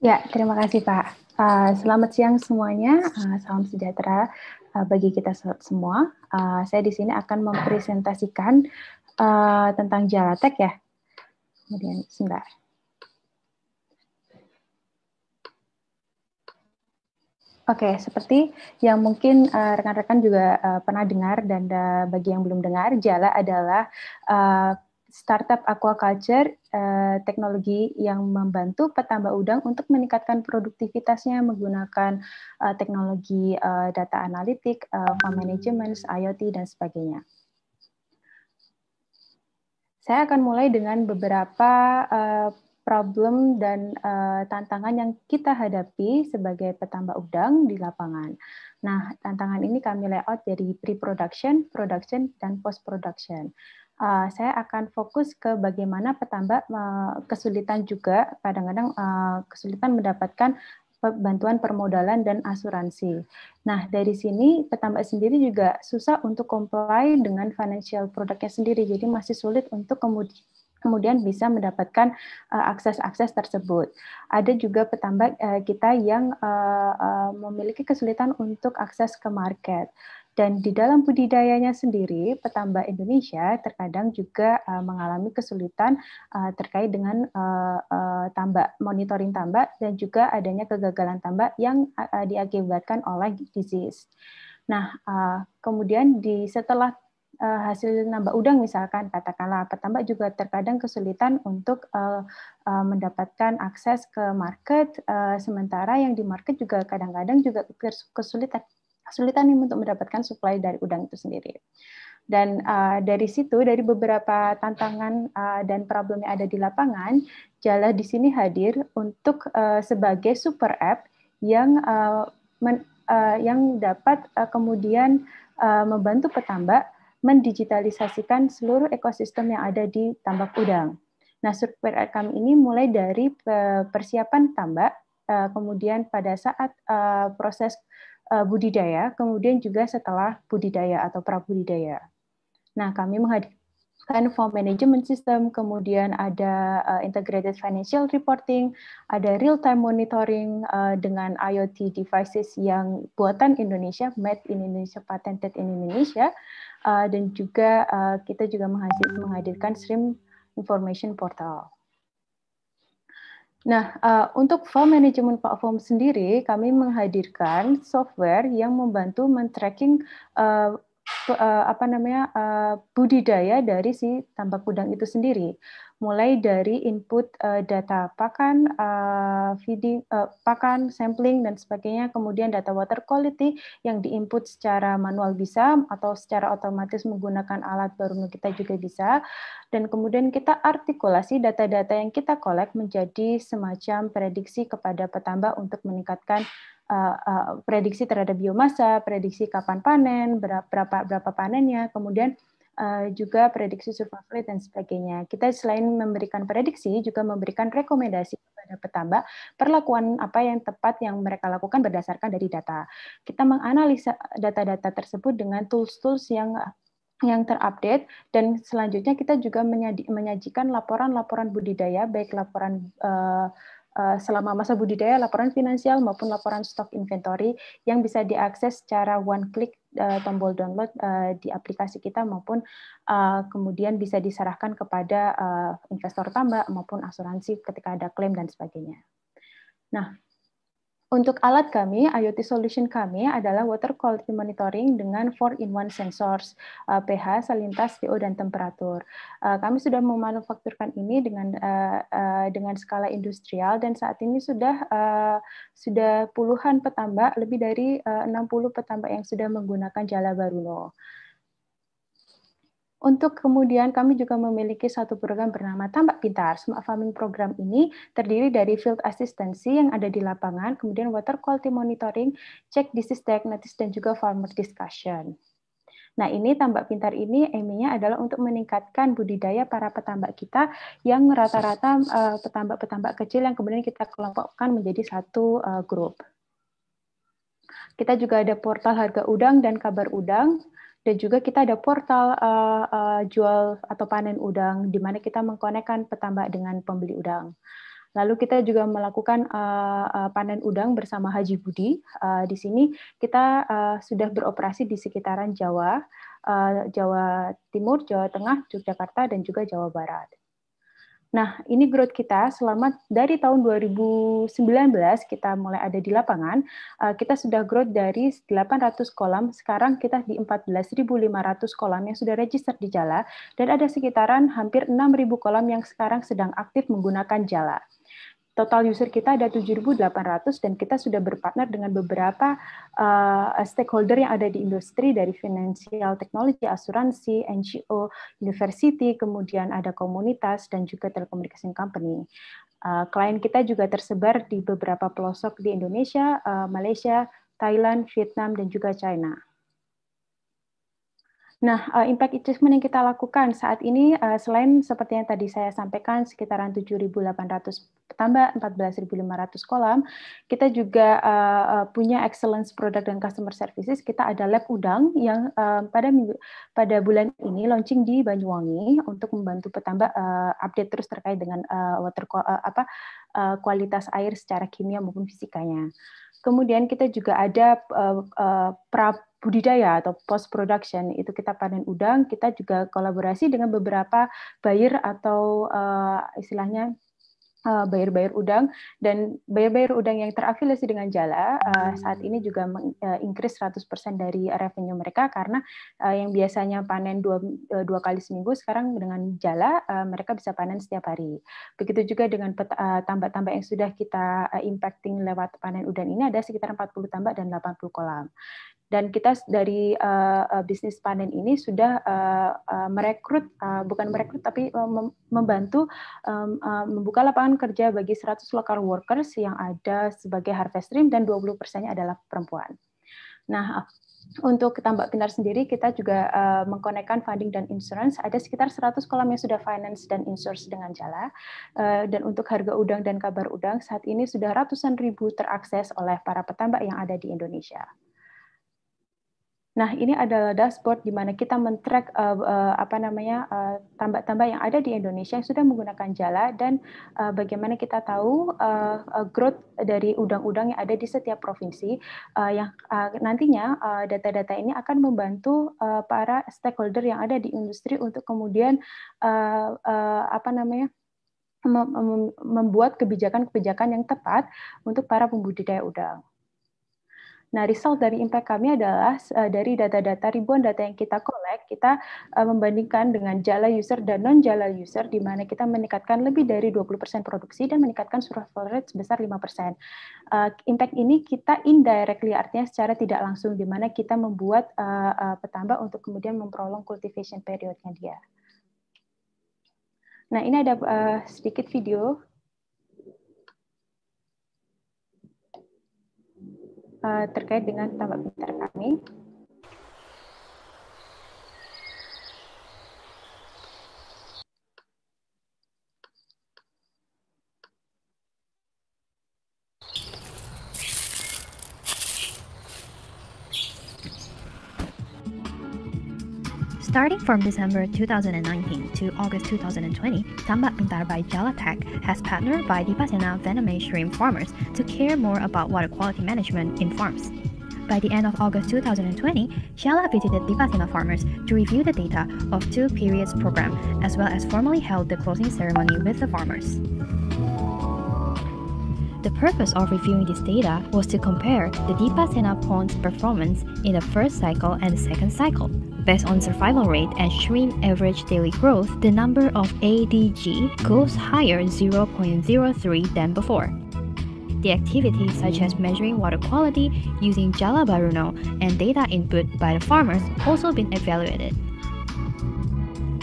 Ya, terima kasih Pak. Uh, selamat siang semuanya, uh, salam sejahtera uh, bagi kita semua. Uh, saya di sini akan mempresentasikan uh, tentang Jalatek ya. Kemudian sebentar. Oke, okay, seperti yang mungkin eh, rekan-rekan uh, juga uh, pernah dengar dan uh, bagi yang belum dengar, Jala adalah uh, startup aquaculture uh, teknologi yang membantu petambak udang untuk meningkatkan produktivitasnya menggunakan uh, teknologi uh, data analitik, uh, farm management, IoT dan sebagainya. Saya akan mulai dengan beberapa uh, problem dan uh, tantangan yang kita hadapi sebagai petambak udang di lapangan. Nah, tantangan ini kami layout dari pre-production, production, dan post-production. Uh, saya akan fokus ke bagaimana petambak uh, kesulitan juga, kadang-kadang uh, kesulitan mendapatkan bantuan permodalan dan asuransi. Nah, dari sini petambak sendiri juga susah untuk comply dengan financial produknya sendiri, jadi masih sulit untuk kemudian kemudian bisa mendapatkan eh, akses-akses tersebut. Ada juga petambak eh, kita yang eh, memiliki kesulitan untuk akses ke market. Dan di dalam budidayanya sendiri, petambak Indonesia terkadang juga uh, mengalami kesulitan uh, terkait dengan uh, uh, tambak monitoring tambak dan juga adanya kegagalan tambak yang uh, diakibatkan oleh disease. Nah, uh, kemudian di setelah Eh, hasil nambah udang misalkan katakanlah petambak juga terkadang kesulitan untuk eh, eh, mendapatkan akses ke market sementara yang di market juga kadang-kadang juga kesulitan kesulitan untuk mendapatkan suplai dari udang itu sendiri. Dan dari situ, dari beberapa tantangan dan problem yang ada di lapangan, Jala di sini hadir untuk sebagai super app yang yang dapat kemudian membantu petambak mendigitalisasikan seluruh ekosistem yang ada di tambak udang. Nah, survei kami ini mulai dari eh, persiapan tambak, eh, kemudian pada saat eh, proses budidaya, kemudian juga setelah budidaya atau prabudidaya. Nah, kami menghadirkan form management system, kemudian ada integrated financial reporting, ada real-time monitoring dengan IoT devices yang buatan Indonesia, made in Indonesia, patented in Indonesia, uh, dan juga uh, kita juga menghadirkan stream information portal. Nah, uh, untuk file management platform sendiri, kami menghadirkan software yang membantu men-tracking uh, uh, apa namanya uh, budidaya dari si tambak udang itu sendiri mulai dari input uh, data pakan, uh, feeding, uh, pakan, sampling dan sebagainya, kemudian data water quality yang diinput secara manual bisa atau secara otomatis menggunakan alat baru kita juga bisa, dan kemudian kita artikulasi data-data yang kita kolek menjadi semacam prediksi kepada petambak untuk meningkatkan Uh, uh, prediksi terhadap biomasa, prediksi kapan panen, berapa berapa, berapa panennya, kemudian Eh, juga prediksi survival dan sebagainya. Kita selain memberikan prediksi juga memberikan rekomendasi kepada petambak perlakuan apa yang tepat yang mereka lakukan berdasarkan dari data. Kita menganalisa data-data tersebut dengan tools-tools yang yang terupdate dan selanjutnya kita juga menyajikan laporan-laporan budidaya baik laporan uh, Eh, selama masa budidaya laporan finansial maupun laporan stok inventory yang bisa diakses secara one click eh, tombol download eh, di aplikasi kita maupun kemudian bisa diserahkan kepada investor tambah maupun asuransi ketika ada klaim dan sebagainya. Nah, untuk alat kami, IoT solution kami adalah water quality monitoring dengan 4-in-1 sensors, uh, eh, pH, salinitas, CO dan temperatur. Uh, kami sudah memanufakturkan ini dengan uh, uh, dengan skala industrial dan saat ini sudah uh, sudah puluhan petambak, lebih dari uh, 60 petambak yang sudah menggunakan jala baruno. Untuk kemudian kami juga memiliki satu program bernama Tambak Pintar. Smart Farming Program ini terdiri dari field asistensi yang ada di lapangan, kemudian water quality monitoring, check disease diagnosis, dan juga farmer discussion. Nah, ini tambak pintar ini aimnya adalah untuk meningkatkan budidaya para petambak kita yang rata-rata uh, petambak-petambak kecil yang kemudian kita kelompokkan menjadi satu uh, grup. Kita juga ada portal harga udang dan kabar udang dan juga kita ada portal uh, uh, jual atau panen udang di mana kita mengkonekkan petambak dengan pembeli udang. Lalu kita juga melakukan uh, uh, panen udang bersama Haji Budi. Uh, di sini kita uh, sudah beroperasi di sekitaran Jawa, uh, Jawa Timur, Jawa Tengah, Yogyakarta, dan juga Jawa Barat. Nah, ini growth kita selama dari tahun 2019 kita mulai ada di lapangan, eh, kita sudah growth dari 800 kolam, sekarang kita di 14.500 kolam yang sudah register di Jala dan ada sekitaran hampir 6.000 kolam yang sekarang sedang aktif menggunakan Jala total user kita ada 7.800 dan kita sudah berpartner dengan beberapa uh, stakeholder yang ada di industri dari financial technology, asuransi, NGO, university, kemudian ada komunitas dan juga telekomunikasi company. Uh, klien kita juga tersebar di beberapa pelosok di Indonesia, uh, Malaysia, Thailand, Vietnam dan juga China. Nah, uh, impact achievement yang kita lakukan saat ini uh, selain seperti yang tadi saya sampaikan sekitaran 7.800 tambah 14.500 kolam, kita juga uh, punya excellence product dan customer services. Kita ada lab udang yang uh, pada minggu, pada bulan ini launching di Banyuwangi untuk membantu petambak uh, update terus terkait dengan uh, water uh, apa uh, kualitas air secara kimia maupun fisikanya. Kemudian kita juga ada uh, uh, pra budidaya atau post production itu kita panen udang kita juga kolaborasi dengan beberapa buyer atau uh, istilahnya eh, bayar-bayar uh, udang dan bayar-bayar udang yang terafiliasi dengan Jala uh, saat ini juga mengincrease uh, 100% dari revenue mereka karena uh, yang biasanya panen dua, dua kali seminggu sekarang dengan Jala uh, mereka bisa panen setiap hari. Begitu juga dengan tambak-tambak yang sudah kita uh, impacting lewat panen udang ini ada sekitar 40 tambak dan 80 kolam dan kita dari uh, bisnis panen ini sudah uh, uh, merekrut uh, bukan merekrut tapi mem membantu um, uh, membuka lapangan kerja bagi 100 local workers yang ada sebagai harvest stream dan 20 persennya adalah perempuan. Nah, untuk tambak pintar sendiri kita juga uh, mengkonekkan funding dan insurance ada sekitar 100 kolam yang sudah finance dan insurance dengan jala uh, dan untuk harga udang dan kabar udang saat ini sudah ratusan ribu terakses oleh para petambak yang ada di Indonesia. Nah, ini adalah dashboard di mana kita men-track uh, uh, apa namanya eh, tambah-tambah uh, yang ada di Indonesia yang sudah menggunakan jala dan uh, bagaimana kita tahu uh, uh, growth dari udang-udang yang ada di setiap provinsi uh, yang uh, nantinya data-data uh, ini akan membantu uh, para stakeholder yang ada di industri untuk kemudian uh, uh, apa namanya membuat kebijakan-kebijakan yang tepat untuk para pembudidaya udang. Nah, result dari impact kami adalah uh, dari data-data ribuan data yang kita collect, kita uh, membandingkan dengan jala user dan non jala user di mana kita meningkatkan lebih dari 20% produksi dan meningkatkan survival rate sebesar 5%. Uh, eh, impact ini kita indirectly artinya secara tidak langsung di mana kita membuat uh, uh, petambak untuk kemudian memperolong cultivation periodnya dia. Nah, ini ada uh, sedikit video Eh, terkait dengan tambak pintar kami Starting from December 2019 to August 2020, Tamba Pintar by Jalatec has partnered by Dipasena Vietnamese shrimp farmers to care more about water quality management in farms. By the end of August 2020, Shala visited Dipasena farmers to review the data of two periods program as well as formally held the closing ceremony with the farmers. The purpose of reviewing this data was to compare the Dipasena pond's performance in the first cycle and the second cycle. Based on survival rate and shrimp average daily growth, the number of ADG goes higher 0.03 than before. The activities such as measuring water quality using Jalabaruno and data input by the farmers also been evaluated.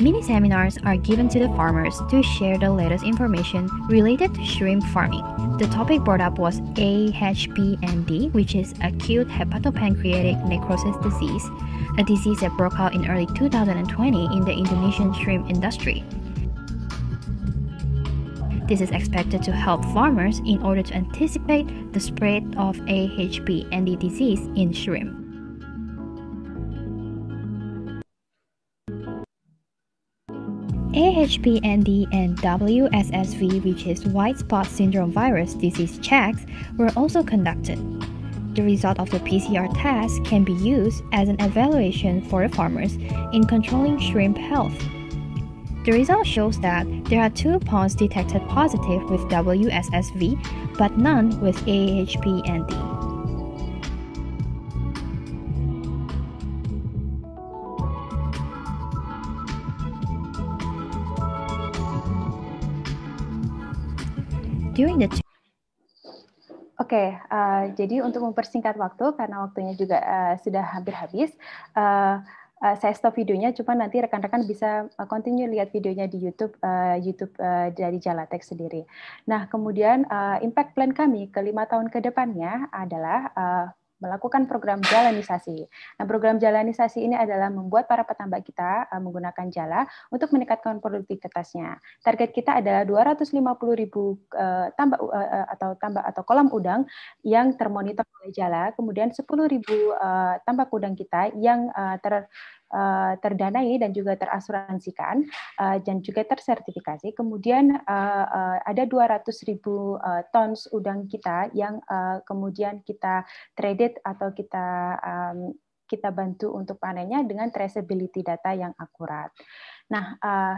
Mini seminars are given to the farmers to share the latest information related to shrimp farming. The topic brought up was AHPND, which is acute hepatopancreatic necrosis disease, a disease that broke out in early 2020 in the Indonesian shrimp industry. This is expected to help farmers in order to anticipate the spread of AHPND disease in shrimp. AHPND and WSSV, which is White Spot Syndrome Virus disease checks, were also conducted. The result of the PCR test can be used as an evaluation for the farmers in controlling shrimp health. The result shows that there are two ponds detected positive with WSSV, but none with AHPND. doing the ya, Oke, okay, uh, eh, jadi untuk mempersingkat waktu karena waktunya juga uh, sudah hampir habis, uh, uh, saya stop videonya. Cuma nanti rekan-rekan bisa continue lihat videonya di YouTube uh, YouTube uh, dari Jalatek sendiri. Nah, kemudian uh, impact plan kami ke lima tahun ke depannya adalah uh, melakukan program jalanisasi. Nah, program jalanisasi ini adalah membuat para petambak kita eh, menggunakan jala untuk meningkatkan produktivitasnya. Target kita adalah 250 ribu uh, tambak uh, atau tambak atau kolam udang yang termonitor oleh jala, kemudian 10 ribu uh, tambak udang kita yang ter Eh, terdanai dan juga terasuransikan eh, dan juga tersertifikasi. Kemudian uh, uh, ada 200 ribu tons udang kita yang kemudian kita traded atau kita kita bantu untuk panennya dengan traceability data yang akurat. Nah, uh,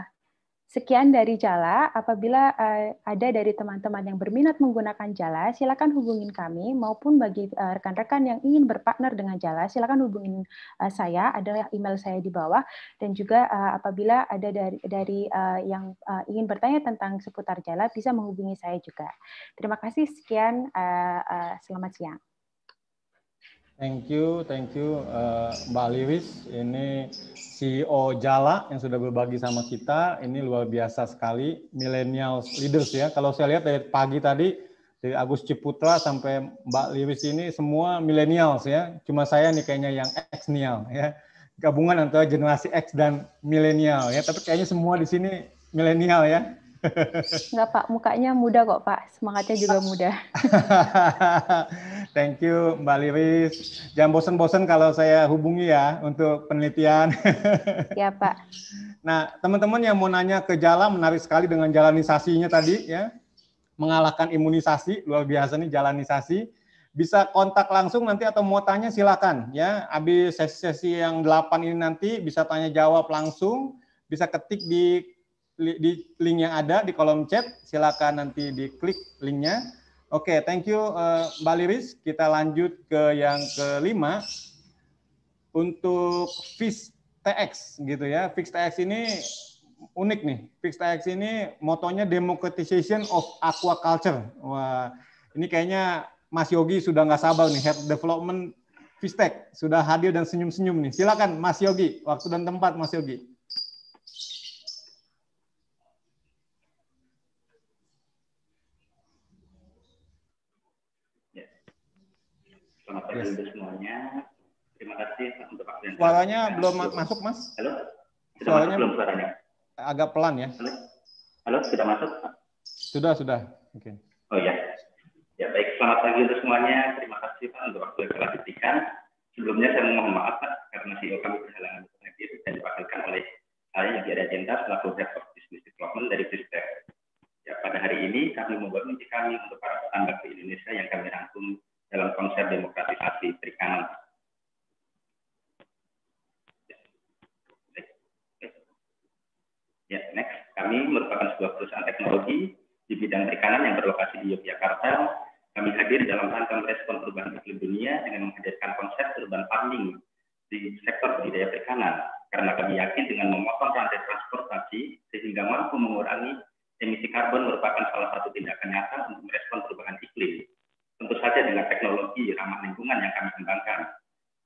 Sekian dari Jala. Apabila eh, ada dari teman-teman yang berminat menggunakan Jala, silakan hubungin kami maupun bagi eh, rekan-rekan yang ingin berpartner dengan Jala, silakan hubungin eh, saya. Ada email saya di bawah dan juga apabila ada dari dari yang ingin bertanya tentang seputar Jala bisa menghubungi saya juga. Terima kasih. Sekian. selamat siang. Thank you, thank you uh, Mbak Liwis. Ini CEO Jala yang sudah berbagi sama kita. Ini luar biasa sekali, millennial leaders ya. Kalau saya lihat dari pagi tadi, dari Agus Ciputra sampai Mbak Liwis ini semua millennials ya. Cuma saya nih kayaknya yang X-nial ya. Gabungan antara generasi X dan milenial ya. Tapi kayaknya semua di sini milenial ya. Enggak Pak, mukanya muda kok Pak. Semangatnya juga muda. <laughs> Thank you Mbak Liris. Jangan bosen-bosen kalau saya hubungi ya untuk penelitian. <laughs> ya Pak. Nah, teman-teman yang mau nanya ke Jala menarik sekali dengan jalanisasinya tadi ya. Mengalahkan imunisasi, luar biasa nih jalanisasi. Bisa kontak langsung nanti atau mau tanya silakan ya. Habis sesi-sesi yang 8 ini nanti bisa tanya jawab langsung, bisa ketik di di link yang ada di kolom chat. Silakan nanti diklik linknya. Oke, okay, thank you eh, Mbak Liris. Kita lanjut ke yang kelima untuk Fix TX gitu ya. Fix TX ini unik nih. Fix TX ini motonya democratization of aquaculture. Wah, ini kayaknya Mas Yogi sudah nggak sabar nih head development fish tech sudah hadir dan senyum-senyum nih. Silakan Mas Yogi, waktu dan tempat Mas Yogi. Bapak yes. Ibu semuanya. Terima kasih untuk waktunya. Suaranya belum Halo. masuk, Mas. Halo? Sudah suaranya masuk belum suaranya? Agak pelan ya. Halo? Halo, sudah masuk? Sudah, sudah. Oke. Okay. Oh ya. Ya, baik. Selamat pagi untuk semuanya. Terima kasih Pak untuk waktu yang telah diberikan. Sebelumnya saya mohon maaf Pak, karena CEO kami berhalangan untuk hadir dan diwakilkan oleh saya yang ada agenda selaku Head of Business Development dari Bistek. Ya, pada hari ini kami membuat misi kami untuk para petambak di Indonesia yang kami rangkum dalam konsep demokratisasi perikanan. Ya, next. Kami merupakan sebuah perusahaan teknologi di bidang perikanan yang berlokasi di Yogyakarta. Kami hadir dalam rangka merespon perubahan iklim dunia dengan menghadirkan konsep perubahan farming di sektor budidaya perikanan. Karena kami yakin dengan memotong rantai transportasi sehingga mampu mengurangi emisi karbon merupakan salah satu tindakan nyata untuk merespon perubahan iklim tentu saja dengan teknologi ramah lingkungan yang kami kembangkan.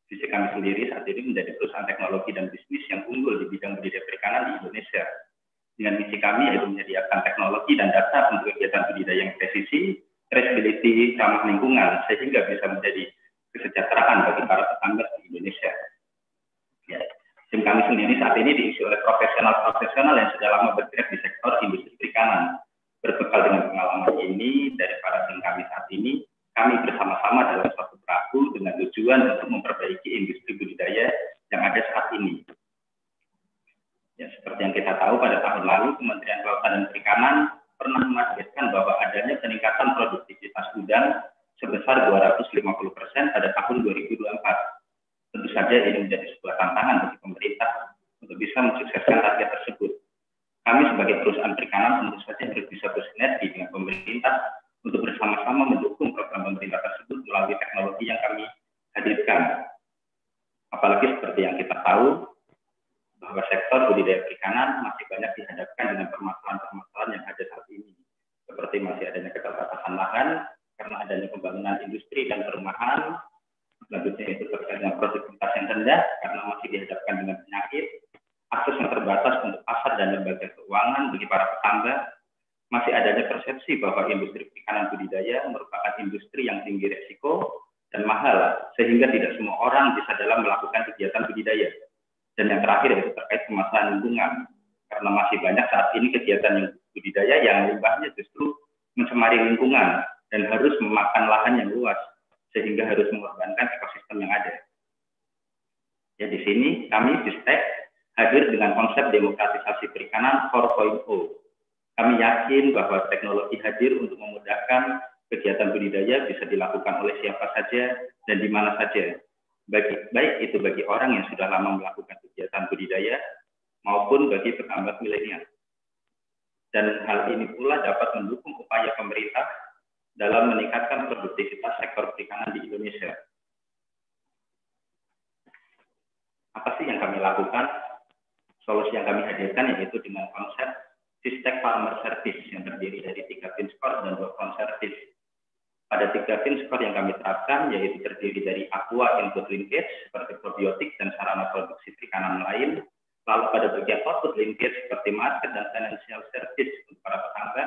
Visi kami sendiri saat ini menjadi perusahaan teknologi dan bisnis yang unggul di bidang budidaya perikanan di Indonesia. Dengan misi kami yaitu menyediakan teknologi dan data untuk kegiatan budidaya yang presisi, traceability, ramah lingkungan, sehingga bisa menjadi kesejahteraan bagi para petani di Indonesia. Ya. Tim kami sendiri saat ini diisi oleh profesional-profesional yang sudah lama bergerak di sektor industri perikanan. Berbekal dengan pengalaman ini dari para tim kami saat ini, kami bersama-sama dalam suatu perahu dengan tujuan untuk memperbaiki industri budidaya yang ada saat ini. Ya, seperti yang kita tahu pada tahun lalu, Kementerian Kelautan dan Perikanan pernah memastikan bahwa adanya peningkatan produktivitas udang sebesar 250 persen pada tahun 2024. Tentu saja ini menjadi sebuah tantangan bagi pemerintah untuk bisa mensukseskan target tersebut. Kami sebagai perusahaan perikanan tentu saja harus bisa bersinergi dengan pemerintah untuk bersama-sama mendukung program pemerintah tersebut melalui teknologi yang kami hadirkan. Apalagi seperti yang kita tahu, bahwa sektor budidaya perikanan masih banyak dihadapkan dengan permasalahan-permasalahan yang ada saat ini, seperti masih adanya keterbatasan lahan karena adanya pembangunan industri dan perumahan, selanjutnya itu terkait dengan produktivitas yang rendah karena masih dihadapkan dengan penyakit, akses yang terbatas untuk pasar dan lembaga keuangan bagi para petambah, masih adanya persepsi bahwa industri perikanan budidaya merupakan industri yang tinggi resiko dan mahal, sehingga tidak semua orang bisa dalam melakukan kegiatan budidaya. Dan yang terakhir yaitu terkait permasalahan lingkungan, karena masih banyak saat ini kegiatan yang budidaya yang limbahnya justru mencemari lingkungan dan harus memakan lahan yang luas, sehingga harus mengorbankan ekosistem yang ada. Ya, di sini kami Bistek hadir dengan konsep demokratisasi perikanan 4.0 kami yakin bahwa teknologi hadir untuk memudahkan kegiatan budidaya bisa dilakukan oleh siapa saja dan di mana saja. Baik, baik itu bagi orang yang sudah lama melakukan kegiatan budidaya maupun bagi petambak milenial. Dan hal ini pula dapat mendukung upaya pemerintah dalam meningkatkan produktivitas sektor perikanan di Indonesia. Apa sih yang kami lakukan? Solusi yang kami hadirkan yaitu dengan konsep Sistem Farmer Service yang terdiri dari tiga pin score dan dua farm service. Pada tiga pin score yang kami terapkan yaitu terdiri dari aqua input linkage seperti probiotik dan sarana produksi perikanan lain, lalu pada bagian output linkage seperti market dan financial service untuk para petangga,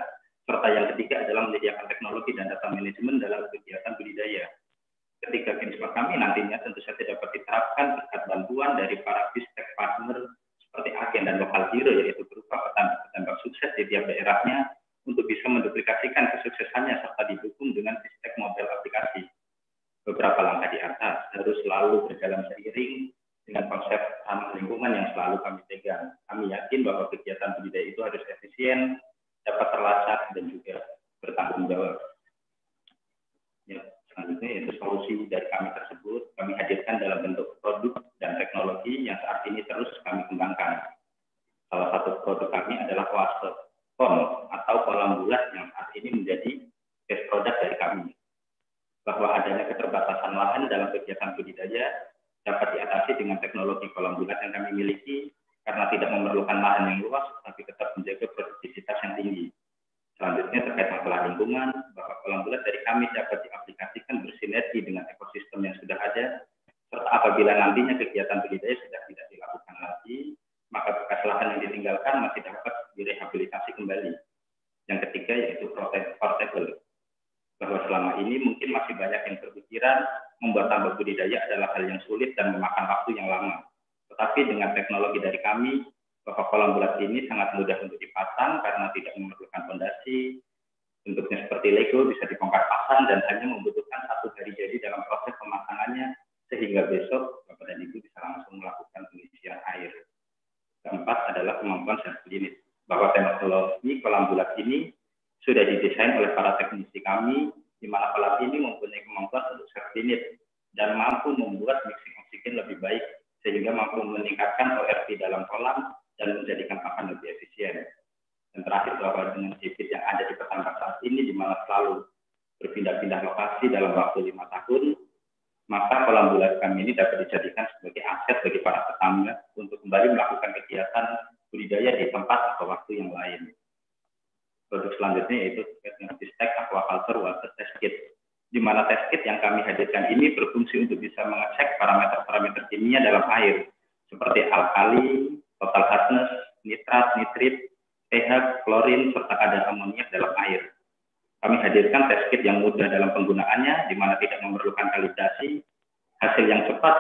serta yang ketiga adalah menyediakan teknologi dan data manajemen dalam kegiatan budidaya. Ketiga pin score kami nantinya tentu saja dapat diterapkan berkat bantuan dari para bistek partner seperti agen dan lokal hero yaitu berupa petambak-petambak sukses di tiap daerahnya untuk bisa menduplikasikan kesuksesannya serta didukung dengan sistem model aplikasi. Beberapa langkah di atas harus selalu berjalan seiring dengan konsep ramah lingkungan yang selalu kami pegang. Kami yakin bahwa kegiatan budidaya itu harus efisien, dapat terlacak, dan juga bertanggung jawab. Ya. Selanjutnya yaitu solusi dari kami tersebut kami hadirkan dalam bentuk produk dan teknologi yang saat ini terus kami kembangkan. Salah satu produk kami adalah Oase Form atau kolam bulat yang saat ini menjadi best produk dari kami. Bahwa adanya keterbatasan lahan dalam kegiatan budidaya dapat diatasi dengan teknologi kolam bulat yang kami miliki karena tidak memerlukan lahan yang luas, tapi tetap menjaga produktivitas yang tinggi. Selanjutnya terkait masalah lingkungan, Bapak bulat dari kami dapat diaplikasikan bersinergi dengan ekosistem yang sudah ada, serta apabila nantinya kegiatan budidaya sudah tidak dilakukan lagi, maka bekas lahan yang ditinggalkan masih dapat direhabilitasi kembali. Yang ketiga yaitu portable, bahwa selama ini mungkin masih banyak yang berpikiran membuat tambah budidaya adalah hal yang sulit dan memakan waktu yang lama. Tetapi dengan teknologi dari kami, bahwa kolam bulat ini sangat mudah untuk dipasang karena tidak memerlukan fondasi. Bentuknya seperti Lego, bisa dipongkar pasang dan hanya membutuhkan satu hari jadi dalam proses pemasangannya sehingga besok Bapak dan Ibu bisa langsung melakukan pengisian air. Keempat adalah kemampuan servis unit. Bahwa teknologi kolam bulat ini sudah didesain oleh para teknisi kami, di mana kolam ini mempunyai kemampuan untuk servis unit dan mampu membuat mixing oksigen lebih baik sehingga mampu meningkatkan ORP dalam kolam dan menjadikan pakan lebih efisien. Dan terakhir bahwa dengan sipit yang ada di petangkap saat ini di mana selalu berpindah-pindah lokasi dalam waktu lima tahun, maka kolam bulat kami ini dapat dijadikan sebagai aset bagi para petani untuk kembali melakukan kegiatan budidaya di tempat atau waktu yang lain. Produk selanjutnya yaitu dengan Aquaculture Water Test Kit, di mana test kit yang kami hadirkan ini berfungsi untuk bisa mengecek parameter-parameter kimia dalam air, seperti alkali, total hardness, nitrat, nitrit, pH, klorin, serta kadar amoniak dalam air. Kami hadirkan test kit yang mudah dalam penggunaannya, di mana tidak memerlukan kalibrasi, hasil yang cepat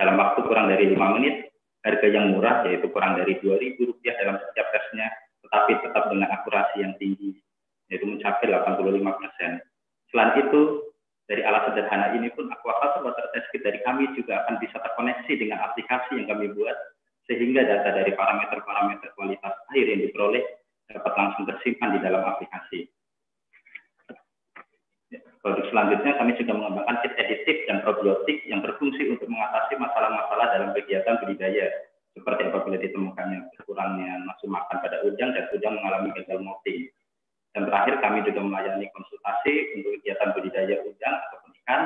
dalam waktu kurang dari 5 menit, harga yang murah yaitu kurang dari Rp2.000 dalam setiap tesnya, tetapi tetap dengan akurasi yang tinggi, yaitu mencapai 85%. Selain itu, dari alat sederhana ini pun aquaculture water test kit dari kami juga akan bisa terkoneksi dengan aplikasi yang kami buat sehingga data dari parameter-parameter kualitas air yang diperoleh dapat langsung tersimpan di dalam aplikasi. Produk selanjutnya kami juga mengembangkan kit editif dan probiotik yang berfungsi untuk mengatasi masalah-masalah dalam kegiatan budidaya seperti apabila ditemukannya kurangnya nafsu makan pada udang dan udang mengalami gagal molting. Dan terakhir kami juga melayani konsultasi untuk kegiatan budidaya udang atau ikan.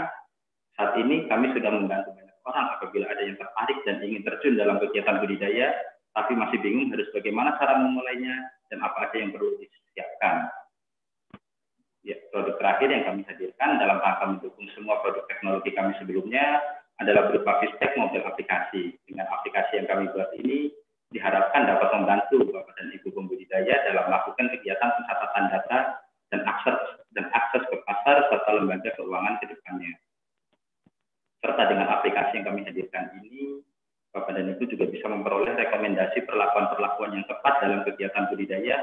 Saat ini kami sudah membantu orang apabila ada yang tertarik dan ingin terjun dalam kegiatan budidaya, tapi masih bingung harus bagaimana cara memulainya dan apa aja yang perlu disiapkan. Ya, produk terakhir yang kami hadirkan dalam rangka mendukung semua produk teknologi kami sebelumnya adalah berupa fintech mobile aplikasi. Dengan aplikasi yang kami buat ini, diharapkan dapat membantu Bapak dan Ibu pembudidaya dalam melakukan kegiatan pencatatan data dan akses dan akses ke pasar serta lembaga keuangan ke depannya serta dengan aplikasi yang kami hadirkan ini, Bapak dan Ibu juga bisa memperoleh rekomendasi perlakuan-perlakuan yang tepat dalam kegiatan budidaya,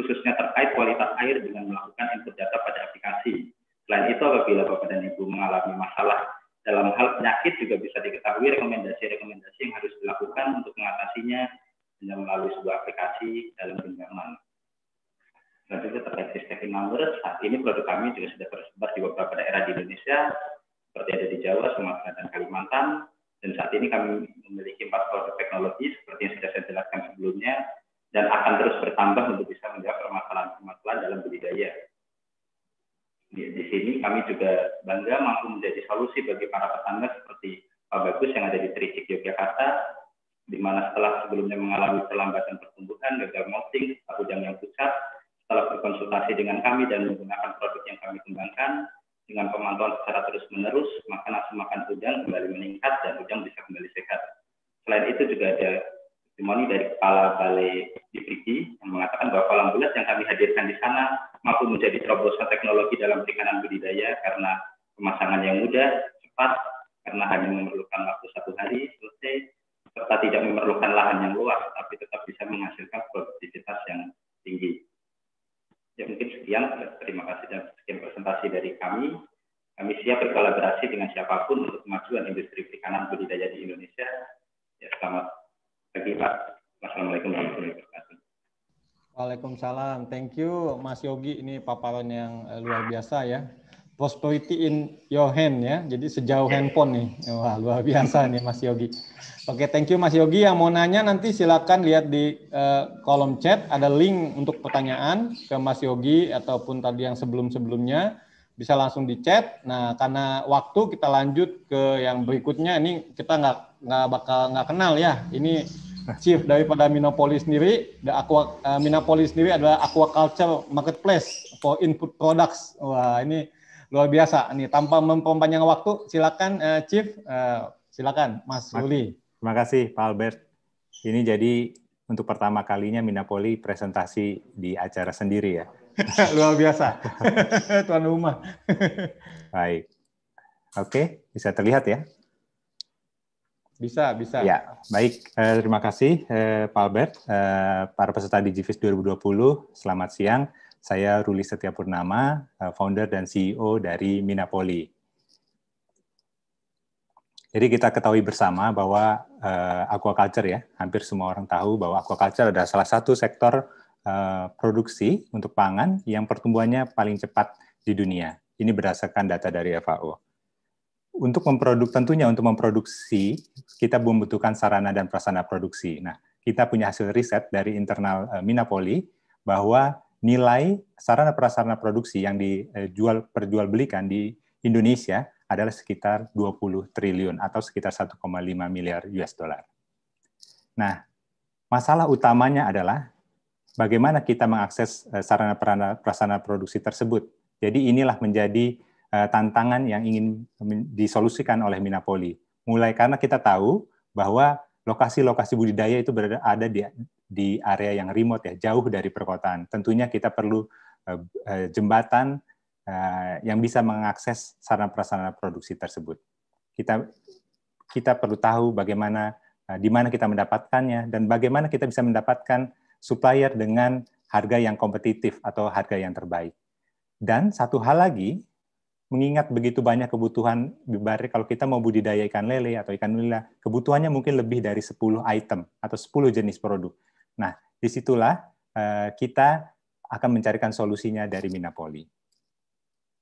khususnya terkait kualitas air dengan melakukan input data pada aplikasi. Selain itu, apabila Bapak dan Ibu mengalami masalah dalam hal penyakit juga bisa diketahui rekomendasi-rekomendasi yang harus dilakukan untuk mengatasinya dengan melalui sebuah aplikasi dalam genggaman. Selanjutnya terkait sistem number, saat ini produk kami juga sudah tersebar di beberapa daerah di Indonesia, seperti ada di Jawa, Sumatera, dan Kalimantan. Dan saat ini kami memiliki empat produk teknologi seperti yang sudah saya jelaskan sebelumnya dan akan terus bertambah untuk bisa menjawab permasalahan-permasalahan dalam budidaya. Di, di sini kami juga bangga mampu menjadi solusi bagi para petani seperti Pak Bagus yang ada di Tricik Yogyakarta, di mana setelah sebelumnya mengalami perlambatan pertumbuhan, gagal molting, atau yang pusat, setelah berkonsultasi dengan kami dan menggunakan produk yang kami kembangkan, dengan pemantauan secara terus-menerus, maka nafsu makan udang kembali meningkat dan hujan bisa kembali sehat. Selain itu juga ada testimoni dari Kepala Balai Dipriki yang mengatakan bahwa kolam bulat yang kami hadirkan di sana mampu menjadi terobosan teknologi dalam perikanan budidaya karena pemasangan yang mudah, cepat, karena hanya memerlukan waktu satu hari, selesai, serta tidak memerlukan lahan yang luas, tapi tetap bisa menghasilkan produktivitas yang tinggi. Ya mungkin sekian. Terima kasih dan sekian presentasi dari kami. Kami siap berkolaborasi dengan siapapun untuk kemajuan industri perikanan budidaya di Indonesia. Ya selamat pagi Pak. Wassalamualaikum warahmatullahi wabarakatuh. Waalaikumsalam. Thank you Mas Yogi. Ini paparan yang eh, luar biasa ya prosperity in your hand ya. Jadi sejauh handphone nih. Wah, luar biasa nih Mas Yogi. Oke, thank you Mas Yogi. Yang mau nanya nanti silakan lihat di uh, kolom chat ada link untuk pertanyaan ke Mas Yogi ataupun tadi yang sebelum-sebelumnya bisa langsung di chat. Nah, karena waktu kita lanjut ke yang berikutnya ini kita nggak nggak bakal nggak kenal ya. Ini chief daripada Minopoli sendiri, the aqua, uh, Minopoli sendiri adalah aquaculture marketplace for input products. Wah, ini luar biasa nih tanpa mempanjang waktu silakan uh, Chief uh, silakan Mas Ruli. Terima kasih Pak Albert. Ini jadi untuk pertama kalinya Minapoli presentasi di acara sendiri ya. <laughs> luar biasa. <laughs> Tuan rumah. <laughs> Baik. Oke, bisa terlihat ya? Bisa, bisa. Ya, baik. Eh, terima kasih Pak Albert, para peserta di dua 2020. Selamat siang. Saya Ruli Setiapurnama, eh, founder dan CEO dari Minapoli. Jadi kita ketahui bersama bahwa uh, aquaculture ya, hampir semua orang tahu bahwa aquaculture adalah salah satu sektor uh, produksi untuk pangan yang pertumbuhannya paling cepat di dunia. Ini berdasarkan data dari FAO. Untuk memproduk tentunya untuk memproduksi kita membutuhkan sarana dan prasarana produksi. Nah, kita punya hasil riset dari internal uh, Minapoli bahwa nilai sarana prasarana produksi yang dijual eh, perjualbelikan di Indonesia adalah sekitar 20 triliun atau sekitar 1,5 miliar US dollar. Nah, masalah utamanya adalah bagaimana kita mengakses eh, sarana prasarana produksi tersebut. Jadi inilah menjadi eh, tantangan yang ingin disolusikan oleh Minapoli. Mulai karena kita tahu bahwa lokasi-lokasi budidaya itu berada di di area yang remote ya, jauh dari perkotaan. Tentunya kita perlu eh, eh, jembatan eh, yang bisa mengakses sarana-prasarana produksi tersebut. Kita kita perlu tahu bagaimana di mana kita mendapatkannya dan bagaimana kita bisa mendapatkan supplier dengan harga yang kompetitif atau harga yang terbaik. Dan satu hal lagi, mengingat begitu banyak kebutuhan ibaratnya kalau kita mau budidaya ikan lele atau ikan nila, kebutuhannya mungkin lebih dari 10 item atau 10 jenis produk. Nah, disitulah eh, kita akan mencarikan solusinya dari Minapoli.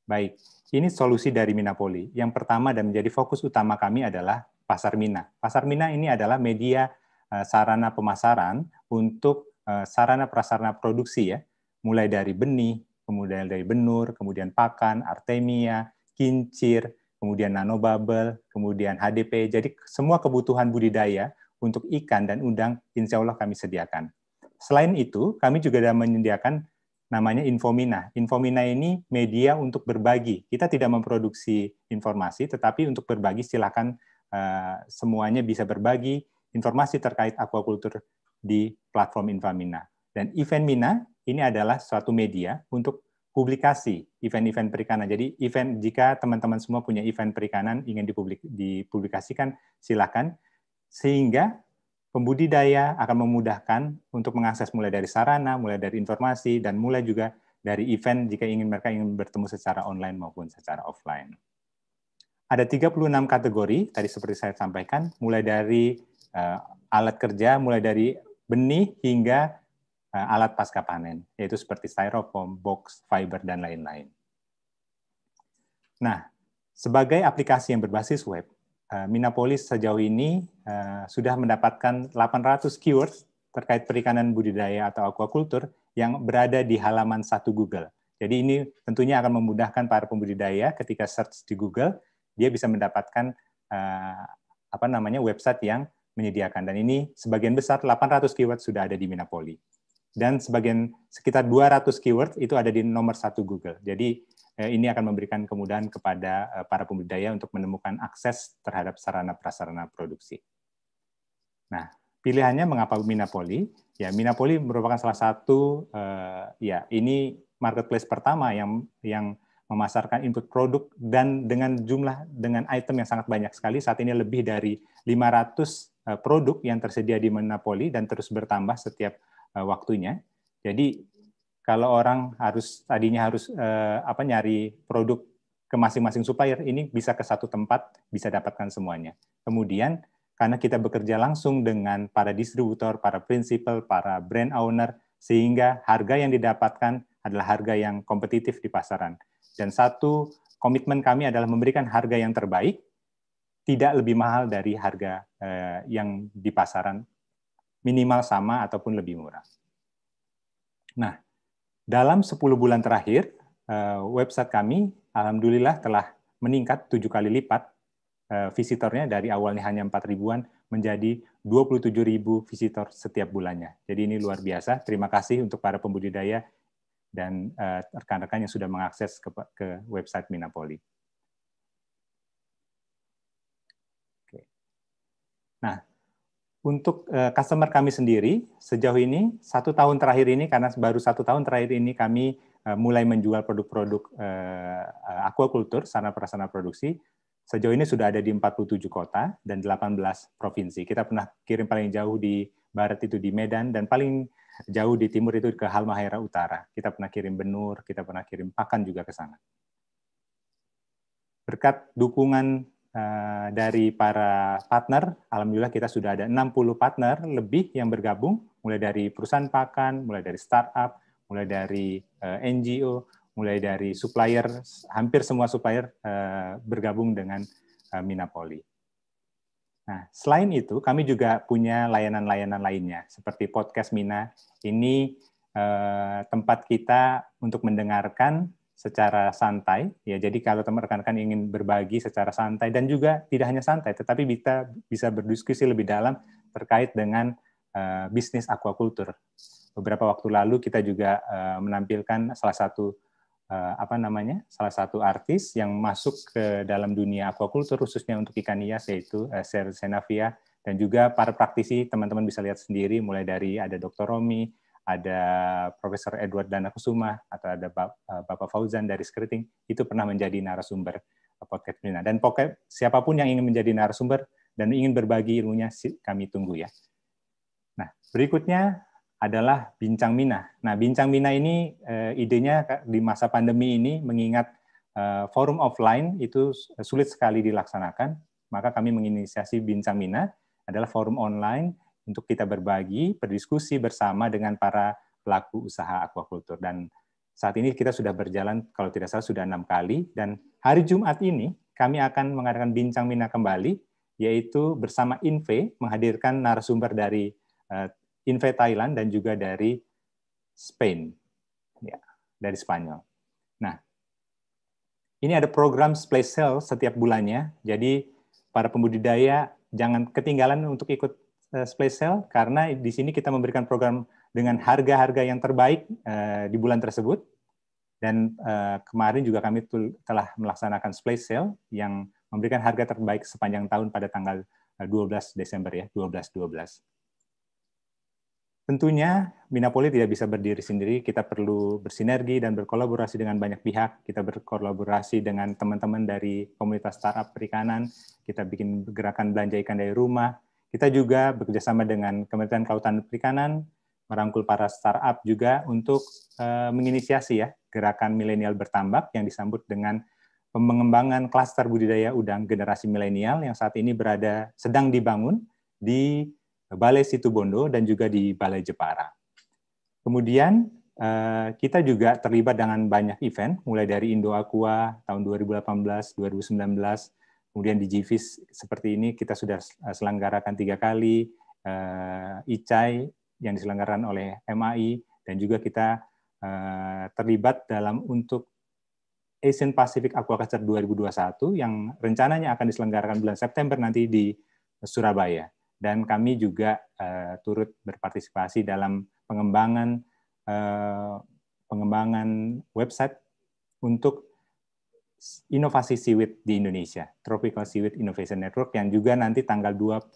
Baik, ini solusi dari Minapoli. Yang pertama dan menjadi fokus utama kami adalah pasar Mina. Pasar Mina ini adalah media eh, sarana pemasaran untuk eh, sarana prasarana produksi ya, mulai dari benih, kemudian dari benur, kemudian pakan, artemia, kincir, kemudian nanobubble, kemudian HDP. Jadi semua kebutuhan budidaya untuk ikan dan udang, insya Allah kami sediakan. Selain itu, kami juga sudah menyediakan namanya Infomina. Infomina ini media untuk berbagi. Kita tidak memproduksi informasi, tetapi untuk berbagi silakan uh, semuanya bisa berbagi informasi terkait aquaculture di platform Infomina. Dan event Mina ini adalah suatu media untuk publikasi event-event perikanan. Jadi event jika teman-teman semua punya event perikanan ingin dipublik, dipublikasikan, silakan sehingga pembudidaya akan memudahkan untuk mengakses mulai dari sarana, mulai dari informasi, dan mulai juga dari event jika ingin mereka ingin bertemu secara online maupun secara offline. Ada 36 kategori, tadi seperti saya sampaikan, mulai dari uh, alat kerja, mulai dari benih hingga uh, alat pasca panen, yaitu seperti styrofoam, box, fiber, dan lain-lain. Nah, sebagai aplikasi yang berbasis web, Eh, Minapolis sejauh ini uh, sudah mendapatkan 800 keywords terkait perikanan budidaya atau aquaculture yang berada di halaman satu Google. Jadi ini tentunya akan memudahkan para pembudidaya ketika search di Google, dia bisa mendapatkan uh, apa namanya website yang menyediakan. Dan ini sebagian besar 800 keyword sudah ada di Minapoli. Dan sebagian sekitar 200 keyword itu ada di nomor satu Google. Jadi Eh, ini akan memberikan kemudahan kepada eh, para pembudidaya untuk menemukan akses terhadap sarana prasarana produksi. Nah, pilihannya mengapa Minapoli? Ya, Minapoli merupakan salah satu eh, ya ini marketplace pertama yang yang memasarkan input produk dan dengan jumlah dengan item yang sangat banyak sekali saat ini lebih dari 500 produk yang tersedia di Minapoli dan terus bertambah setiap waktunya. Jadi kalau orang harus tadinya harus eh, apa nyari produk ke masing-masing supplier ini bisa ke satu tempat bisa dapatkan semuanya. Kemudian karena kita bekerja langsung dengan para distributor, para principal, para brand owner sehingga harga yang didapatkan adalah harga yang kompetitif di pasaran. Dan satu komitmen kami adalah memberikan harga yang terbaik tidak lebih mahal dari harga eh, yang di pasaran minimal sama ataupun lebih murah. Nah, dalam 10 bulan terakhir, eh, website kami alhamdulillah telah meningkat tujuh kali lipat eh, visitornya dari awalnya hanya empat ribuan menjadi 27 ribu visitor setiap bulannya. Jadi ini luar biasa. Terima kasih untuk para pembudidaya dan eh, rekan-rekan yang sudah mengakses ke, ke website Minapoli. Nah, untuk uh, customer kami sendiri sejauh ini satu tahun terakhir ini karena baru satu tahun terakhir ini kami uh, mulai menjual produk-produk uh, aquaculture sarana prasarana produksi sejauh ini sudah ada di 47 kota dan 18 provinsi kita pernah kirim paling jauh di barat itu di Medan dan paling jauh di timur itu ke Halmahera Utara kita pernah kirim benur kita pernah kirim pakan juga ke sana berkat dukungan Eh, dari para partner, alhamdulillah kita sudah ada 60 partner lebih yang bergabung, mulai dari perusahaan pakan, mulai dari startup, mulai dari eh, NGO, mulai dari supplier, hampir semua supplier eh, bergabung dengan uh, Minapoli. Nah, selain itu, kami juga punya layanan-layanan lainnya, seperti podcast Mina. Ini tempat kita untuk mendengarkan secara santai ya jadi kalau teman rekan-rekan ingin berbagi secara santai dan juga tidak hanya santai tetapi kita bisa berdiskusi lebih dalam terkait dengan uh, bisnis aquaculture beberapa waktu lalu kita juga uh, menampilkan salah satu uh, apa namanya salah satu artis yang masuk ke dalam dunia aquaculture khususnya untuk ikan hias yaitu uh, Sir Senavia dan juga para praktisi teman-teman bisa lihat sendiri mulai dari ada Dr. Romi ada Profesor Edward Dana Kusuma atau ada eh, Bapak Fauzan dari Skriting itu pernah menjadi narasumber eh, podcast Mina. Dan pokoknya siapapun yang ingin menjadi narasumber dan ingin berbagi ilmunya, kami tunggu ya. Nah, berikutnya adalah Bincang Mina. Nah, Bincang Mina ini e, idenya di masa pandemi ini mengingat eh, forum offline itu sulit sekali dilaksanakan, maka kami menginisiasi Bincang Mina adalah forum online untuk kita berbagi, berdiskusi bersama dengan para pelaku usaha aquaculture. Dan saat ini kita sudah berjalan, kalau tidak salah sudah enam kali, dan hari Jumat ini kami akan mengadakan Bincang Mina kembali, yaitu bersama INVE menghadirkan narasumber dari uh, INVE Thailand dan juga dari Spain, ya, dari Spanyol. Nah, ini ada program Splash Sale setiap bulannya, jadi para pembudidaya jangan ketinggalan untuk ikut Eh, Space Sale karena di sini kita memberikan program dengan harga-harga yang terbaik eh, di bulan tersebut. Dan eh, kemarin juga kami telah melaksanakan Space Sale yang memberikan harga terbaik sepanjang tahun pada tanggal 12 Desember ya, 12 12. Tentunya Minapoli tidak bisa berdiri sendiri, kita perlu bersinergi dan berkolaborasi dengan banyak pihak. Kita berkolaborasi dengan teman-teman dari komunitas startup perikanan, kita bikin gerakan belanja ikan dari rumah, kita juga bekerjasama dengan Kementerian Kelautan dan Perikanan, merangkul para startup juga untuk uh, menginisiasi ya gerakan milenial bertambak yang disambut dengan pengembangan klaster budidaya udang generasi milenial yang saat ini berada sedang dibangun di Balai Situbondo dan juga di Balai Jepara. Kemudian eh, kita juga terlibat dengan banyak event, mulai dari Indo Aqua tahun 2018, 2019, Kemudian di Gvis seperti ini kita sudah eh, selenggarakan tiga kali, ICAI eh, yang diselenggarakan oleh MAI, dan juga kita eh, terlibat dalam untuk Asian Pacific Aquaculture 2021 yang rencananya akan diselenggarakan bulan September nanti di Surabaya. Dan kami juga turut berpartisipasi dalam pengembangan pengembangan website untuk inovasi siwit di Indonesia, Tropical Seaweed Innovation Network yang juga nanti tanggal 20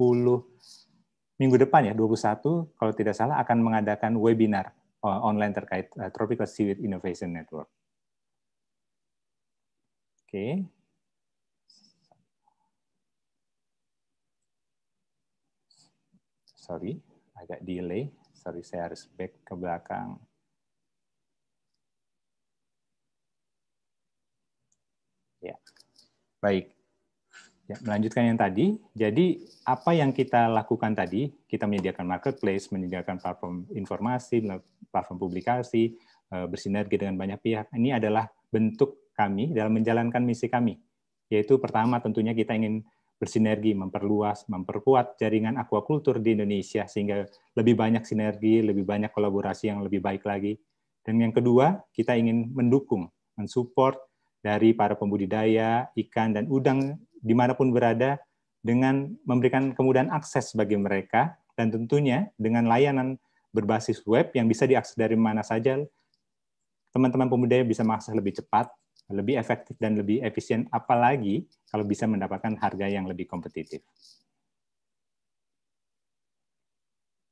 minggu depan ya 21 kalau tidak salah akan mengadakan webinar eh, online terkait eh, Tropical Seaweed Innovation Network. Oke. Okay. Sorry, agak delay. Sorry, saya harus back ke belakang. Ya. Baik. Ya, melanjutkan yang tadi, jadi apa yang kita lakukan tadi, kita menyediakan marketplace, menyediakan platform informasi, platform publikasi, eh, bersinergi dengan banyak pihak. Ini adalah bentuk kami dalam menjalankan misi kami, yaitu pertama tentunya kita ingin bersinergi, memperluas, memperkuat jaringan aquakultur di Indonesia sehingga lebih banyak sinergi, lebih banyak kolaborasi yang lebih baik lagi. Dan yang kedua, kita ingin mendukung, mensupport dari para pembudidaya ikan dan udang dimanapun berada dengan memberikan kemudahan akses bagi mereka dan tentunya dengan layanan berbasis web yang bisa diakses dari mana saja teman-teman pembudidaya bisa mengakses lebih cepat, lebih efektif dan lebih efisien apalagi kalau bisa mendapatkan harga yang lebih kompetitif.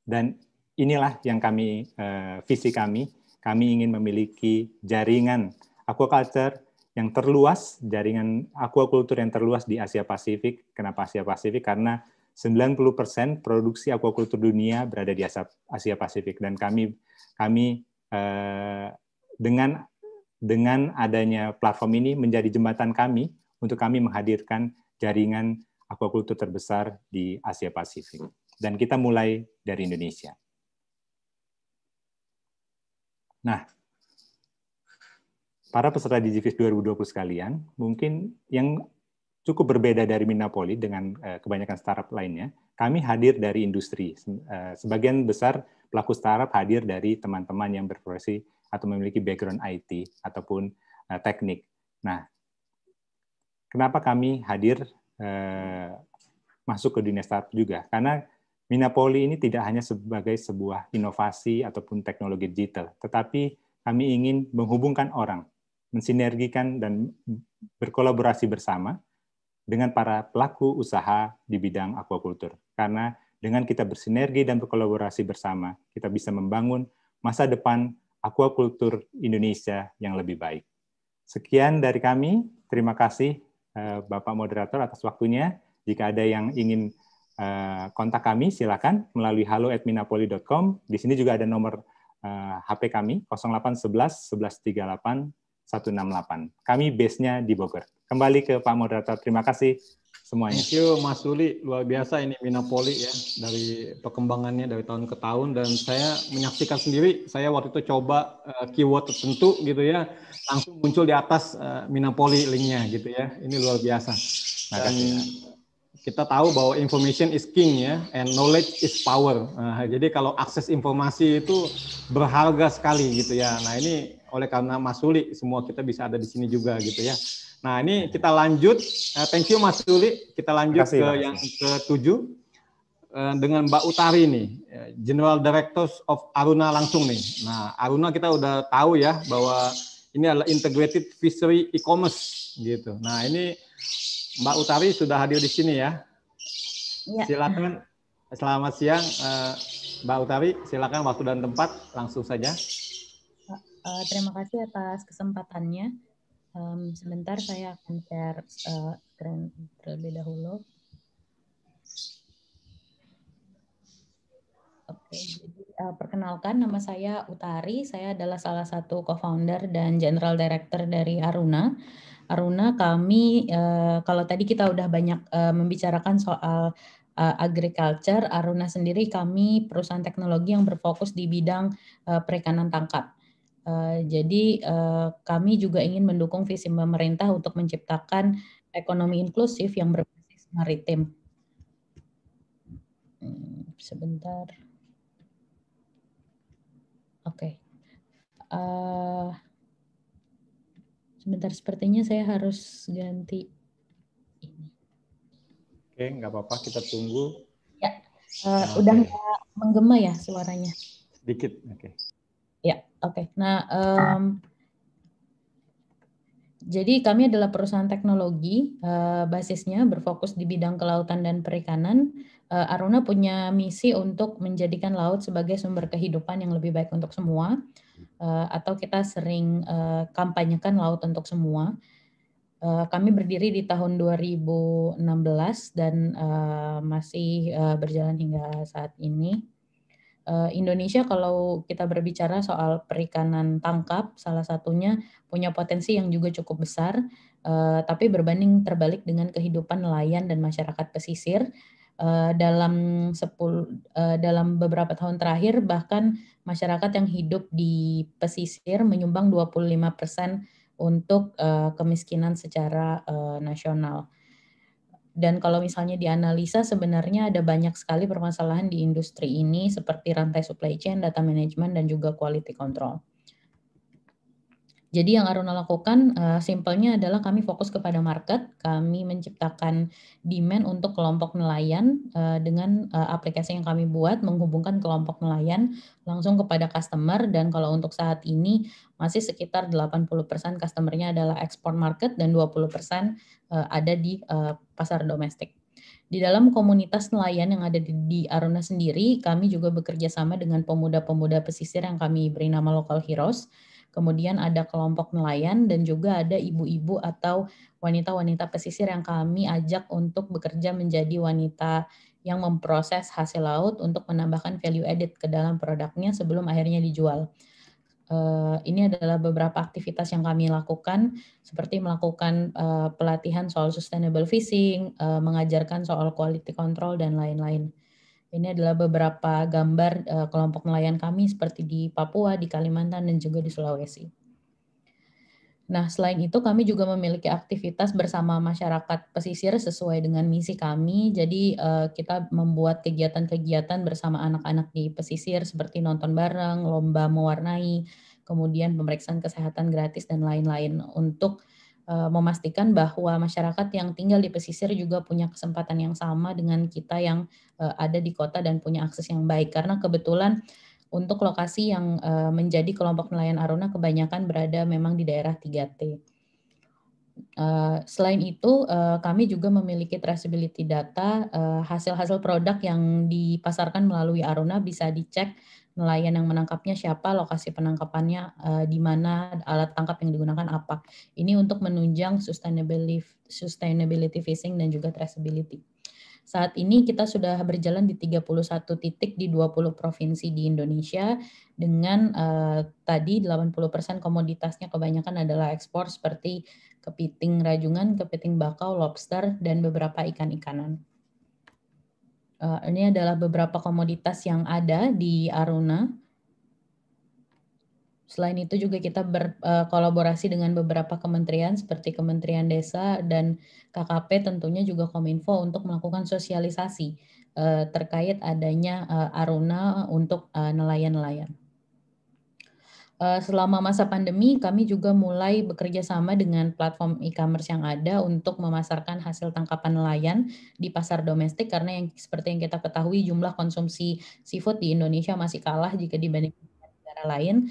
Dan inilah yang kami eh, visi kami, kami ingin memiliki jaringan aquaculture yang terluas, jaringan aquaculture yang terluas di Asia Pasifik. Kenapa Asia Pasifik? Karena 90% produksi aquaculture dunia berada di Asia, Asia Pasifik dan kami kami eh, dengan dengan adanya platform ini menjadi jembatan kami untuk kami menghadirkan jaringan aquaculture terbesar di Asia Pasifik. Dan kita mulai dari Indonesia. Nah, para peserta DigiFish 2020 sekalian, mungkin yang cukup berbeda dari Minapoli dengan eh, kebanyakan startup lainnya, kami hadir dari industri. Eh, sebagian besar pelaku startup hadir dari teman-teman yang berprofesi atau memiliki background IT ataupun eh, teknik. Nah, kenapa kami hadir masuk ke dunia startup juga? Karena Minapoli ini tidak hanya sebagai sebuah inovasi ataupun teknologi digital, tetapi kami ingin menghubungkan orang mensinergikan dan berkolaborasi bersama dengan para pelaku usaha di bidang aquaculture. Karena dengan kita bersinergi dan berkolaborasi bersama, kita bisa membangun masa depan aquaculture Indonesia yang lebih baik. Sekian dari kami. Terima kasih eh, Bapak Moderator atas waktunya. Jika ada yang ingin eh, kontak kami, silakan melalui halo@minapoli.com. Di sini juga ada nomor HP eh, kami 0811 1138 168. Kami base-nya di Bogor. Kembali ke Pak Moderator. Terima kasih semuanya. Thank you Mas Uli. luar biasa ini Minapoli ya dari perkembangannya dari tahun ke tahun dan saya menyaksikan sendiri saya waktu itu coba uh, keyword tertentu gitu ya langsung muncul di atas uh, Minopoli link-nya gitu ya ini luar biasa dan ya. kita tahu bahwa information is king ya and knowledge is power nah, jadi kalau akses informasi itu berharga sekali gitu ya nah ini oleh karena Mas Suli semua kita bisa ada di sini juga gitu ya. Nah ini kita lanjut, uh, thank you Mas Suli, kita lanjut kasih, ke yang ketujuh uh, dengan Mbak Utari nih, eh, General Director of Aruna langsung nih. Nah Aruna kita udah tahu ya bahwa ini adalah Integrated Fishery E-commerce gitu. Nah ini Mbak Utari sudah hadir di sini ya. ya. Silakan. Selamat siang uh, Mbak Utari, silakan waktu dan tempat langsung saja. Uh, terima kasih atas kesempatannya. Um, sebentar saya akan share uh, screen terlebih dahulu. Oke, uh, perkenalkan nama saya Utari. Saya adalah salah satu co-founder dan general director dari Aruna. Aruna kami uh, kalau tadi kita udah banyak uh, membicarakan soal uh, agriculture, Aruna sendiri kami perusahaan teknologi yang berfokus di bidang uh, perikanan tangkap Eh, jadi eh, kami juga ingin mendukung visi pemerintah untuk menciptakan ekonomi inklusif yang berbasis maritim. Hmm, sebentar. Oke. Okay. Eh, sebentar, sepertinya saya harus ganti ini. Oke, okay, nggak apa-apa. Kita tunggu. Ya. Uh, okay. udah nggak menggema ya suaranya? Sedikit. Oke. Okay. Oke, okay. nah um, jadi kami adalah perusahaan teknologi, uh, basisnya berfokus di bidang kelautan dan perikanan. Uh, Aruna punya misi untuk menjadikan laut sebagai sumber kehidupan yang lebih baik untuk semua, uh, atau kita sering uh, kampanyekan laut untuk semua. Uh, kami berdiri di tahun 2016 dan uh, masih uh, berjalan hingga saat ini. Eh, Indonesia kalau kita berbicara soal perikanan tangkap salah satunya punya potensi yang juga cukup besar eh, tapi berbanding terbalik dengan kehidupan nelayan dan masyarakat pesisir eh, dalam 10 dalam beberapa tahun terakhir bahkan masyarakat yang hidup di pesisir menyumbang 25% untuk kemiskinan secara nasional. Dan kalau misalnya dianalisa sebenarnya ada banyak sekali permasalahan di industri ini seperti rantai supply chain, data management, dan juga quality control. Jadi yang Aruna lakukan uh, simpelnya adalah kami fokus kepada market, kami menciptakan demand untuk kelompok nelayan uh, dengan uh, aplikasi yang kami buat menghubungkan kelompok nelayan langsung kepada customer dan kalau untuk saat ini masih sekitar 80% customernya adalah ekspor market dan 20% uh, ada di uh, pasar domestik. Di dalam komunitas nelayan yang ada di, di Aruna sendiri, kami juga bekerja sama dengan pemuda-pemuda pesisir yang kami beri nama Local Heroes kemudian ada kelompok nelayan dan juga ada ibu-ibu atau wanita-wanita pesisir yang kami ajak untuk bekerja menjadi wanita yang memproses hasil laut untuk menambahkan value added ke dalam produknya sebelum akhirnya dijual. Uh, ini adalah beberapa aktivitas yang kami lakukan, seperti melakukan uh, pelatihan soal sustainable fishing, uh, mengajarkan soal quality control, dan lain-lain. Ini adalah beberapa gambar uh, kelompok nelayan kami seperti di Papua, di Kalimantan, dan juga di Sulawesi. Nah, selain itu kami juga memiliki aktivitas bersama masyarakat pesisir sesuai dengan misi kami. Jadi uh, kita membuat kegiatan-kegiatan bersama anak-anak di pesisir seperti nonton bareng, lomba mewarnai, kemudian pemeriksaan kesehatan gratis dan lain-lain untuk eh, memastikan bahwa masyarakat yang tinggal di pesisir juga punya kesempatan yang sama dengan kita yang Eh, ada di kota dan punya akses yang baik karena kebetulan untuk lokasi yang eh, menjadi kelompok nelayan Aruna kebanyakan berada memang di daerah 3T. Eh, selain itu, kami juga memiliki traceability data hasil-hasil produk yang dipasarkan melalui Aruna bisa dicek nelayan yang menangkapnya siapa, lokasi penangkapannya di mana, alat tangkap yang digunakan apa. Ini untuk menunjang sustainability, sustainability fishing dan juga traceability. Saat ini kita sudah berjalan di 31 titik di 20 provinsi di Indonesia dengan uh, tadi 80% komoditasnya kebanyakan adalah ekspor seperti kepiting rajungan, kepiting bakau, lobster, dan beberapa ikan-ikanan. Uh, ini adalah beberapa komoditas yang ada di Aruna Selain itu juga kita berkolaborasi eh, dengan beberapa kementerian seperti Kementerian Desa dan KKP tentunya juga Kominfo untuk melakukan sosialisasi eh, terkait adanya eh, Aruna untuk nelayan-nelayan. Selama masa pandemi, kami juga mulai bekerja sama dengan platform e-commerce yang ada untuk memasarkan hasil tangkapan nelayan di pasar domestik karena yang seperti yang kita ketahui jumlah konsumsi seafood di Indonesia masih kalah jika dibandingkan negara lain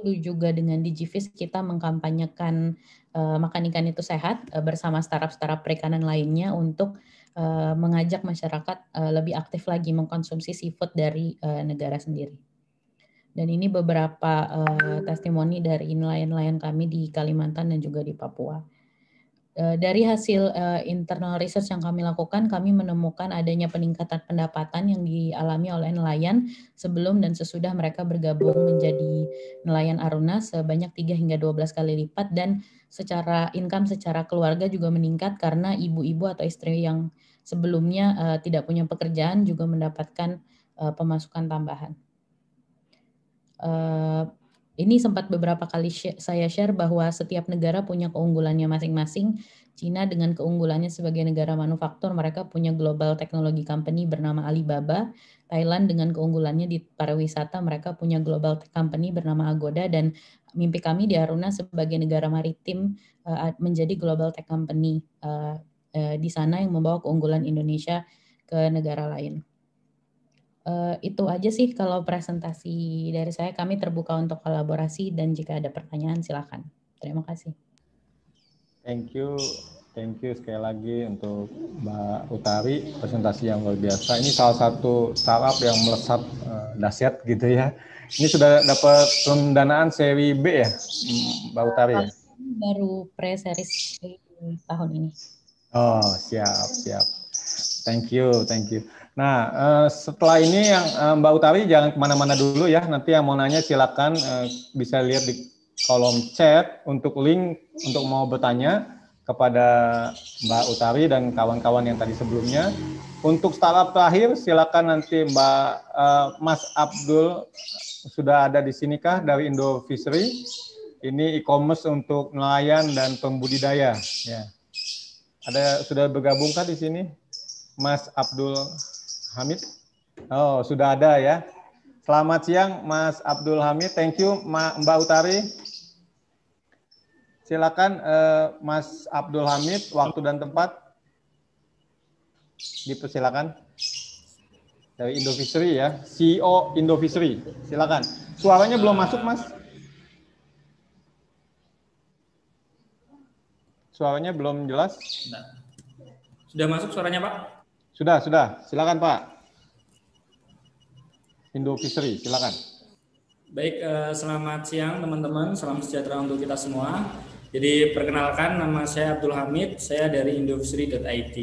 itu juga dengan DigiFish kita mengkampanyekan uh, makan ikan itu sehat uh, bersama startup-startup perikanan lainnya untuk uh, mengajak masyarakat uh, lebih aktif lagi mengkonsumsi seafood dari uh, negara sendiri. Dan ini beberapa uh, testimoni dari nelayan-nelayan kami di Kalimantan dan juga di Papua. Eh, dari hasil uh, internal research yang kami lakukan, kami menemukan adanya peningkatan pendapatan yang dialami oleh nelayan sebelum dan sesudah mereka bergabung menjadi nelayan Aruna sebanyak 3 hingga 12 kali lipat dan secara income secara keluarga juga meningkat karena ibu-ibu atau istri yang sebelumnya uh, tidak punya pekerjaan juga mendapatkan uh, pemasukan tambahan. Uh, ini sempat beberapa kali saya share bahwa setiap negara punya keunggulannya masing-masing. Cina dengan keunggulannya sebagai negara manufaktur, mereka punya global technology company bernama Alibaba. Thailand dengan keunggulannya di pariwisata, mereka punya global company bernama Agoda. Dan mimpi kami di Aruna sebagai negara maritim eh, menjadi global tech company eh, eh, di sana yang membawa keunggulan Indonesia ke negara lain. Eh, itu aja sih kalau presentasi dari saya. Kami terbuka untuk kolaborasi dan jika ada pertanyaan silakan. Terima kasih. Thank you, thank you sekali lagi untuk Mbak Utari presentasi yang luar biasa. Ini salah satu startup yang melesat uh, dahsyat gitu ya. Ini sudah dapat pendanaan seri B ya, Mbak Utari ya. Baru pre-series tahun ini. Oh siap siap. Thank you, thank you. Nah, eh, setelah ini yang eh, Mbak Utari jangan kemana-mana dulu ya. Nanti yang mau nanya silakan eh, bisa lihat di kolom chat untuk link untuk mau bertanya kepada Mbak Utari dan kawan-kawan yang tadi sebelumnya. Untuk startup terakhir, silakan nanti Mbak Mas Abdul sudah ada di sini kah dari Indo Fishery? Ini e-commerce untuk nelayan dan pembudidaya. Ya. Ada sudah bergabung kah di sini, Mas Abdul? Hamid? Oh, sudah ada ya. Selamat siang Mas Abdul Hamid. Thank you Mbak Utari. Silakan eh, Mas Abdul Hamid, waktu dan tempat. Dipersilakan. Gitu, Dari Indovisory ya, CEO Indovisory. Silakan. Suaranya belum masuk, Mas. Suaranya belum jelas. Sudah masuk suaranya, Pak? Sudah, sudah. Silakan Pak. Indo Fishery, silakan. Baik, eh, selamat siang teman-teman. Salam sejahtera untuk kita semua. Jadi perkenalkan nama saya Abdul Hamid, saya dari indofishery.id.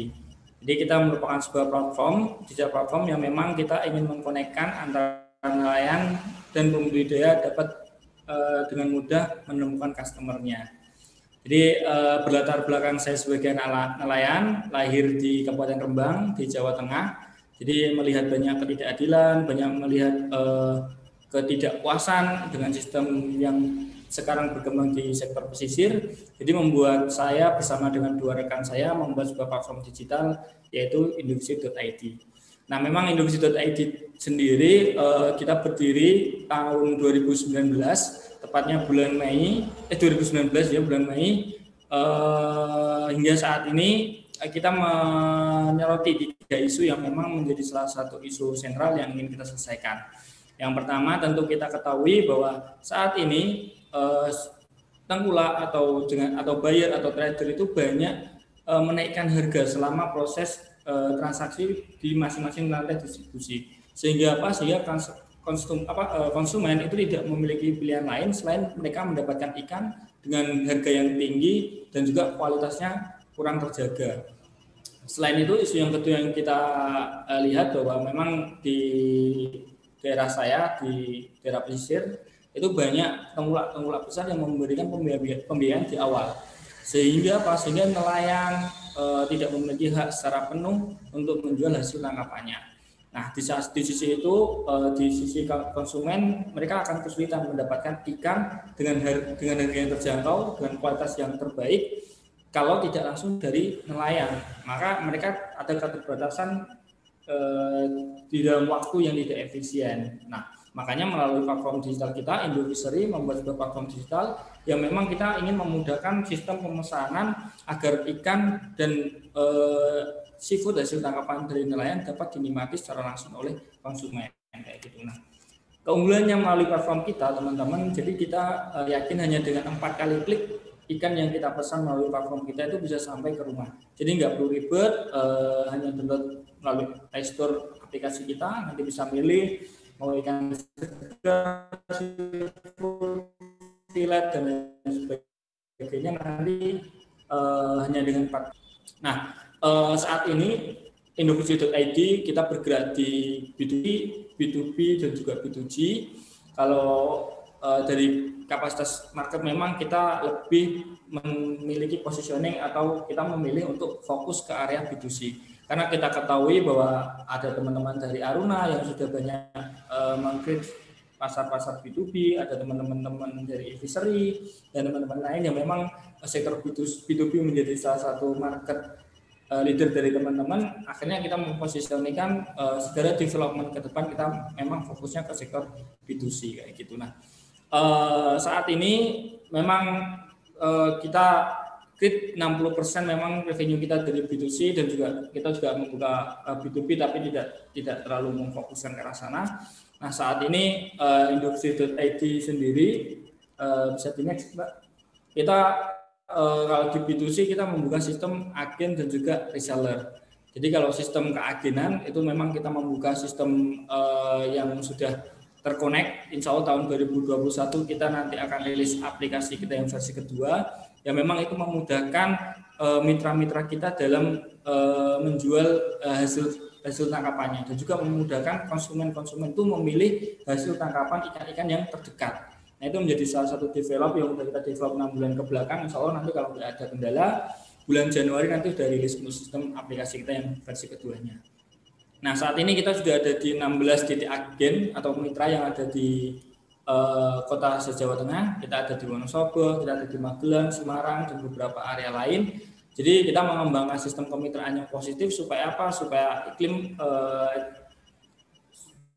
Jadi kita merupakan sebuah platform, digital platform yang memang kita ingin mengkonekkan antara nelayan dan pembudidaya dapat eh, dengan mudah menemukan customernya. Jadi uh, berlatar belakang saya sebagai nelayan, lahir di Kabupaten Rembang di Jawa Tengah. Jadi melihat banyak ketidakadilan, banyak melihat uh, ketidakpuasan dengan sistem yang sekarang berkembang di sektor pesisir. Jadi membuat saya bersama dengan dua rekan saya membuat sebuah platform digital yaitu industri.id. Nah, memang industri.id sendiri uh, kita berdiri tahun 2019 tepatnya bulan Mei eh 2019 ya bulan Mei eh, hingga saat ini eh, kita menyoroti tiga isu yang memang menjadi salah satu isu sentral yang ingin kita selesaikan. Yang pertama tentu kita ketahui bahwa saat ini eh, atau dengan atau buyer atau trader itu banyak eh, menaikkan harga selama proses eh, transaksi di masing-masing lantai distribusi. Sehingga apa? Sehingga akan konsum apa eh, konsumen itu tidak memiliki pilihan lain selain mereka mendapatkan ikan dengan harga yang tinggi dan juga kualitasnya kurang terjaga. Selain itu isu yang kedua yang kita eh, lihat bahwa memang di daerah saya di daerah pesisir itu banyak tengkulak-tengkulak besar yang memberikan pembiayaan, pembiayaan di awal. Sehingga apa? Sehingga nelayan e, tidak memiliki hak secara penuh untuk menjual hasil tangkapannya Nah, di, di sisi itu, eh, di sisi konsumen, mereka akan kesulitan mendapatkan ikan dengan harga, dengan harga yang terjangkau, dengan kualitas yang terbaik, kalau tidak langsung dari nelayan. Maka mereka ada keterbatasan eh, di dalam waktu yang tidak efisien. Nah, makanya melalui platform digital kita, industri membuat sebuah platform digital yang memang kita ingin memudahkan sistem pemesanan agar ikan dan eh, seafood hasil tangkapan dari nelayan dapat dinikmati secara langsung oleh konsumen kayak gitu. Nah, keunggulannya melalui platform kita teman-teman, jadi kita eh, yakin hanya dengan empat kali klik ikan yang kita pesan melalui platform kita itu bisa sampai ke rumah. Jadi nggak perlu ribet, uh, hanya download melalui Play Store aplikasi kita, nanti bisa milih mau ikan segar, silat dan sebagainya nanti uh, hanya dengan empat. Nah, Eh, saat ini Indokusi.id kita bergerak di B2B, B2B dan juga B2G. Kalau uh, dari kapasitas market memang kita lebih memiliki positioning atau kita memilih untuk fokus ke area B2C karena kita ketahui bahwa ada teman-teman dari Aruna yang sudah banyak uh, mengkrit pasar-pasar B2B, ada teman-teman dari evisery dan teman-teman lain yang memang sektor B2B menjadi salah satu market uh, leader dari teman-teman akhirnya kita memposisikan uh, segera development ke depan kita memang fokusnya ke sektor B2C kayak gitu nah uh, saat ini memang uh, kita kit 60% memang revenue kita dari B2C dan juga kita juga membuka B2B tapi tidak tidak terlalu memfokuskan ke arah sana. Nah, saat ini uh, industri.id sendiri uh, bisa di next Mbak. Kita Eh, kalau di B2C kita membuka sistem agen dan juga reseller. Jadi kalau sistem keagenan itu memang kita membuka sistem eh, yang sudah terkonek. Insya Allah tahun 2021 kita nanti akan rilis aplikasi kita yang versi kedua. Ya memang itu memudahkan eh, mitra-mitra kita dalam menjual hasil hasil tangkapannya dan juga memudahkan konsumen-konsumen itu memilih hasil tangkapan ikan-ikan yang terdekat. Nah, itu menjadi salah satu develop yang sudah kita develop 6 bulan ke belakang. Insya Allah nanti kalau tidak ada kendala, bulan Januari nanti sudah rilis sistem aplikasi kita yang versi keduanya. Nah, saat ini kita sudah ada di 16 titik agen atau mitra yang ada di uh, kota se-Jawa Tengah. Kita ada di Wonosobo, kita ada di Magelang, Semarang, dan beberapa area lain. Jadi kita mengembangkan sistem kemitraan yang positif supaya apa? Supaya iklim uh,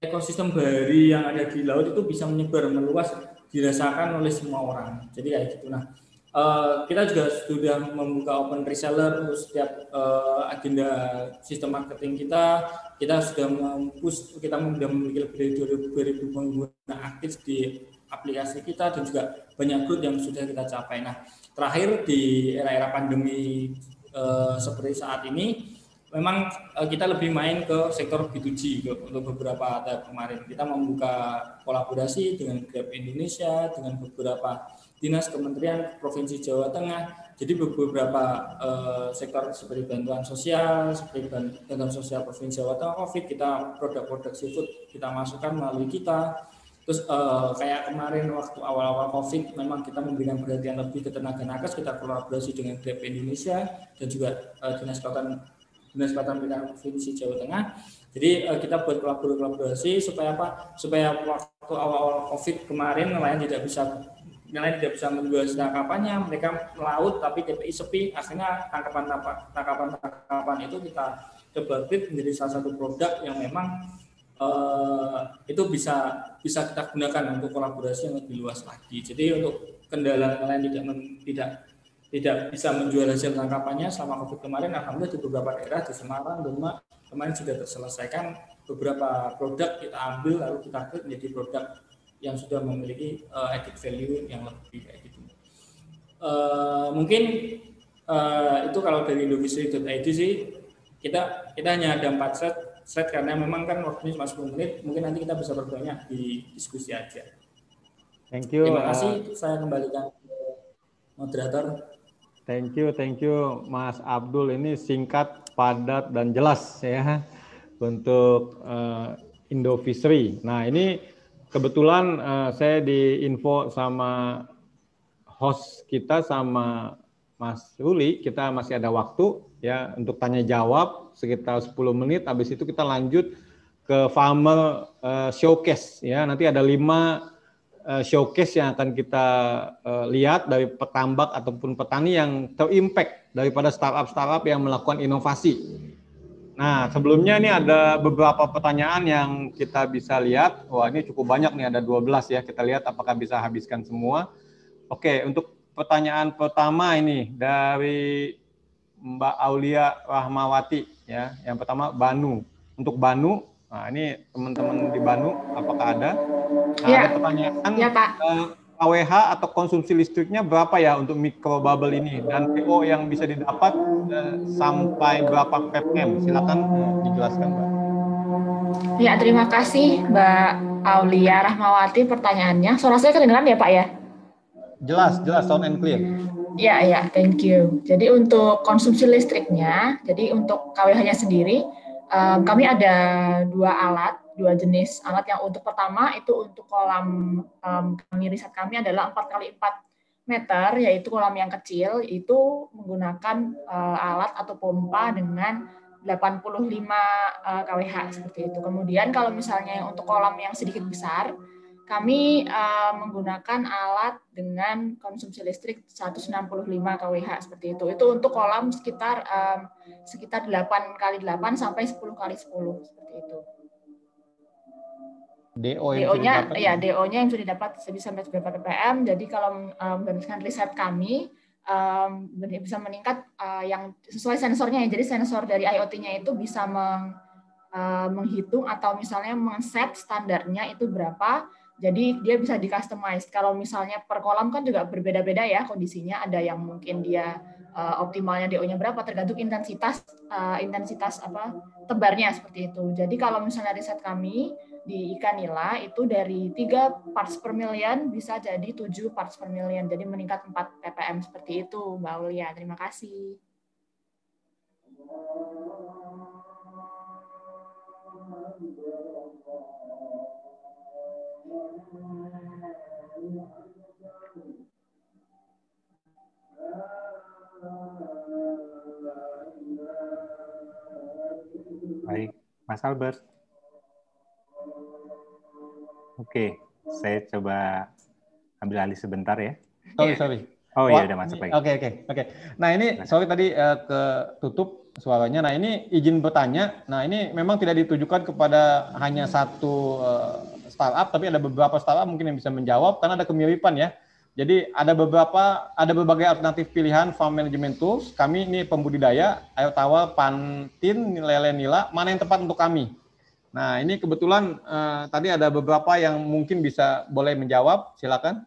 ekosistem bahari yang ada di laut itu bisa menyebar meluas dirasakan oleh semua orang. Jadi kayak gitu. Nah, uh, kita juga sudah membuka open reseller setiap uh, agenda sistem marketing kita. Kita sudah mempus, kita sudah memiliki lebih dari 2000 pengguna aktif di aplikasi kita dan juga banyak grup yang sudah kita capai. Nah, terakhir di era-era pandemi uh, seperti saat ini memang eh, kita lebih main ke sektor B2G untuk beberapa tahap kemarin. Kita membuka kolaborasi dengan Grab Indonesia, dengan beberapa dinas kementerian provinsi Jawa Tengah. Jadi beberapa eh, sektor seperti bantuan sosial, seperti bantuan sosial provinsi Jawa Tengah COVID, kita produk-produk seafood kita masukkan melalui kita. Terus eh, kayak kemarin waktu awal-awal COVID, memang kita memberikan perhatian lebih ke tenaga nakes, kita kolaborasi dengan Grab Indonesia dan juga eh, dinas kelautan Kesempatan Provinsi Jawa Tengah. Jadi uh, kita buat kolaborasi supaya apa? Supaya waktu awal-awal COVID kemarin nelayan tidak bisa nelayan tidak bisa menjual tangkapannya, mereka melaut tapi TPI sepi, akhirnya tangkapan tangkapan tangkapan itu kita converted menjadi salah satu produk yang memang uh, itu bisa bisa kita gunakan untuk kolaborasi yang lebih luas lagi. Jadi untuk kendala nelayan tidak men, tidak tidak bisa menjual hasil tangkapannya selama COVID kemarin, alhamdulillah di beberapa daerah di Semarang, Demak, kemarin sudah terselesaikan beberapa produk kita ambil lalu kita buat menjadi produk yang sudah memiliki uh, added value yang lebih kayak gitu. Uh, mungkin uh, itu kalau dari industri.id sih kita kita hanya ada empat set set karena memang kan waktunya cuma 10 menit mungkin nanti kita bisa berbanyak di diskusi aja. Thank you. Terima kasih. Uh, saya kembalikan ke moderator. Thank you, thank you Mas Abdul. Ini singkat, padat, dan jelas ya untuk uh, eh, Indo Fishery. Nah ini kebetulan uh, saya diinfo sama host kita sama Mas Ruli, kita masih ada waktu ya untuk tanya jawab sekitar 10 menit. Habis itu kita lanjut ke farmer uh, showcase ya. Nanti ada lima Eh, showcase yang akan kita uh, lihat dari petambak ataupun petani yang terimpact daripada startup-startup yang melakukan inovasi. Nah, sebelumnya ini ada beberapa pertanyaan yang kita bisa lihat. Wah, ini cukup banyak nih, ada 12 ya. Kita lihat apakah bisa habiskan semua. Oke, untuk pertanyaan pertama ini dari Mbak Aulia Rahmawati ya. Yang pertama Banu. Untuk Banu, nah ini teman-teman di Banu apakah ada? Nah, ya. ada pertanyaan ya, Pak. AWH eh, atau konsumsi listriknya berapa ya untuk micro bubble ini dan PO yang bisa didapat eh, sampai berapa ppm? Silakan eh, dijelaskan, Pak. Ya, terima kasih Mbak Aulia Rahmawati pertanyaannya. Suara saya kedengaran ya, Pak ya? Jelas, jelas, sound and clear. Ya, ya, thank you. Jadi untuk konsumsi listriknya, jadi untuk KWH-nya sendiri, kami ada dua alat dua jenis alat yang untuk pertama itu untuk kolam um, kami riset kami adalah 4 kali 4 meter yaitu kolam yang kecil itu menggunakan uh, alat atau pompa dengan 85 uh, eh, kWh seperti itu. Kemudian kalau misalnya untuk kolam yang sedikit besar kami uh, menggunakan alat dengan konsumsi listrik 165 kWh seperti itu. Itu untuk kolam sekitar um, sekitar 8 kali 8 sampai 10 kali 10 seperti itu. DO yang DO-nya Iya, DO-nya yang sudah dapat bisa sampai beberapa ppm. Jadi kalau um, berdasarkan riset kami um, bisa meningkat uh, yang sesuai sensornya. ya. Jadi sensor dari IoT-nya itu bisa meng, uh, menghitung atau misalnya men-set standarnya itu berapa. Jadi dia bisa di Kalau misalnya per kolam kan juga berbeda-beda ya kondisinya. Ada yang mungkin dia uh, optimalnya DO-nya berapa tergantung intensitas uh, intensitas apa tebarnya seperti itu. Jadi kalau misalnya riset kami di ikan nila itu dari 3 parts per million bisa jadi 7 parts per million. Jadi meningkat 4 ppm seperti itu, Mbak Ulia. Terima kasih. Baik, Mas Albert. Oke, saya coba ambil alih sebentar ya. Sorry, iya, sorry. Oh iya, udah masuk lagi. Oke, oke, oke. Nah ini, nah. sorry tadi uh, ketutup suaranya. Nah ini izin bertanya. Nah ini memang tidak ditujukan kepada hanya satu uh, startup, tapi ada beberapa startup mungkin yang bisa menjawab karena ada kemiripan ya. Jadi ada beberapa, ada berbagai alternatif pilihan farm management tools. Kami ini pembudidaya, ayo tawar, pantin, lele nila. Mana yang tepat untuk kami? Nah, ini kebetulan eh, tadi ada beberapa yang mungkin bisa boleh menjawab, silakan.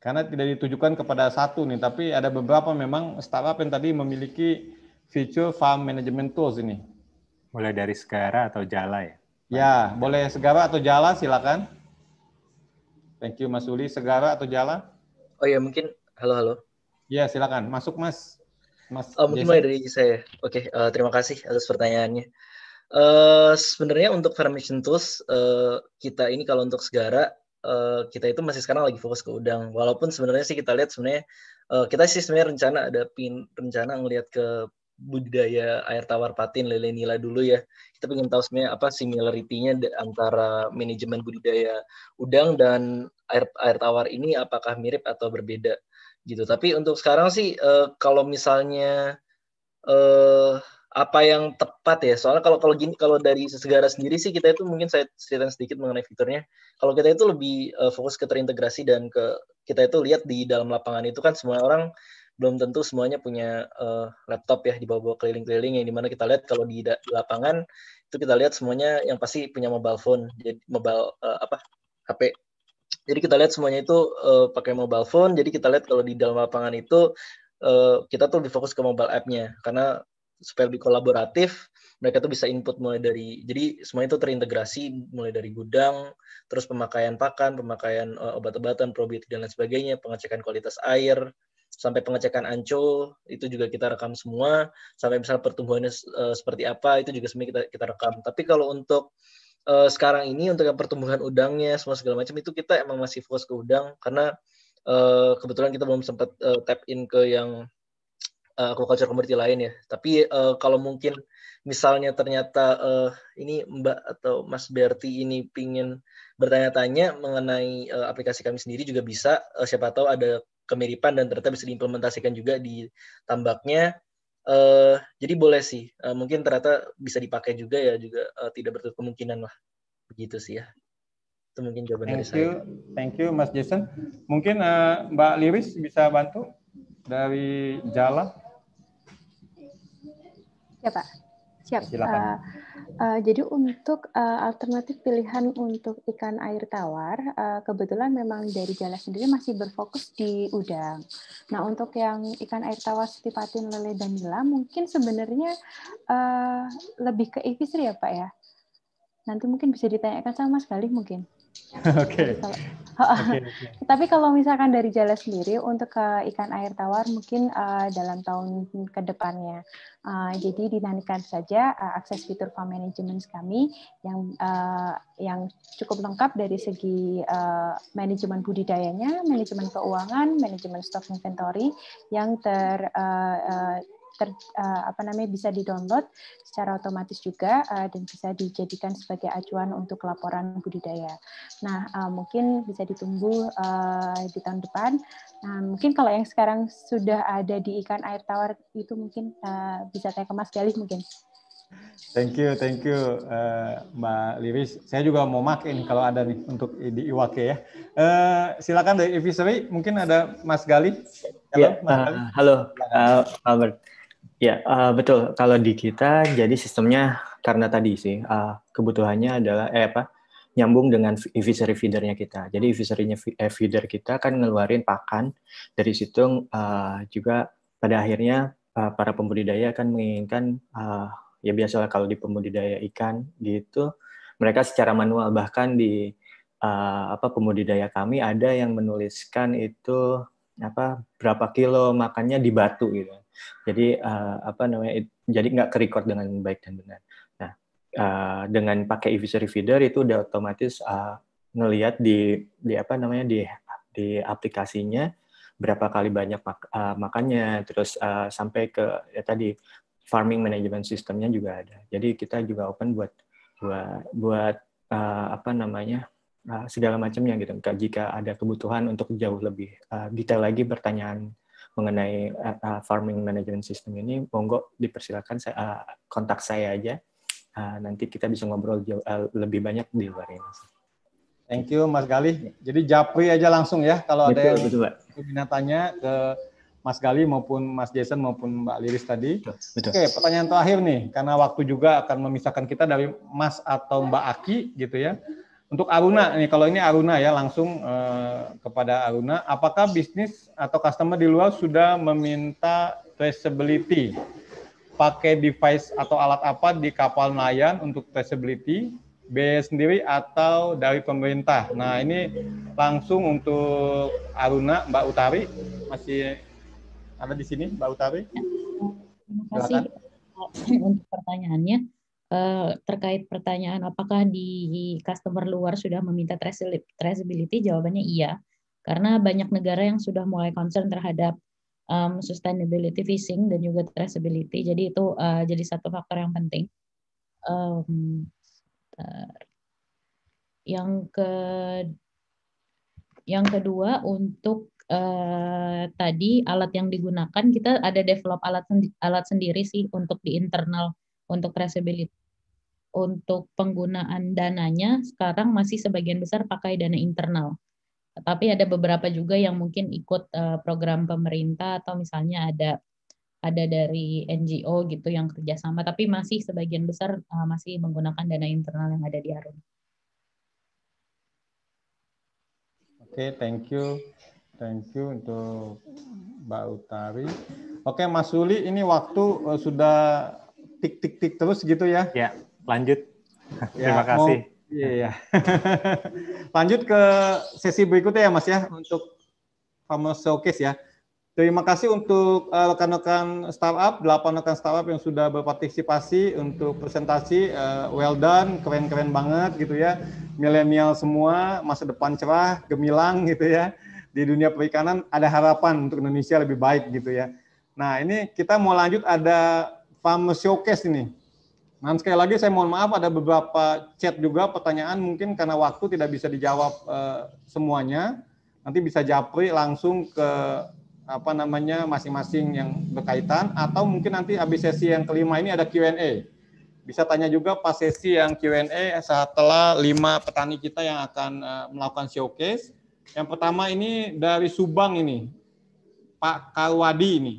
Karena tidak ditujukan kepada satu nih, tapi ada beberapa memang startup yang tadi memiliki fitur farm management tools ini. Mulai dari Segara atau Jala ya? Ya, boleh Segara atau Jala, silakan. Thank you Mas Uli. Segara atau Jala? Oh ya, mungkin halo halo. Ya, silakan. Masuk Mas. Mas uh, mungkin mulai dari saya. Oke, okay, uh, eh, terima kasih atas pertanyaannya. Uh, sebenarnya untuk Fermentation Tools uh, kita ini kalau untuk segara uh, kita itu masih sekarang lagi fokus ke udang. Walaupun sebenarnya sih kita lihat sebenarnya uh, kita sih sebenarnya rencana ada pin rencana ngelihat ke budidaya air tawar patin lele nila dulu ya. Kita pengen tahu sebenarnya apa similarity-nya antara manajemen budidaya udang dan air air tawar ini apakah mirip atau berbeda gitu. Tapi untuk sekarang sih uh, kalau misalnya uh, apa yang tepat ya soalnya kalau kalau gini kalau dari segara sendiri sih kita itu mungkin saya cerita sedikit mengenai fiturnya kalau kita itu lebih uh, fokus ke terintegrasi dan ke kita itu lihat di dalam lapangan itu kan semua orang belum tentu semuanya punya uh, laptop ya dibawa-bawa keliling-keliling yang dimana kita lihat kalau di, di lapangan itu kita lihat semuanya yang pasti punya mobile phone jadi mobile uh, apa HP jadi kita lihat semuanya itu uh, pakai mobile phone. Jadi kita lihat kalau di dalam lapangan itu uh, kita tuh lebih fokus ke mobile app-nya karena supaya lebih kolaboratif mereka tuh bisa input mulai dari jadi semua itu terintegrasi mulai dari gudang terus pemakaian pakan pemakaian eh, obat-obatan probiotik dan lain sebagainya pengecekan kualitas air sampai pengecekan anco itu juga kita rekam semua sampai misal pertumbuhannya uh, seperti apa itu juga semuanya kita kita rekam tapi kalau untuk uh, sekarang ini untuk yang pertumbuhan udangnya semua segala macam itu kita emang masih fokus ke udang karena uh, kebetulan kita belum sempat uh, eh, tap in ke yang aquaculture community lain ya. Tapi uh, kalau mungkin misalnya ternyata uh, ini Mbak atau Mas Berti ini pingin bertanya-tanya mengenai uh, aplikasi kami sendiri juga bisa. Uh, siapa tahu ada kemiripan dan ternyata bisa diimplementasikan juga di tambaknya. Uh, jadi boleh sih, uh, mungkin ternyata bisa dipakai juga ya, juga uh, tidak bertutup kemungkinan lah, begitu sih ya. Itu mungkin jawaban thank dari you. saya. Thank you, Mas Jason. Mungkin uh, Mbak Liris bisa bantu dari Jala. Ya Pak. Siap. Silakan. Uh, uh, jadi untuk uh, alternatif pilihan untuk ikan air tawar, uh, kebetulan memang dari jala sendiri masih berfokus di udang. Nah untuk yang ikan air tawar seperti lele, dan nila, mungkin sebenarnya uh, lebih ke e ya Pak ya. Nanti mungkin bisa ditanyakan sama sekali mungkin. <laughs> Oke. <laughs> okay. Tapi kalau misalkan dari jala sendiri untuk ke eh, ikan air tawar mungkin uh, dalam tahun kedepannya. Uh, eh, jadi dinantikan saja uh, akses fitur farm management kami yang uh, yang cukup lengkap dari segi uh, manajemen budidayanya, manajemen keuangan, manajemen stok inventory yang ter uh, uh, ter, uh, apa namanya bisa didownload secara otomatis juga uh, dan bisa dijadikan sebagai acuan untuk laporan budidaya. Nah uh, mungkin bisa ditunggu uh, di tahun depan. Nah mungkin kalau yang sekarang sudah ada di ikan air tawar itu mungkin uh, bisa saya kemas kali mungkin. Thank you, thank you uh, Mbak Liris. Saya juga mau makin kalau ada nih untuk di Iwake ya. Uh, silakan dari Evisery, mungkin ada Mas Gali. Ya, halo, yeah, Mas Gali. Uh, halo, uh, Albert. Ya, uh, betul. Kalau di kita, jadi sistemnya karena tadi sih, uh, kebutuhannya adalah, eh apa, nyambung dengan evisory feedernya kita. Jadi evisory eh, feeder kita kan ngeluarin pakan, dari situ uh, juga pada akhirnya uh, para pembudidaya akan menginginkan, uh, ya biasalah kalau di pembudidaya ikan gitu, mereka secara manual, bahkan di uh, apa pembudidaya kami ada yang menuliskan itu apa berapa kilo makannya di batu gitu jadi uh, apa namanya jadi nggak kerekord dengan baik dan benar nah uh, dengan pakai Evisory feeder itu udah otomatis uh, ngelihat di di apa namanya di di aplikasinya berapa kali banyak mak uh, makannya terus uh, sampai ke ya tadi farming management sistemnya juga ada jadi kita juga open buat buat buat uh, apa namanya uh, segala macamnya gitu. Jika ada kebutuhan untuk jauh lebih uh, detail lagi pertanyaan mengenai uh, uh, farming management system ini, monggo dipersilakan saya, uh, kontak saya aja. Uh, nanti kita bisa ngobrol jauh, uh, lebih banyak di luar ini. Thank you Mas Galih. Jadi Japri aja langsung ya kalau ada yang betul, ingin tanya ke Mas Gali maupun Mas Jason maupun Mbak Liris tadi. Oke, Oke, pertanyaan terakhir nih, karena waktu juga akan memisahkan kita dari Mas atau Mbak Aki gitu ya. Untuk Aruna nih, kalau ini Aruna ya langsung eh, kepada Aruna, apakah bisnis atau customer di luar sudah meminta traceability? Pakai device atau alat apa di kapal nelayan untuk traceability? Biaya sendiri atau dari pemerintah? Nah ini langsung untuk Aruna, Mbak Utari masih ada di sini, Mbak Utari. terima kasih untuk pertanyaannya Eh, terkait pertanyaan apakah di customer luar sudah meminta traceability, jawabannya iya. Karena banyak negara yang sudah mulai concern terhadap um, sustainability fishing dan juga traceability. Jadi itu uh, jadi satu faktor yang penting. Um, yang ke yang kedua untuk Uh, tadi alat yang digunakan kita ada develop alat sendi alat sendiri sih untuk di internal untuk traceability. Untuk penggunaan dananya sekarang masih sebagian besar pakai dana internal. Tapi ada beberapa juga yang mungkin ikut eh, program pemerintah atau misalnya ada ada dari NGO gitu yang kerjasama, tapi masih sebagian besar eh, masih menggunakan dana internal yang ada di Arun. Oke, okay, thank you, thank you untuk Mbak Utari. Oke, okay, Mas Suli, ini waktu eh, sudah tik tik tik terus gitu ya. Ya, lanjut. <laughs> ya, Terima kasih. Mau, iya, iya. <laughs> lanjut ke sesi berikutnya ya Mas ya untuk Farmers Showcase ya. Terima kasih untuk eh, rekan-rekan startup, delapan rekan startup yang sudah berpartisipasi untuk presentasi. Uh, well done, keren-keren banget gitu ya. Milenial semua, masa depan cerah, gemilang gitu ya. Di dunia perikanan ada harapan untuk Indonesia lebih baik gitu ya. Nah ini kita mau lanjut ada Farm Showcase ini. Nah, sekali lagi saya mohon maaf ada beberapa chat juga pertanyaan mungkin karena waktu tidak bisa dijawab eh, semuanya. Nanti bisa japri langsung ke apa namanya masing-masing yang berkaitan atau mungkin nanti habis sesi yang kelima ini ada Q&A. Bisa tanya juga pas sesi yang Q&A setelah lima petani kita yang akan eh, melakukan showcase. Yang pertama ini dari Subang ini, Pak Kalwadi ini,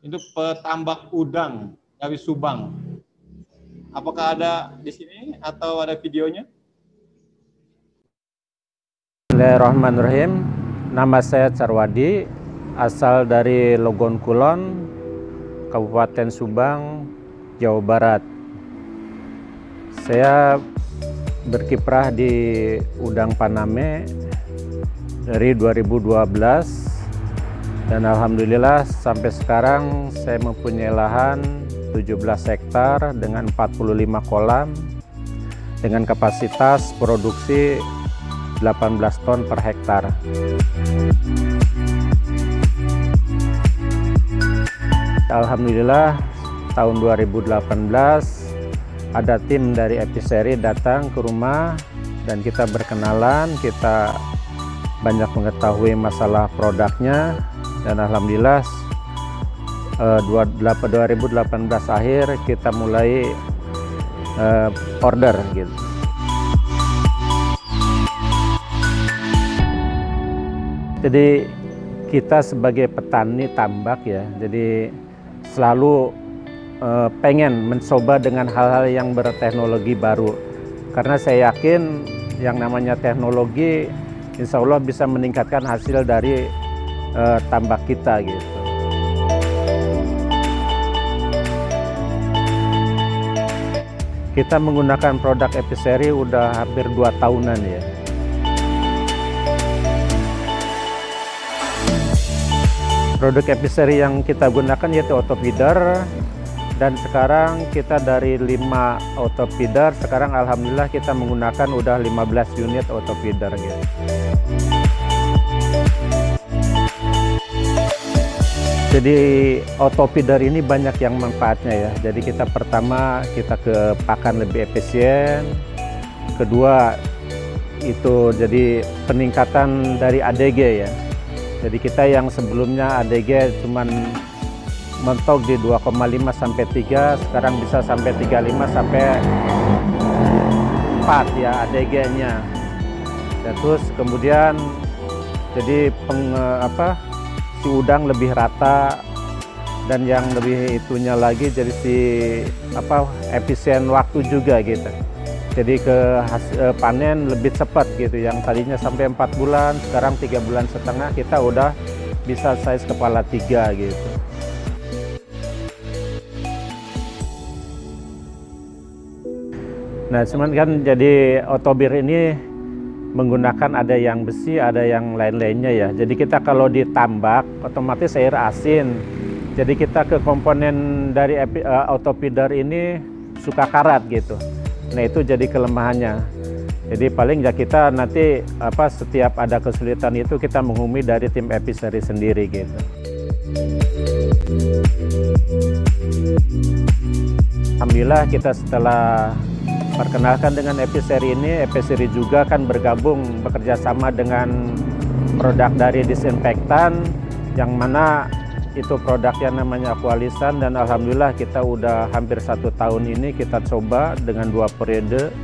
itu petambak udang dari Subang. Apakah ada di sini atau ada videonya? Bismillahirrahmanirrahim. Nama saya Carwadi, asal dari Logon Kulon, Kabupaten Subang, Jawa Barat. Saya berkiprah di Udang Paname dari 2012 dan alhamdulillah sampai sekarang saya mempunyai lahan 17 hektar dengan 45 kolam dengan kapasitas produksi 18 ton per hektar. Alhamdulillah tahun 2018 ada tim dari Episeri datang ke rumah dan kita berkenalan, kita banyak mengetahui masalah produknya dan alhamdulillah 2018 eh, akhir kita mulai uh, order gitu. Jadi kita sebagai petani tambak ya, jadi selalu uh, pengen mencoba dengan hal-hal yang berteknologi baru. Karena saya yakin yang namanya teknologi insya Allah bisa meningkatkan hasil dari uh, tambak kita gitu. kita menggunakan produk Episeri udah hampir 2 tahunan ya. Produk Episeri yang kita gunakan yaitu auto dan sekarang kita dari 5 auto sekarang alhamdulillah kita menggunakan udah 15 unit auto gitu. Jadi otopider ini banyak yang manfaatnya ya. Jadi kita pertama kita ke pakan lebih efisien. Kedua itu jadi peningkatan dari ADG ya. Jadi kita yang sebelumnya ADG cuma mentok di 2,5 sampai 3, sekarang bisa sampai 35 sampai 4 ya ADG-nya. Nah, terus kemudian jadi peng, eh, apa si udang lebih rata dan yang lebih itunya lagi jadi si apa efisien waktu juga gitu jadi ke hasil, e, panen lebih cepat gitu yang tadinya sampai empat bulan sekarang tiga bulan setengah kita udah bisa size kepala tiga gitu nah cuman kan jadi otobir ini menggunakan ada yang besi, ada yang lain-lainnya ya. Jadi kita kalau ditambak otomatis air asin. Jadi kita ke komponen dari uh, eh, autopider ini suka karat gitu. Nah, itu jadi kelemahannya. Jadi paling ya kita nanti apa setiap ada kesulitan itu kita menghumi dari tim episeri sendiri gitu. Alhamdulillah kita setelah Perkenalkan dengan Episeri ini, Episeri juga kan bergabung bekerja sama dengan produk dari disinfektan yang mana itu produk yang namanya Aqualisan dan alhamdulillah kita udah hampir satu tahun ini kita coba dengan dua periode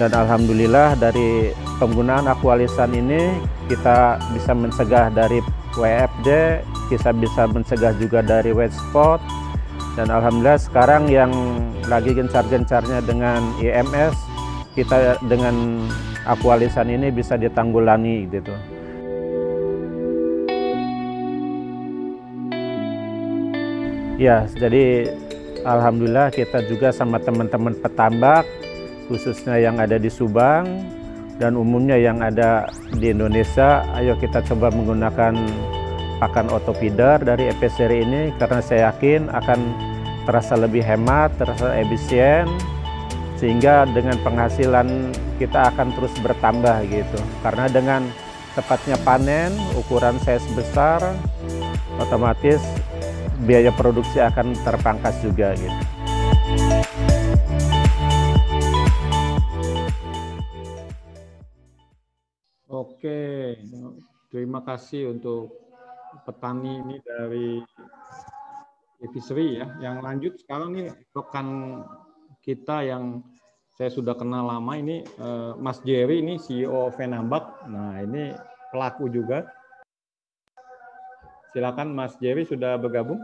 dan alhamdulillah dari penggunaan Aqualisan ini kita bisa mencegah dari WFD, kita bisa mencegah juga dari wet spot, dan alhamdulillah sekarang yang lagi gencar-gencarnya dengan IMS kita dengan akualisan ini bisa ditanggulangi gitu. Ya, jadi alhamdulillah kita juga sama teman-teman petambak khususnya yang ada di Subang dan umumnya yang ada di Indonesia, ayo kita coba menggunakan pakan otopidar dari EPSR ini karena saya yakin akan terasa lebih hemat, terasa efisien, sehingga dengan penghasilan kita akan terus bertambah gitu. Karena dengan tepatnya panen, ukuran saya sebesar, otomatis biaya produksi akan terpangkas juga gitu. Oke, terima kasih untuk petani ini dari Divisory ya, ya. Yang lanjut sekarang ini rekan kita yang saya sudah kenal lama ini eh, Mas Jerry ini CEO Venambak. Nah, ini pelaku juga. Silakan Mas Jerry sudah bergabung.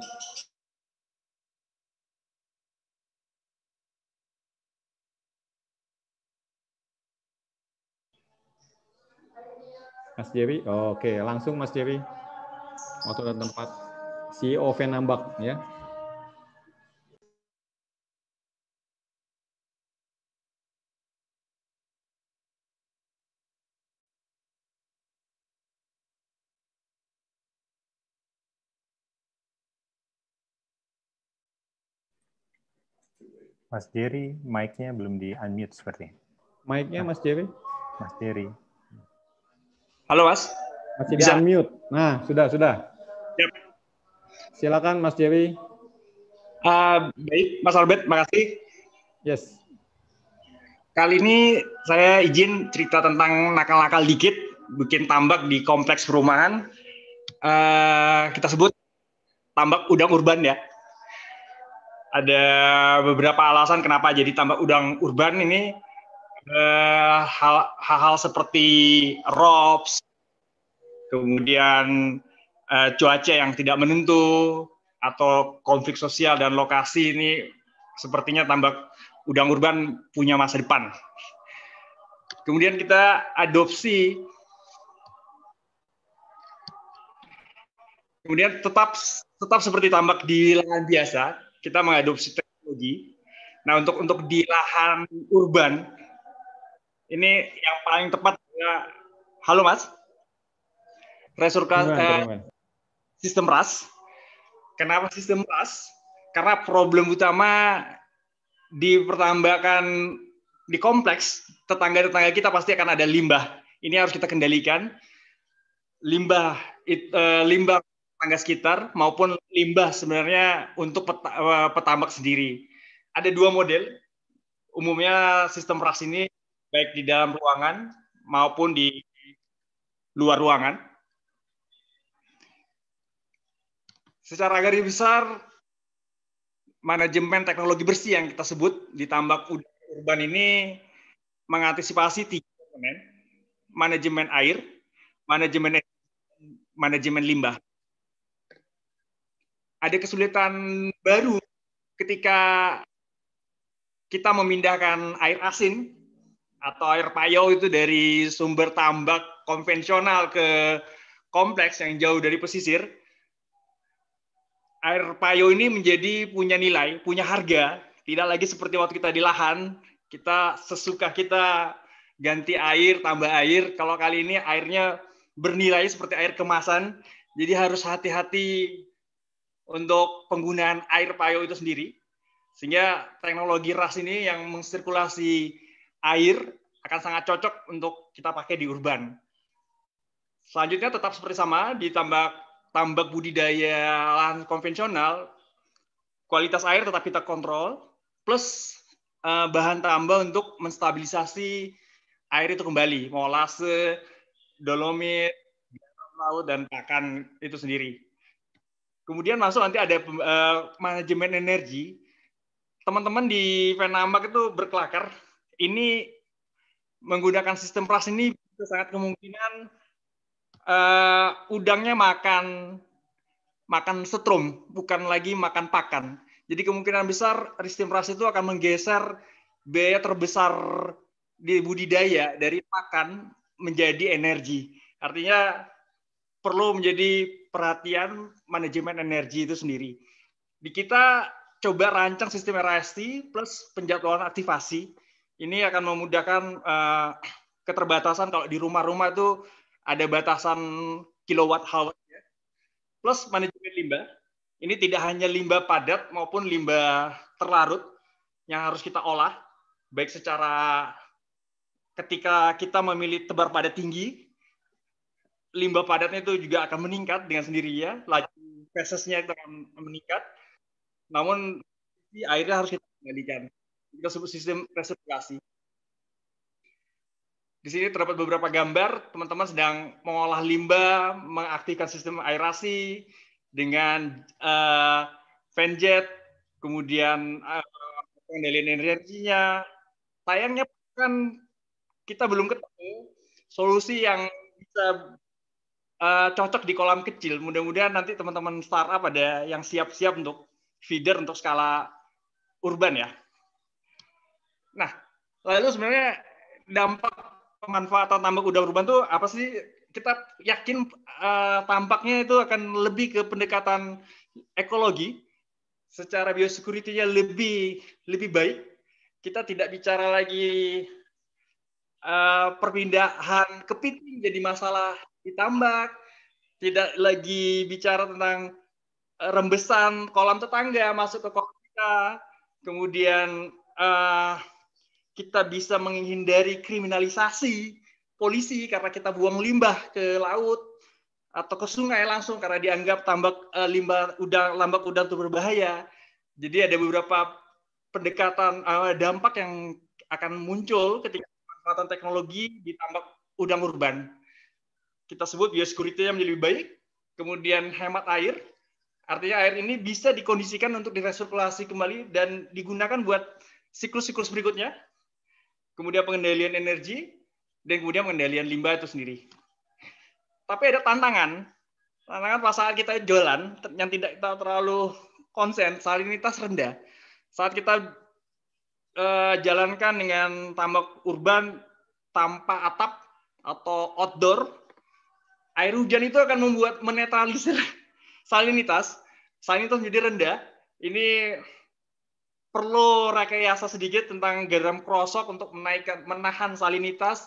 Mas Jerry, oke langsung Mas Jerry, waktu dan tempat. CEO Venambak ya. Mas Jerry, mic-nya belum di-unmute seperti? Mic-nya Mas Jerry? Mas Jerry. Halo Mas. Masih di-unmute. Nah, sudah, sudah. Yep. Silakan Mas Jerry. Uh, baik, Mas Albert, makasih. Yes. Kali ini saya izin cerita tentang nakal-nakal dikit, bikin tambak di kompleks perumahan. Uh, kita sebut tambak udang urban ya. Ada beberapa alasan kenapa jadi tambak udang urban ini eh, hal-hal uh, seperti ROPS, kemudian uh, cuaca yang tidak menentu atau konflik sosial dan lokasi ini sepertinya tambak udang urban punya masa depan. Kemudian kita adopsi kemudian tetap tetap seperti tambak di lahan biasa, kita mengadopsi teknologi. Nah, untuk untuk di lahan urban ini yang paling tepat adalah halo Mas. Resurka, eh, sistem ras. Kenapa sistem ras? Karena problem utama di pertambakan di kompleks tetangga-tetangga kita pasti akan ada limbah. Ini harus kita kendalikan. Limbah it, uh, limbah tetangga sekitar maupun limbah sebenarnya untuk peta, uh, petambak sendiri. Ada dua model. Umumnya sistem ras ini baik di dalam ruangan maupun di luar ruangan secara garis besar manajemen teknologi bersih yang kita sebut di tambak urban ini mengantisipasi tiga komponen, manajemen air, manajemen manajemen limbah. Ada kesulitan baru ketika kita memindahkan air asin atau air payau itu dari sumber tambak konvensional ke kompleks yang jauh dari pesisir air payo ini menjadi punya nilai, punya harga. Tidak lagi seperti waktu kita di lahan, kita sesuka kita ganti air, tambah air. Kalau kali ini airnya bernilai seperti air kemasan, jadi harus hati-hati untuk penggunaan air payo itu sendiri. Sehingga teknologi ras ini yang mensirkulasi air akan sangat cocok untuk kita pakai di urban. Selanjutnya tetap seperti sama, ditambah tambak budidaya lahan konvensional, kualitas air tetap kita kontrol, plus uh, bahan tambah untuk menstabilisasi air itu kembali, molase, dolomit, laut dan pakan itu sendiri. Kemudian masuk nanti ada uh, manajemen energi. Teman-teman di Venambak itu berkelakar. Ini menggunakan sistem pras ini sangat kemungkinan uh, udangnya makan makan setrum, bukan lagi makan pakan. Jadi kemungkinan besar sistem ras itu akan menggeser biaya terbesar di budidaya dari pakan menjadi energi. Artinya perlu menjadi perhatian manajemen energi itu sendiri. Di kita coba rancang sistem RST plus penjadwalan aktivasi. Ini akan memudahkan uh, keterbatasan kalau di rumah-rumah itu ada batasan kilowatt hour ya. plus manajemen limbah. Ini tidak hanya limbah padat maupun limbah terlarut yang harus kita olah, baik secara ketika kita memilih tebar padat tinggi, limbah padatnya itu juga akan meningkat dengan sendirinya, laju fesesnya akan meningkat. Namun airnya harus kita kendalikan. Kita sebut sistem resirkulasi di sini terdapat beberapa gambar teman-teman sedang mengolah limbah, mengaktifkan sistem aerasi dengan uh, kemudian uh, energinya. Sayangnya kan kita belum ketemu solusi yang bisa uh, cocok di kolam kecil. Mudah-mudahan nanti teman-teman startup ada yang siap-siap untuk feeder untuk skala urban ya. Nah, lalu sebenarnya dampak pemanfaatan tambak udang urban tuh apa sih? Kita yakin uh, tampaknya itu akan lebih ke pendekatan ekologi secara biosecurity-nya lebih lebih baik. Kita tidak bicara lagi uh, perpindahan kepiting jadi masalah di tidak lagi bicara tentang rembesan kolam tetangga masuk ke kolam kita, kemudian uh, kita bisa menghindari kriminalisasi polisi karena kita buang limbah ke laut atau ke sungai langsung karena dianggap tambak uh, limbah udang lambak udang itu berbahaya. Jadi ada beberapa pendekatan uh, dampak yang akan muncul ketika pemanfaatan teknologi di tambak udang urban. Kita sebut biosecurity yang lebih baik, kemudian hemat air. Artinya air ini bisa dikondisikan untuk diresirkulasi kembali dan digunakan buat siklus-siklus berikutnya kemudian pengendalian energi, dan kemudian pengendalian limbah itu sendiri. Tapi ada tantangan. Tantangan pas saat kita jalan yang tidak kita terlalu konsen, salinitas rendah. Saat kita eh, jalankan dengan tambak urban tanpa atap atau outdoor, air hujan itu akan membuat menetralisir <laughs> salinitas. Salinitas menjadi rendah. Ini perlu rekayasa sedikit tentang garam krosok untuk menaikkan menahan salinitas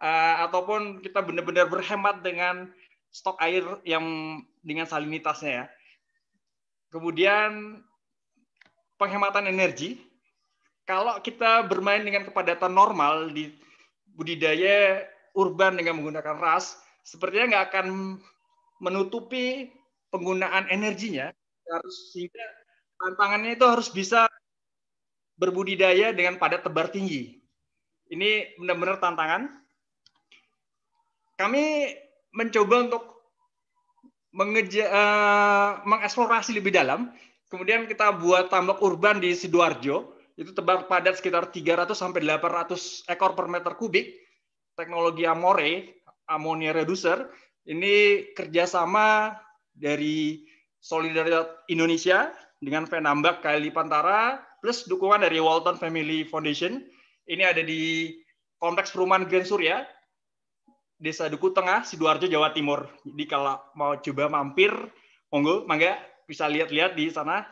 uh, ataupun kita benar-benar berhemat dengan stok air yang dengan salinitasnya ya. Kemudian penghematan energi. Kalau kita bermain dengan kepadatan normal di budidaya urban dengan menggunakan ras, sepertinya nggak akan menutupi penggunaan energinya. Harus sehingga tantangannya itu harus bisa berbudidaya dengan padat tebar tinggi. Ini benar-benar tantangan. Kami mencoba untuk mengeja, uh, mengeksplorasi lebih dalam. Kemudian kita buat tambak urban di Sidoarjo. Itu tebar padat sekitar 300 sampai 800 ekor per meter kubik. Teknologi Amore, Ammonia Reducer, ini kerjasama dari Solidaritas Indonesia dengan Venambak Kali Pantara, plus dukungan dari Walton Family Foundation. Ini ada di kompleks perumahan Grand Surya, Desa Duku Tengah, Sidoarjo, Jawa Timur. Jadi kalau mau coba mampir, monggo, mangga bisa lihat-lihat di sana.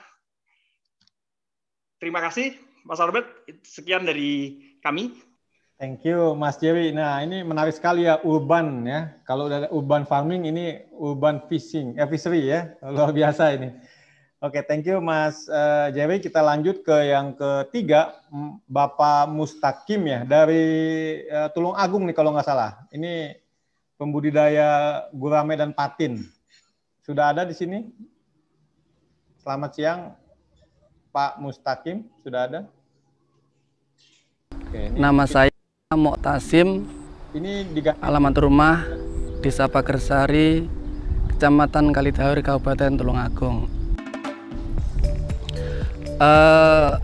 Terima kasih, Mas Albert. Sekian dari kami. Thank you, Mas Jerry. Nah, ini menarik sekali ya, urban ya. Kalau udah urban farming, ini urban fishing, eh, fishery ya. Luar biasa ini. Oke, okay, thank you Mas uh, Jerry. Kita lanjut ke yang ketiga, Bapak Mustakim ya dari uh, Tulung Agung nih kalau nggak salah. Ini pembudidaya gurame dan patin. Sudah ada di sini? Selamat siang, Pak Mustakim. Sudah ada? Oke, ini Nama ini. saya Moktasim. Ini diganti. alamat rumah Desa Kersari, Kecamatan Kalidahar, Kabupaten Tulungagung uh,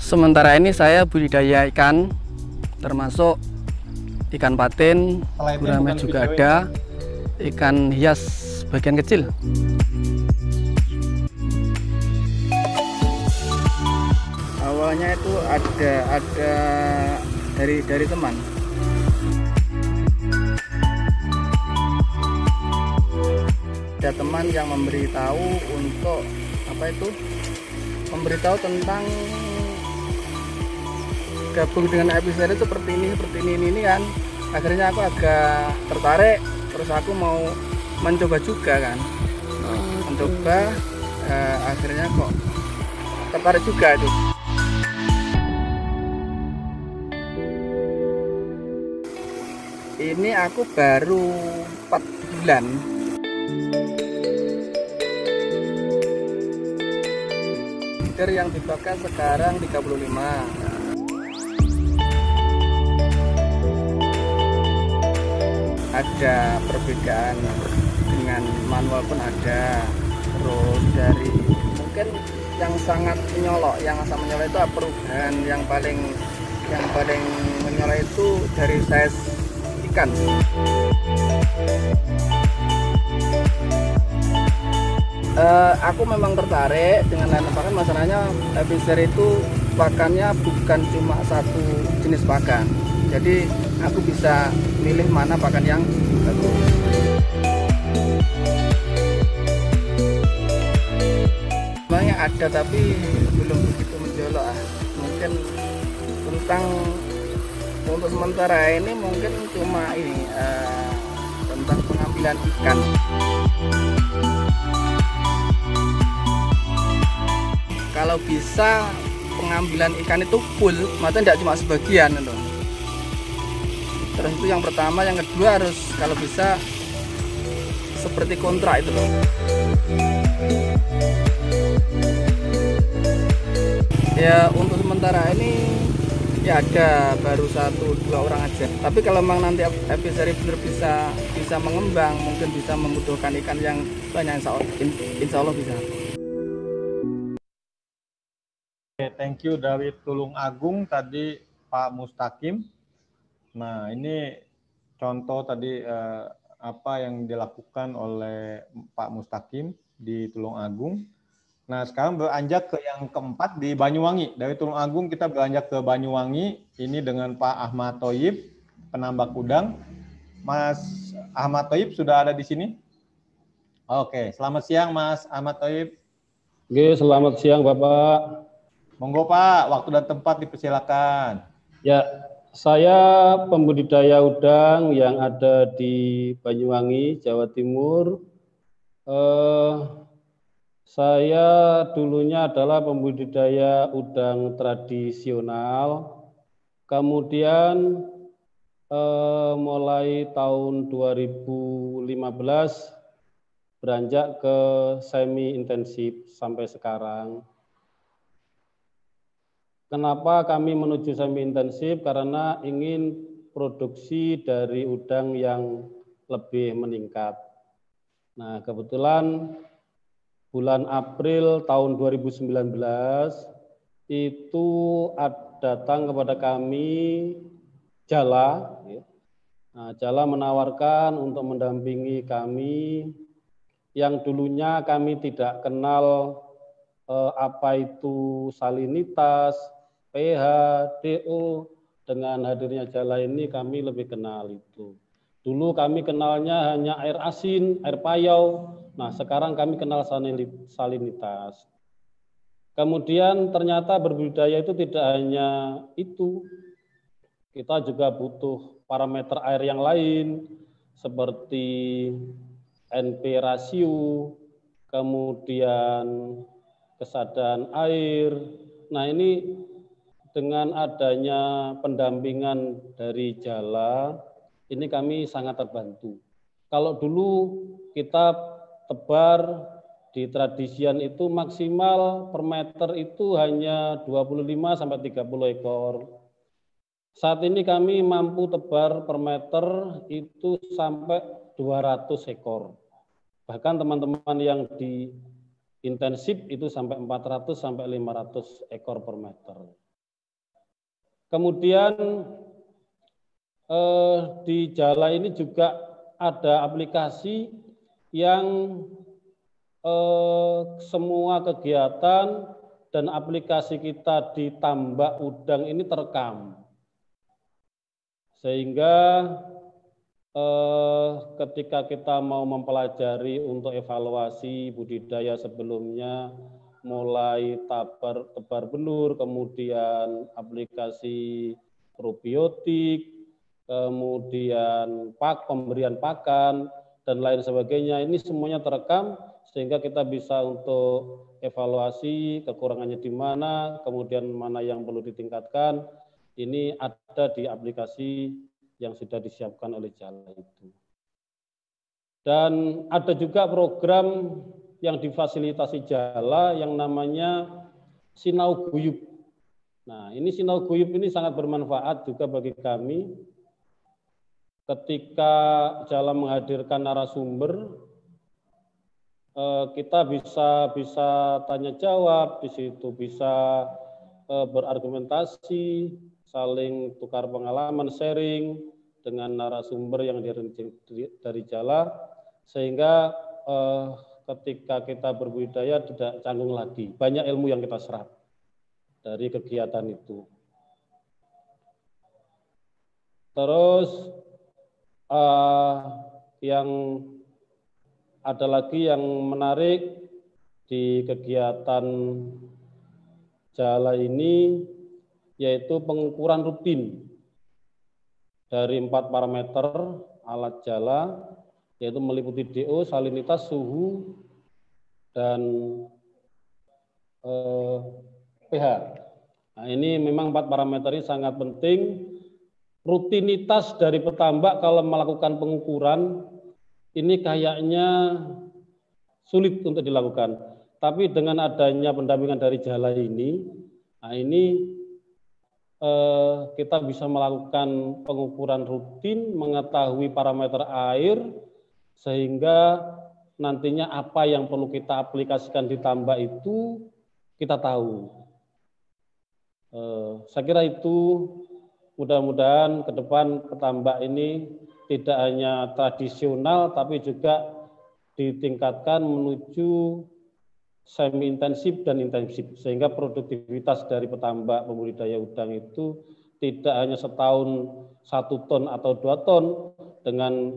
sementara ini saya budidaya ikan termasuk ikan patin, gurame juga ada, ikan hias bagian kecil. Awalnya itu ada ada dari dari teman. Ada teman yang memberitahu untuk apa itu memberitahu tentang gabung dengan episode itu seperti ini seperti ini ini, ini kan akhirnya aku agak tertarik terus aku mau mencoba juga kan oh, mencoba eh, akhirnya kok tertarik juga itu. ini aku baru 4 bulan liter yang dibakar sekarang 35 ada perbedaan dengan manual pun ada terus dari mungkin yang sangat menyolok yang sangat menyolok itu perubahan yang paling yang paling menyolok itu dari size ikan uh, aku memang tertarik dengan lain pakan masalahnya eh, Fisher itu pakannya bukan cuma satu jenis pakan jadi aku bisa milih mana pakan yang bagus sebenarnya ada tapi belum begitu menjolok ah. mungkin tentang untuk sementara ini mungkin cuma ini uh, tentang pengambilan ikan. kalau bisa pengambilan ikan itu full maksudnya tidak cuma sebagian itu terus itu yang pertama yang kedua harus kalau bisa seperti kontrak itu loh ya untuk sementara ini ya ada baru satu dua orang aja tapi kalau memang nanti episode benar bisa bisa mengembang mungkin bisa membutuhkan ikan yang banyak insya Allah, insya Allah bisa thank you dari Tulung Agung tadi Pak Mustakim. Nah, ini contoh tadi eh, apa yang dilakukan oleh Pak Mustakim di Tulung Agung. Nah, sekarang beranjak ke yang keempat di Banyuwangi. Dari Tulung Agung kita beranjak ke Banyuwangi. Ini dengan Pak Ahmad Toyib, penambak udang. Mas Ahmad Toyib sudah ada di sini? Oke, selamat siang Mas Ahmad Toyib. Oke, selamat siang Bapak. Monggo Pak, waktu dan tempat dipersilakan. Ya, saya pembudidaya udang yang ada di Banyuwangi, Jawa Timur. Eh, saya dulunya adalah pembudidaya udang tradisional. Kemudian eh, mulai tahun 2015 beranjak ke semi intensif sampai sekarang. Kenapa kami menuju semi intensif? Karena ingin produksi dari udang yang lebih meningkat. Nah, kebetulan bulan April tahun 2019 itu datang kepada kami Jala. Ya. Nah, Jala menawarkan untuk mendampingi kami yang dulunya kami tidak kenal eh, apa itu salinitas, phto Dengan hadirnya jala ini kami lebih kenal itu. Dulu kami kenalnya hanya air asin, air payau. Nah, sekarang kami kenal salinitas. Kemudian ternyata berbudaya itu tidak hanya itu. Kita juga butuh parameter air yang lain seperti NP rasio, kemudian kesadaran air. Nah, ini dengan adanya pendampingan dari Jala, ini kami sangat terbantu. Kalau dulu kita tebar di tradisian itu maksimal per meter itu hanya 25 sampai 30 ekor. Saat ini kami mampu tebar per meter itu sampai 200 ekor. Bahkan teman-teman yang di intensif itu sampai 400 sampai 500 ekor per meter. Kemudian eh, di Jala ini juga ada aplikasi yang eh, semua kegiatan dan aplikasi kita di tambak udang ini terekam. Sehingga eh, ketika kita mau mempelajari untuk evaluasi budidaya sebelumnya, mulai tabar, tebar benur, kemudian aplikasi probiotik, kemudian pak pemberian pakan dan lain sebagainya ini semuanya terekam sehingga kita bisa untuk evaluasi kekurangannya di mana kemudian mana yang perlu ditingkatkan ini ada di aplikasi yang sudah disiapkan oleh Jala itu dan ada juga program yang difasilitasi jala yang namanya sinau guyub. Nah, ini sinau guyub ini sangat bermanfaat juga bagi kami ketika jala menghadirkan narasumber eh, kita bisa bisa tanya jawab di situ bisa eh, berargumentasi saling tukar pengalaman sharing dengan narasumber yang dari jala sehingga eh, ketika kita berbudidaya tidak canggung lagi. Banyak ilmu yang kita serap dari kegiatan itu. Terus uh, yang ada lagi yang menarik di kegiatan jala ini yaitu pengukuran rutin dari empat parameter alat jala yaitu meliputi DO, salinitas, suhu, dan eh, pH. Nah, ini memang empat parameter ini sangat penting. Rutinitas dari petambak kalau melakukan pengukuran ini kayaknya sulit untuk dilakukan. Tapi dengan adanya pendampingan dari jala ini, nah ini eh, kita bisa melakukan pengukuran rutin, mengetahui parameter air, sehingga nantinya apa yang perlu kita aplikasikan di tambak itu kita tahu. Eh, saya kira itu mudah-mudahan ke depan petambak ini tidak hanya tradisional tapi juga ditingkatkan menuju semi intensif dan intensif sehingga produktivitas dari petambak pembudidaya udang itu tidak hanya setahun satu ton atau dua ton dengan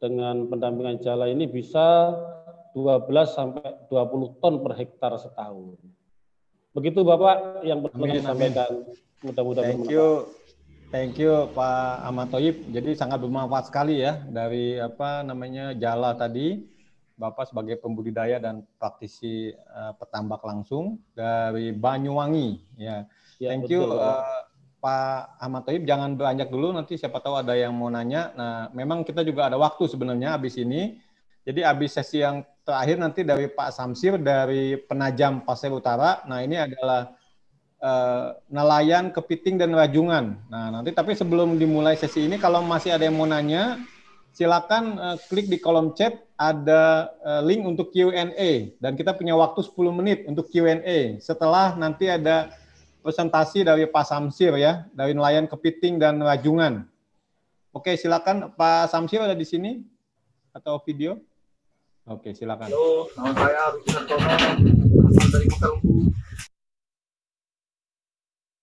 dengan pendampingan jala ini bisa 12 sampai 20 ton per hektar setahun. Begitu Bapak yang perlu kami sampaikan. Mudah-mudahan Thank you. Thank you Pak Ahmad Toyib. Jadi sangat bermanfaat sekali ya dari apa namanya jala tadi. Bapak sebagai pembudidaya dan praktisi uh, petambak langsung dari Banyuwangi. Ya, ya thank you uh, Pak Ahmad Toib jangan beranjak dulu nanti siapa tahu ada yang mau nanya. Nah, memang kita juga ada waktu sebenarnya habis ini. Jadi habis sesi yang terakhir nanti dari Pak Samsir dari Penajam Pasir Utara. Nah, ini adalah uh, nelayan kepiting dan rajungan. Nah, nanti tapi sebelum dimulai sesi ini kalau masih ada yang mau nanya, silakan uh, klik di kolom chat ada uh, link untuk Q&A dan kita punya waktu 10 menit untuk Q&A. Setelah nanti ada presentasi dari Pak Samsir ya, dari nelayan kepiting dan rajungan. Oke, silakan Pak Samsir ada di sini atau video? Oke, silakan. Halo, nama saya Rudi Hartono, asal dari Kota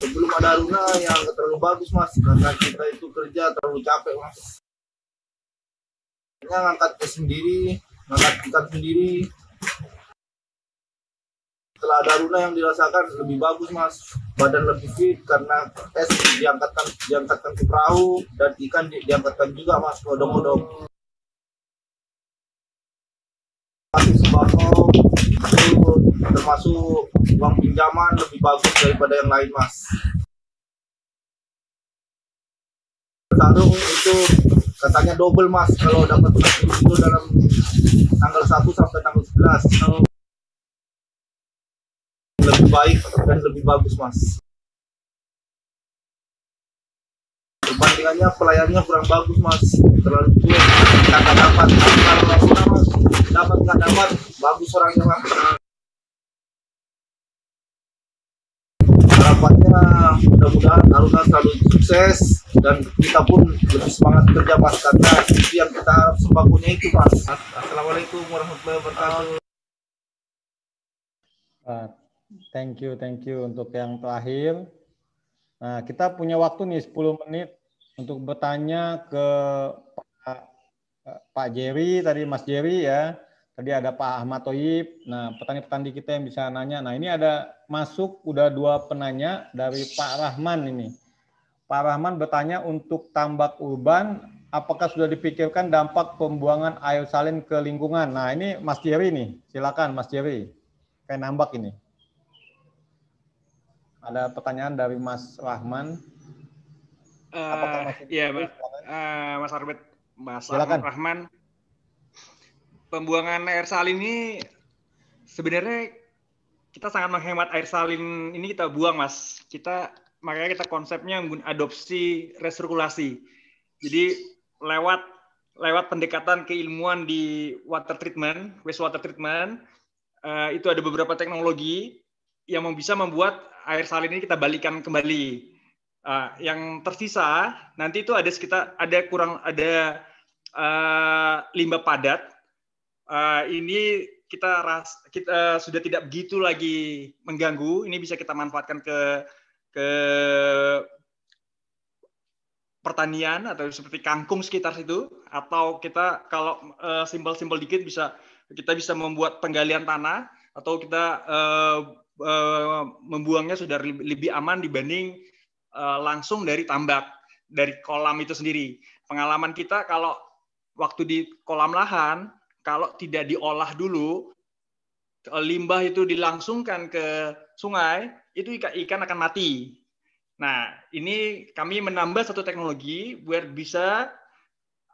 Sebelum ada Aruna yang terlalu bagus, Mas, karena kita itu kerja terlalu capek, Mas. Hanya ngangkat sendiri, ngangkat ikan sendiri, setelah ada Luna yang dirasakan lebih bagus mas badan lebih fit karena es diangkatkan diangkatkan ke perahu dan ikan di, diangkatkan juga mas odong-odong masih sembako termasuk uang pinjaman lebih bagus daripada yang lain mas Sarung itu katanya double mas kalau dapat itu dalam tanggal 1 sampai tanggal 11 so, lebih baik dan lebih bagus mas perbandingannya pelayannya kurang bagus mas terlalu tua kata dapat kalau orang mas dapat nggak dapat bagus orangnya mas harapannya mudah-mudahan Aruna selalu sukses dan kita pun lebih semangat kerja mas karena itu yang kita harap sembakunya itu mas Assalamualaikum warahmatullahi wabarakatuh ah. Thank you, thank you untuk yang terakhir. Nah, kita punya waktu nih 10 menit untuk bertanya ke Pak, Pak Jerry tadi Mas Jerry ya. Tadi ada Pak Ahmad Toyib. Nah, petani-petani kita yang bisa nanya. Nah, ini ada masuk udah dua penanya dari Pak Rahman ini. Pak Rahman bertanya untuk tambak urban, apakah sudah dipikirkan dampak pembuangan air salin ke lingkungan? Nah, ini Mas Jerry nih. Silakan Mas Jerry. Kayak nambak ini. Ada pertanyaan dari Mas Rahman. Uh, iya, Mas, eh, Mas Arbet, Mas Silakan. Rahman. Pembuangan air salin ini sebenarnya kita sangat menghemat air salin ini kita buang, Mas. Kita makanya kita konsepnya adopsi resirkulasi. Jadi lewat lewat pendekatan keilmuan di water treatment, wastewater treatment, uh, itu ada beberapa teknologi yang bisa membuat air salin ini kita balikan kembali. Uh, yang tersisa nanti itu ada sekitar ada kurang ada uh, limbah padat. Uh, ini kita ras kita uh, sudah tidak begitu lagi mengganggu. Ini bisa kita manfaatkan ke ke pertanian atau seperti kangkung sekitar situ atau kita kalau uh, simbol-simbol dikit bisa kita bisa membuat penggalian tanah atau kita uh, Eh, membuangnya sudah lebih aman dibanding eh, langsung dari tambak dari kolam itu sendiri. Pengalaman kita kalau waktu di kolam lahan kalau tidak diolah dulu eh, limbah itu dilangsungkan ke sungai itu ikan, akan mati. Nah, ini kami menambah satu teknologi buat bisa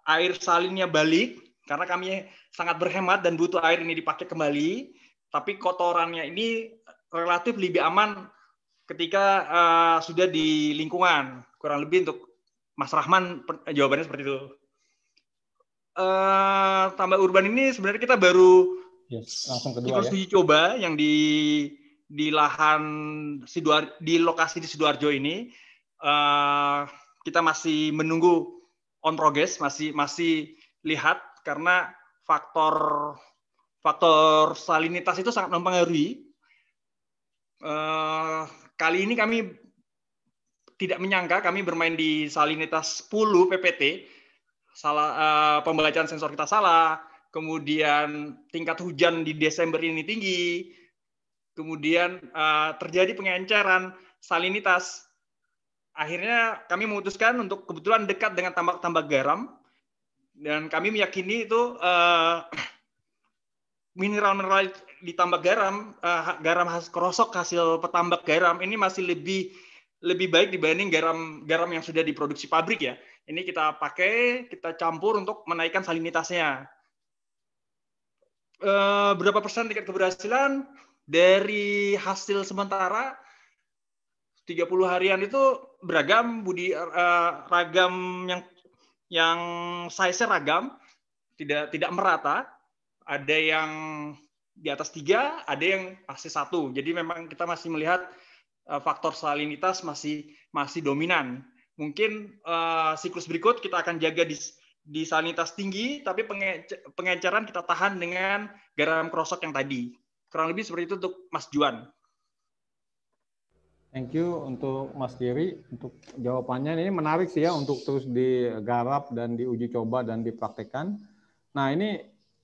air salinnya balik karena kami sangat berhemat dan butuh air ini dipakai kembali, tapi kotorannya ini relatif lebih aman ketika uh, sudah di lingkungan. Kurang lebih untuk Mas Rahman jawabannya seperti itu. Uh, tambah urban ini sebenarnya kita baru yes, langsung kedua kita ya. uji coba yang di di lahan Sidoar di lokasi di sidoarjo ini uh, kita masih menunggu on progress masih masih lihat karena faktor faktor salinitas itu sangat mempengaruhi Eh, kali ini kami tidak menyangka kami bermain di salinitas 10 PPT. Salah uh, pembacaan sensor kita salah, kemudian tingkat hujan di Desember ini tinggi, kemudian uh, terjadi pengenceran salinitas. Akhirnya kami memutuskan untuk kebetulan dekat dengan tambak-tambak garam dan kami meyakini itu uh, mineral-mineral ditambah garam uh, garam khas kerosok hasil petambak garam ini masih lebih lebih baik dibanding garam garam yang sudah diproduksi pabrik ya. Ini kita pakai, kita campur untuk menaikkan salinitasnya. uh, berapa persen tingkat keberhasilan dari hasil sementara 30 harian itu beragam budi uh, ragam yang yang size ragam, tidak tidak merata. Ada yang di atas tiga, ada yang masih satu. Jadi memang kita masih melihat eh, faktor salinitas masih masih dominan. Mungkin uh, siklus berikut kita akan jaga di di salinitas tinggi, tapi penge, pengenceran kita tahan dengan garam krosok yang tadi. Kurang lebih seperti itu untuk Mas Juan. Thank you untuk Mas Diri untuk jawabannya. Ini menarik sih ya untuk terus digarap dan diuji coba dan dipraktekkan. Nah ini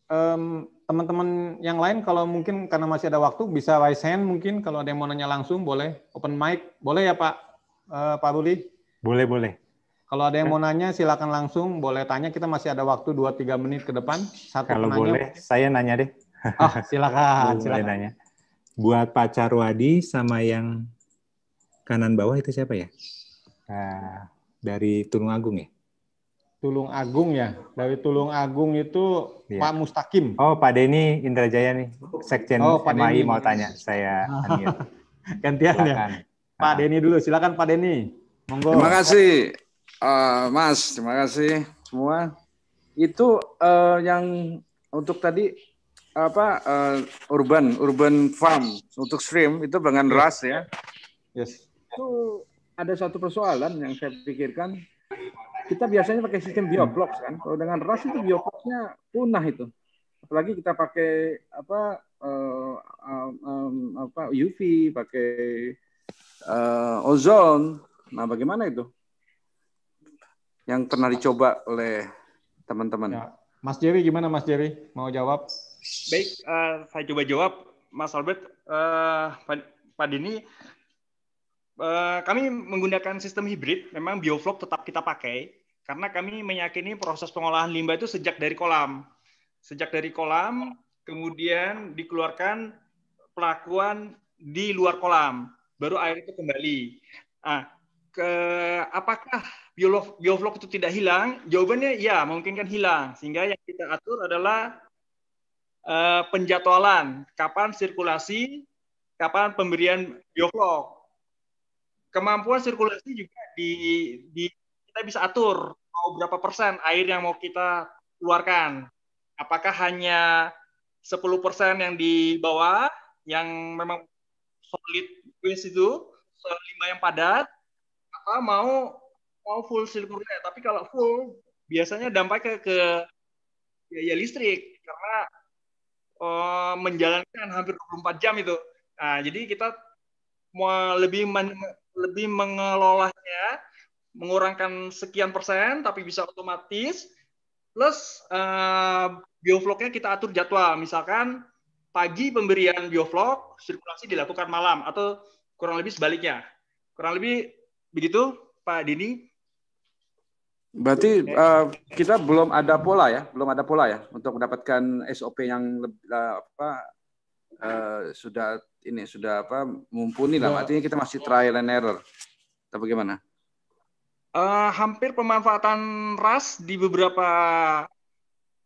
um, teman-teman yang lain kalau mungkin karena masih ada waktu bisa raise hand mungkin kalau ada yang mau nanya langsung boleh open mic boleh ya Pak uh, Pak Ruli? Boleh boleh. Kalau ada yang mau nanya silakan langsung boleh tanya kita masih ada waktu 2-3 menit ke depan. Satu kalau penanya. boleh saya nanya deh. Oh silakan silakan. Nanya. Buat Pak Carwadi sama yang kanan bawah itu siapa ya? Nah, dari Tulung Agung ya? Tulung Agung ya. Dari Tulung Agung itu iya. Pak Mustakim. Oh, Pak Denny Indrajaya nih, Sekjen oh, Pak MAI Denny. mau tanya. Saya <laughs> Gantian ya. Pak ah. Denny dulu, silakan Pak Denny. Monggo. Terima kasih uh, Mas, terima kasih semua. Itu uh, yang untuk tadi apa uh, urban urban farm untuk stream itu dengan iya. ras ya. Yes. Itu ada satu persoalan yang saya pikirkan kita biasanya pakai sistem bioblox kan. Kalau dengan ras itu biobloknya punah itu. Apalagi kita pakai apa uh, um, apa UV, pakai uh, ozon. Nah, bagaimana itu? Yang pernah dicoba oleh teman-teman. Ya. Mas Jerry gimana Mas Jerry? Mau jawab? Baik, uh, saya coba jawab Mas Albert. Uh, Pak Dini, Eh, kami menggunakan sistem hibrid. Memang bioflok tetap kita pakai karena kami meyakini proses pengolahan limbah itu sejak dari kolam. Sejak dari kolam, kemudian dikeluarkan pelakuan di luar kolam, baru air itu kembali. Nah, ke, apakah biolog, bioflok itu tidak hilang? Jawabannya ya, mungkin kan hilang. Sehingga yang kita atur adalah uh, eh, penjadwalan, kapan sirkulasi, kapan pemberian bioflok Kemampuan sirkulasi juga di, di kita bisa atur mau berapa persen air yang mau kita keluarkan. Apakah hanya 10% yang di bawah yang memang solid waste itu, limbah yang padat, apa mau mau full sirkulasi. Tapi kalau full biasanya dampak ke, ke biaya listrik karena uh, menjalankan hampir 24 jam itu. Nah, jadi kita mau lebih lebih mengelolanya, mengurangkan sekian persen, tapi bisa otomatis. Plus uh, biofloknya kita atur jadwal, misalkan pagi pemberian bioflok, sirkulasi dilakukan malam atau kurang lebih sebaliknya. Kurang lebih begitu, Pak Dini. Berarti uh, kita belum ada pola ya, belum ada pola ya untuk mendapatkan SOP yang uh, apa uh, sudah ini sudah apa mumpuni lah. Iya. Artinya kita masih trial and error. Atau bagaimana? Uh, hampir pemanfaatan ras di beberapa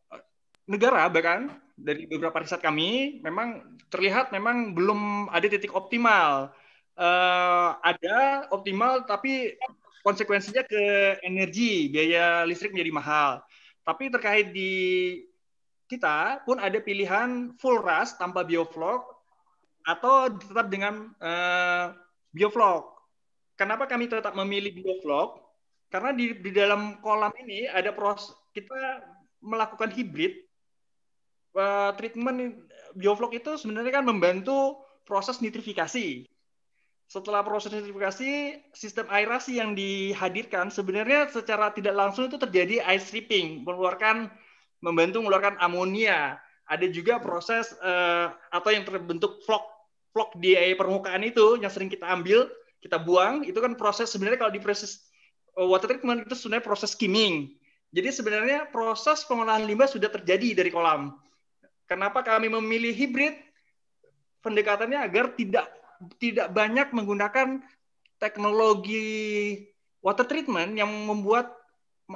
eh, negara bahkan dari beberapa riset kami memang terlihat memang belum ada titik optimal. Uh, ada optimal tapi konsekuensinya ke energi, biaya listrik menjadi mahal. Tapi terkait di kita pun ada pilihan full ras tanpa bioflok atau tetap dengan uh, bioflok. Kenapa kami tetap memilih bioflok? Karena di, di dalam kolam ini ada proses kita melakukan hibrid uh, treatment bioflok itu sebenarnya kan membantu proses nitrifikasi. Setelah proses nitrifikasi, sistem aerasi yang dihadirkan sebenarnya secara tidak langsung itu terjadi air stripping, mengeluarkan membantu mengeluarkan amonia ada juga proses uh, atau yang terbentuk vlog vlog di permukaan itu yang sering kita ambil, kita buang, itu kan proses sebenarnya kalau di proses eh, water treatment itu sebenarnya proses skimming. Jadi sebenarnya proses pengolahan limbah sudah terjadi dari kolam. Kenapa kami memilih hybrid Pendekatannya agar tidak tidak banyak menggunakan teknologi water treatment yang membuat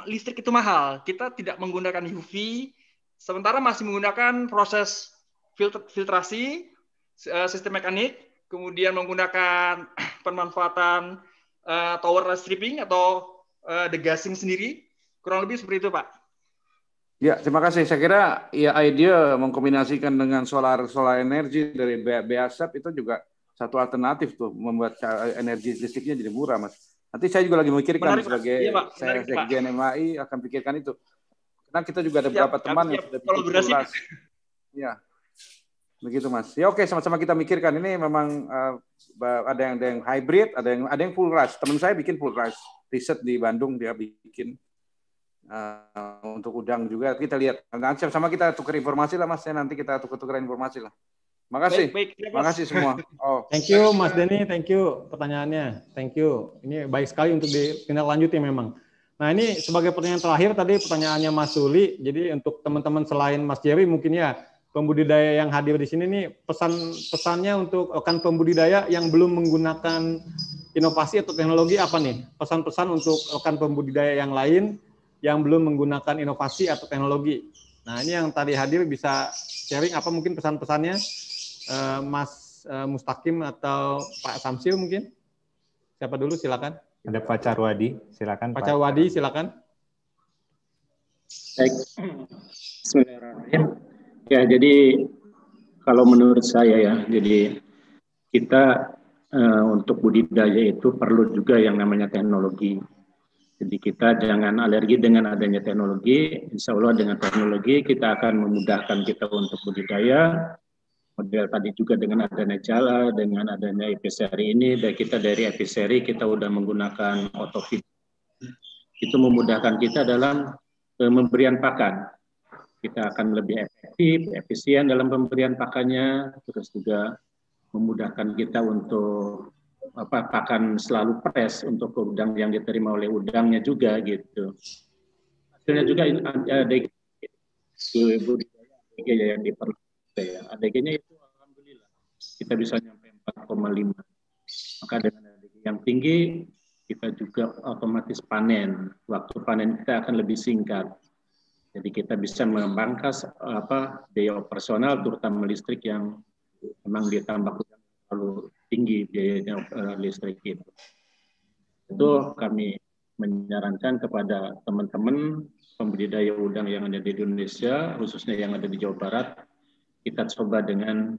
listrik itu mahal. Kita tidak menggunakan UV, Sementara masih menggunakan proses filter, filtrasi eh, sistem mekanik, kemudian menggunakan <clears throat> pemanfaatan uh, tower stripping atau uh, eh, degassing sendiri. Kurang lebih seperti itu, Pak. Ya, terima kasih. Saya kira ya ide mengkombinasikan dengan solar solar energi dari BASF itu juga satu alternatif tuh membuat energi listriknya jadi murah, Mas. Nanti saya juga lagi memikirkan Menarik, sebagai iya, Pak. Menarik, saya sekjen MAI akan pikirkan itu. Karena kita juga ada siap, beberapa teman siap, yang sudah kolaborasi. Iya. Begitu Mas. Ya oke, sama-sama kita mikirkan ini memang uh, ada yang ada yang hybrid, ada yang ada yang full rush. Teman saya bikin full rush. Riset di Bandung dia bikin uh, untuk udang juga. Kita lihat. Nanti sama kita tukar informasi lah Mas. Ya, nanti kita tukar-tukar informasi lah. Makasih. Baik, baik, Makasih semua. <laughs> Oh. Thank you Mas Denny, thank you pertanyaannya. Thank you. Ini baik sekali untuk ditindaklanjuti memang. Nah ini sebagai pertanyaan terakhir tadi pertanyaannya Mas Suli. Jadi untuk teman-teman selain Mas Jerry mungkin ya pembudidaya yang hadir di sini nih pesan pesannya untuk rekan eh, pembudidaya yang belum menggunakan inovasi atau teknologi apa nih? Pesan-pesan untuk rekan eh, pembudidaya yang lain yang belum menggunakan inovasi atau teknologi. Nah ini yang tadi hadir bisa sharing apa mungkin pesan-pesannya eh, Mas mustaqim Mustakim atau Pak Samsil mungkin? Siapa dulu silakan. Ada Pak Carwadi, silakan. Pak, Carwadi, silakan. Baik. Ya, jadi kalau menurut saya ya, jadi kita uh, untuk budidaya itu perlu juga yang namanya teknologi. Jadi kita jangan alergi dengan adanya teknologi. Insya Allah dengan teknologi kita akan memudahkan kita untuk budidaya, model tadi juga dengan adanya jala, dengan adanya episeri ini, dan kita dari episeri kita sudah menggunakan otofit. Itu memudahkan kita dalam pemberian pakan. Kita akan lebih efektif, efisien dalam pemberian pakannya, terus juga memudahkan kita untuk apa pakan selalu pres untuk udang yang diterima oleh udangnya juga gitu. Hasilnya juga ada budidaya yang diperlukan ya ADG-nya itu alhamdulillah kita bisa nyampe 4,5 maka dengan ADG yang tinggi kita juga otomatis panen waktu panen kita akan lebih singkat jadi kita bisa memangkas apa biaya operasional terutama listrik yang memang ditambah terlalu tinggi biayanya eh, listrik itu itu kami menyarankan kepada teman-teman pembudidaya udang yang ada di Indonesia, khususnya yang ada di Jawa Barat, kita coba dengan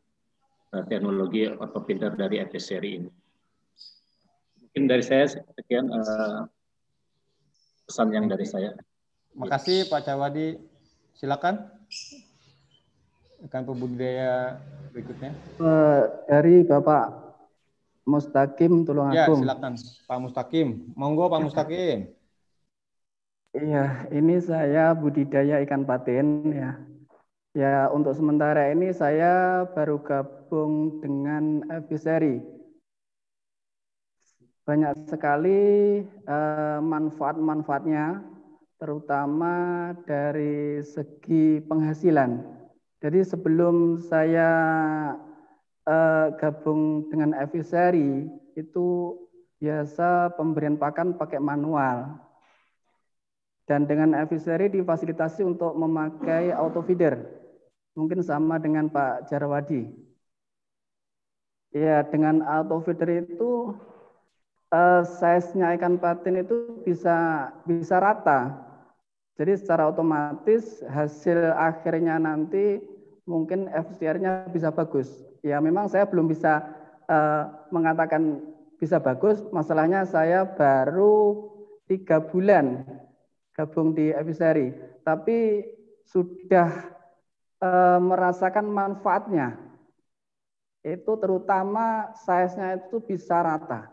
eh, teknologi otopinter dari EPS seri ini. Mungkin dari saya sekian uh, pesan yang dari saya. Terima kasih Pak Cawadi. Silakan Akan pembudidaya berikutnya. Eh, dari Bapak Mustaqim, tolong aku. Ya, silakan Pak Mustaqim Monggo Pak Mustaqim Iya, ini saya budidaya ikan patin ya. Ya, untuk sementara ini saya baru gabung dengan advisory. Banyak sekali eh, manfaat-manfaatnya, terutama dari segi penghasilan. Jadi sebelum saya eh, gabung dengan advisory, itu biasa pemberian pakan pakai manual. Dan dengan advisory difasilitasi untuk memakai auto feeder Mungkin sama dengan Pak Jarwadi. Ya, dengan auto feeder itu uh, size-nya ikan patin itu bisa bisa rata. Jadi secara otomatis hasil akhirnya nanti mungkin FCR-nya bisa bagus. Ya, memang saya belum bisa uh, mengatakan bisa bagus. Masalahnya saya baru tiga bulan gabung di episari, tapi sudah e, merasakan manfaatnya. Itu terutama size-nya itu bisa rata.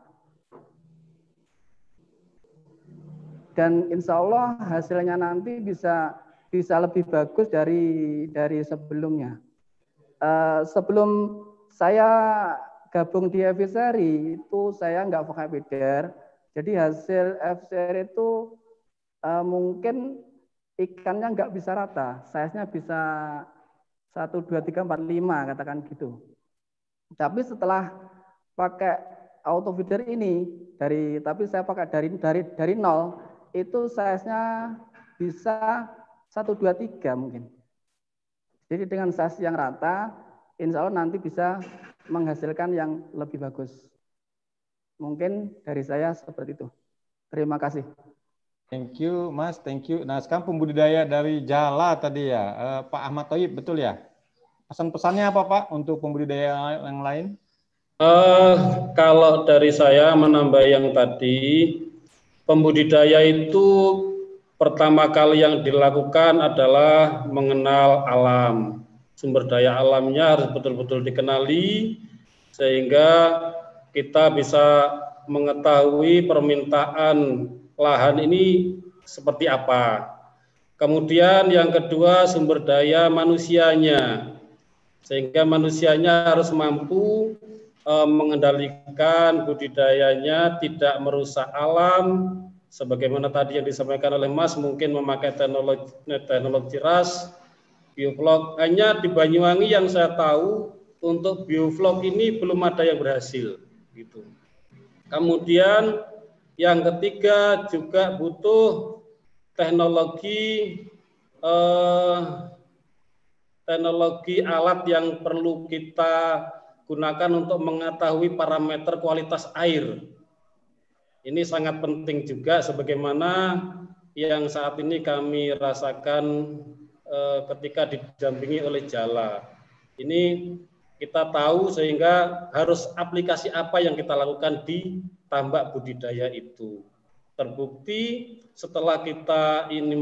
Dan insya Allah hasilnya nanti bisa bisa lebih bagus dari dari sebelumnya. E, sebelum saya gabung di Evisari itu saya nggak pakai feeder. Jadi hasil FCR itu e, mungkin ikannya nggak bisa rata, size-nya bisa 1, 2, 3, 4, 5 katakan gitu. Tapi setelah pakai auto feeder ini dari tapi saya pakai dari dari dari nol itu size-nya bisa 1, 2, 3 mungkin. Jadi dengan size yang rata, insya Allah nanti bisa menghasilkan yang lebih bagus. Mungkin dari saya seperti itu. Terima kasih. Thank you, Mas. Thank you. Nah, sekarang pembudidaya dari Jala tadi ya, uh, Pak Ahmad Toib, betul ya? Pesan-pesannya apa, Pak, untuk pembudidaya yang lain? Uh, kalau dari saya menambah yang tadi, pembudidaya itu pertama kali yang dilakukan adalah mengenal alam. Sumber daya alamnya harus betul-betul dikenali sehingga kita bisa mengetahui permintaan lahan ini seperti apa. Kemudian yang kedua sumber daya manusianya. Sehingga manusianya harus mampu e, mengendalikan budidayanya tidak merusak alam sebagaimana tadi yang disampaikan oleh Mas mungkin memakai teknologi teknologi ras bioflok hanya di Banyuwangi yang saya tahu untuk bioflok ini belum ada yang berhasil gitu. Kemudian yang ketiga juga butuh teknologi eh, teknologi alat yang perlu kita gunakan untuk mengetahui parameter kualitas air. Ini sangat penting juga sebagaimana yang saat ini kami rasakan eh, ketika didampingi oleh jala. Ini kita tahu sehingga harus aplikasi apa yang kita lakukan di tambak budidaya itu. Terbukti setelah kita ini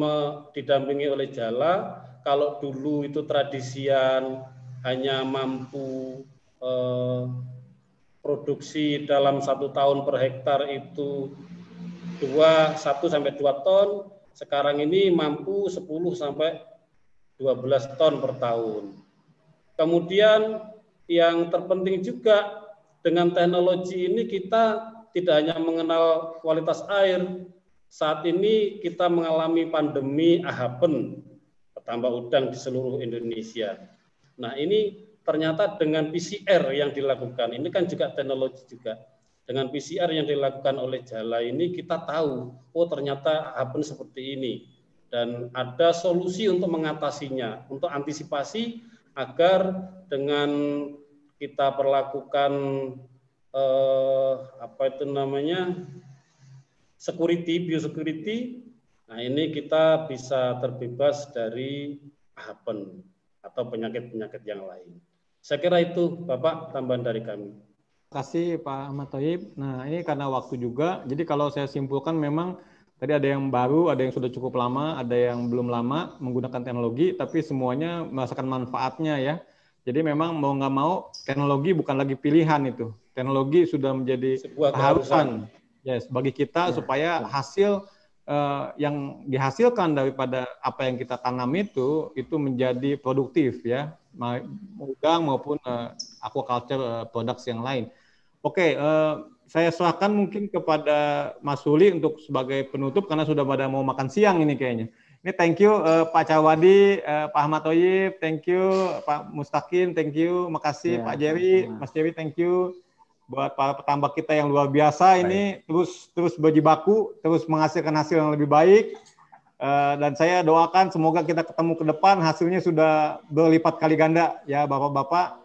didampingi oleh jala, kalau dulu itu tradisian hanya mampu eh, produksi dalam satu tahun per hektar itu dua satu sampai dua ton, sekarang ini mampu 10 sampai 12 ton per tahun. Kemudian yang terpenting juga dengan teknologi ini kita tidak hanya mengenal kualitas air, saat ini kita mengalami pandemi ahapen, petambah udang di seluruh Indonesia. Nah ini ternyata dengan PCR yang dilakukan, ini kan juga teknologi juga, dengan PCR yang dilakukan oleh Jala ini kita tahu, oh ternyata ahapen seperti ini. Dan ada solusi untuk mengatasinya, untuk antisipasi agar dengan kita perlakukan eh, apa itu namanya security, biosecurity, nah ini kita bisa terbebas dari happen atau penyakit-penyakit yang lain. Saya kira itu Bapak tambahan dari kami. Terima kasih Pak Ahmad Taib Nah ini karena waktu juga, jadi kalau saya simpulkan memang tadi ada yang baru, ada yang sudah cukup lama, ada yang belum lama menggunakan teknologi, tapi semuanya merasakan manfaatnya ya. Jadi memang mau nggak mau teknologi bukan lagi pilihan itu, Teknologi sudah menjadi Sebuah keharusan. Yes, bagi kita ya, supaya hasil uh, yang dihasilkan daripada apa yang kita tanam itu itu menjadi produktif ya, udang maupun uh, aquaculture uh, products yang lain. Oke, okay, uh, saya serahkan mungkin kepada Mas Suli untuk sebagai penutup karena sudah pada mau makan siang ini kayaknya. Ini thank you uh, Pak Cawadi, uh, Pak Ahmad Toyib, thank you Pak Mustaqim, thank you, makasih yeah. Pak Jerry, yeah. Mas Jerry, thank you buat para petambak kita yang luar biasa baik. ini terus terus berjibaku, terus menghasilkan hasil yang lebih baik. Uh, dan saya doakan semoga kita ketemu ke depan hasilnya sudah berlipat kali ganda ya Bapak-bapak.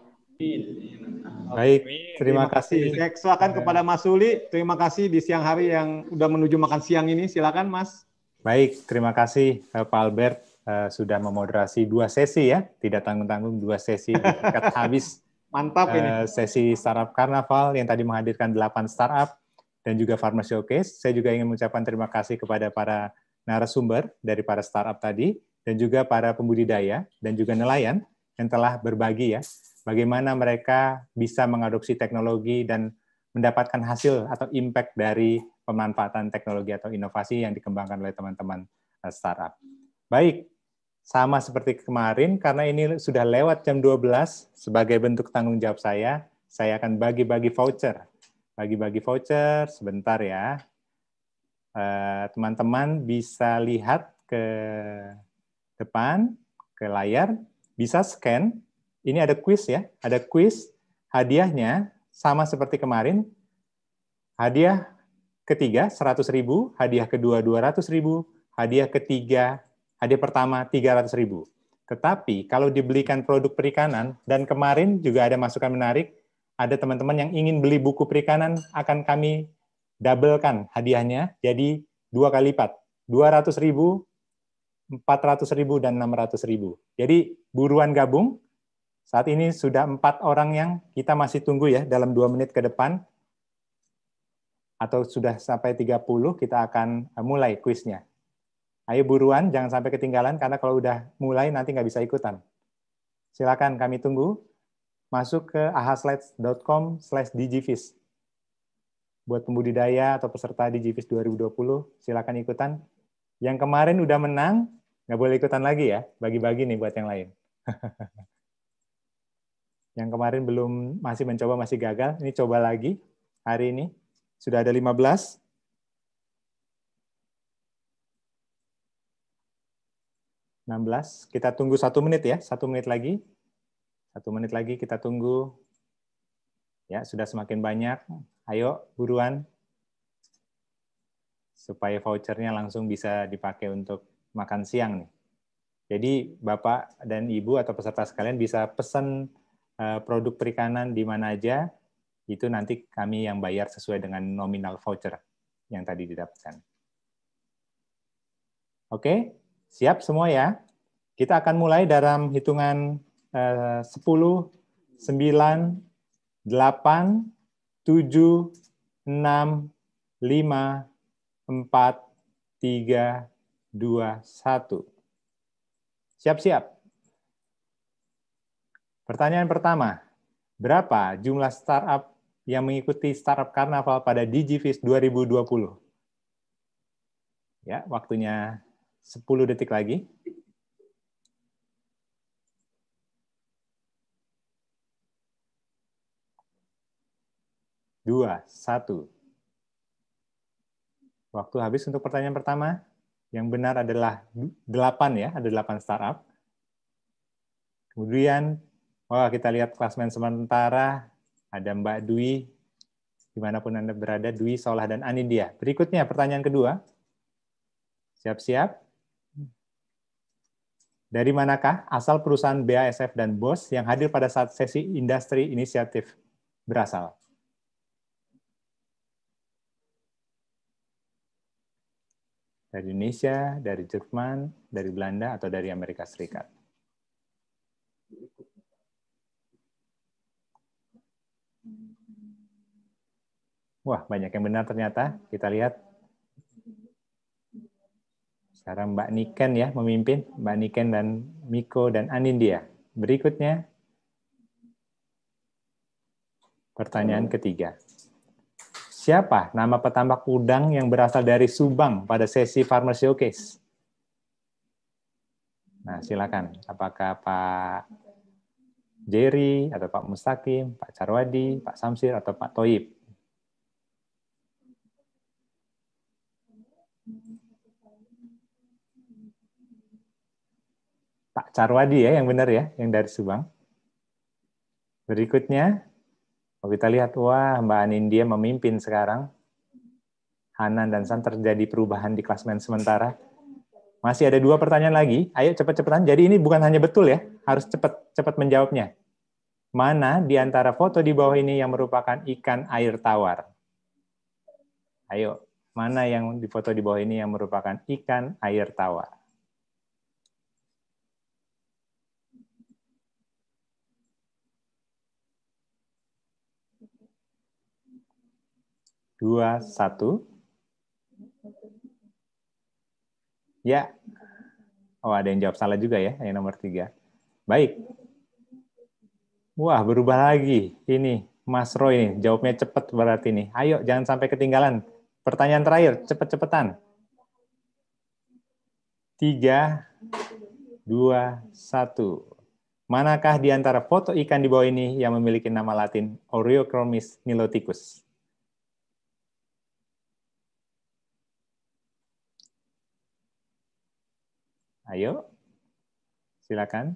Baik, terima, terima kasih. Saya silakan kepada Mas Suli, terima kasih di siang hari yang sudah menuju makan siang ini. Silakan Mas. Baik, terima kasih eh, Pak Albert uh, sudah memoderasi dua sesi ya, tidak tanggung-tanggung dua sesi <laughs> habis Mantap eh, ini. sesi Startup Karnaval yang tadi menghadirkan 8 startup dan juga Pharma Showcase. Saya juga ingin mengucapkan terima kasih kepada para narasumber dari para startup tadi dan juga para pembudidaya dan juga nelayan yang telah berbagi ya bagaimana mereka bisa mengadopsi teknologi dan mendapatkan hasil atau impact dari pemanfaatan teknologi atau inovasi yang dikembangkan oleh teman-teman eh, startup. Baik, sama seperti kemarin karena ini sudah lewat jam 12 sebagai bentuk tanggung jawab saya, saya akan bagi-bagi voucher. Bagi-bagi voucher sebentar ya. Eh, teman-teman bisa lihat ke depan, ke layar, bisa scan. Ini ada quiz ya, ada quiz hadiahnya sama seperti kemarin. Hadiah ketiga ribu. hadiah kedua ribu. hadiah ketiga Hadiah pertama 300 ribu. Tetapi kalau dibelikan produk perikanan, dan kemarin juga ada masukan menarik, ada teman-teman yang ingin beli buku perikanan, akan kami doublekan hadiahnya jadi dua kali lipat. 200 ribu, 400 ribu, dan 600 ribu. Jadi buruan gabung. Saat ini sudah empat orang yang kita masih tunggu ya dalam dua menit ke depan atau sudah sampai 30 kita akan mulai kuisnya. Ayo buruan, jangan sampai ketinggalan karena kalau udah mulai nanti nggak bisa ikutan. Silakan kami tunggu. Masuk ke ahaslides.com slash digivis. Buat pembudidaya atau peserta digivis 2020, silakan ikutan. Yang kemarin udah menang, nggak boleh ikutan lagi ya. Bagi-bagi nih buat yang lain. <laughs> yang kemarin belum masih mencoba masih gagal, ini coba lagi hari ini. Sudah ada 15 16. Kita tunggu satu menit ya, satu menit lagi. Satu menit lagi kita tunggu. Ya, sudah semakin banyak. Ayo, buruan. Supaya vouchernya langsung bisa dipakai untuk makan siang. nih. Jadi Bapak dan Ibu atau peserta sekalian bisa pesan eh, produk perikanan di mana aja, itu nanti kami yang bayar sesuai dengan nominal voucher yang tadi didapatkan. Oke, Siap semua ya? Kita akan mulai dalam hitungan eh, 10, 9, 8, 7, 6, 5, 4, 3, 2, 1. Siap-siap. Pertanyaan pertama, berapa jumlah startup yang mengikuti startup karnaval pada DigiFish 2020? Ya, waktunya 10 detik lagi. Dua, satu. Waktu habis untuk pertanyaan pertama. Yang benar adalah delapan ya, ada delapan startup. Kemudian, wah kita lihat klasmen sementara, ada Mbak Dwi, dimanapun Anda berada, Dwi, Solah, dan dia. Berikutnya pertanyaan kedua. Siap-siap. Dari manakah asal perusahaan BASF dan BOS yang hadir pada saat sesi industri inisiatif berasal? Dari Indonesia, dari Jerman, dari Belanda, atau dari Amerika Serikat? Wah, banyak yang benar ternyata. Kita lihat sekarang Mbak Niken ya memimpin, Mbak Niken dan Miko dan Anindya. Berikutnya pertanyaan ketiga. Siapa nama petambak udang yang berasal dari Subang pada sesi Farmer Showcase? Nah, silakan. Apakah Pak Jerry atau Pak Mustaqim, Pak Carwadi, Pak Samsir atau Pak Toib? Pak Carwadi ya yang benar ya, yang dari Subang. Berikutnya, kalau oh, kita lihat, wah Mbak Anindia memimpin sekarang. Hanan dan San terjadi perubahan di klasmen sementara. Masih ada dua pertanyaan lagi. Ayo cepat-cepatan. Jadi ini bukan hanya betul ya, harus cepat-cepat menjawabnya. Mana di antara foto di bawah ini yang merupakan ikan air tawar? Ayo, mana yang di foto di bawah ini yang merupakan ikan air tawar? dua, satu. Ya. Oh, ada yang jawab salah juga ya, yang nomor tiga. Baik. Wah, berubah lagi. Ini, Mas Roy ini, jawabnya cepat berarti nih Ayo, jangan sampai ketinggalan. Pertanyaan terakhir, cepet-cepetan. Tiga, dua, satu. Manakah di antara foto ikan di bawah ini yang memiliki nama latin Oreochromis niloticus? Ayo, silakan.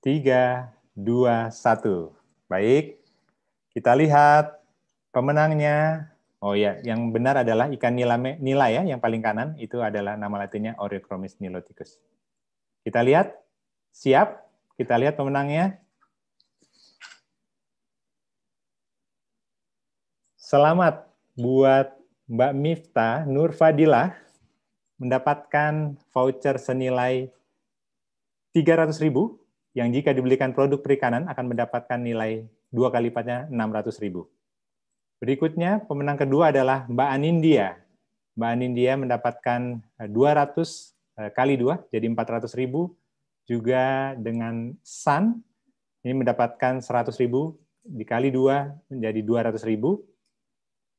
Tiga, dua, satu. Baik, kita lihat pemenangnya. Oh ya, yang benar adalah ikan nila, nila ya, yang paling kanan itu adalah nama latinnya Oreochromis niloticus. Kita lihat, siap? Kita lihat pemenangnya. Selamat buat Mbak Mifta Nur Fadilah mendapatkan voucher senilai 300 ribu yang jika dibelikan produk perikanan akan mendapatkan nilai dua kali lipatnya 600 ribu. Berikutnya, pemenang kedua adalah Mbak Anindia. Mbak Anindia mendapatkan 200 eh, eh, kali dua jadi 400 ribu. Juga dengan Sun ini mendapatkan 100 ribu dikali dua menjadi 200 ribu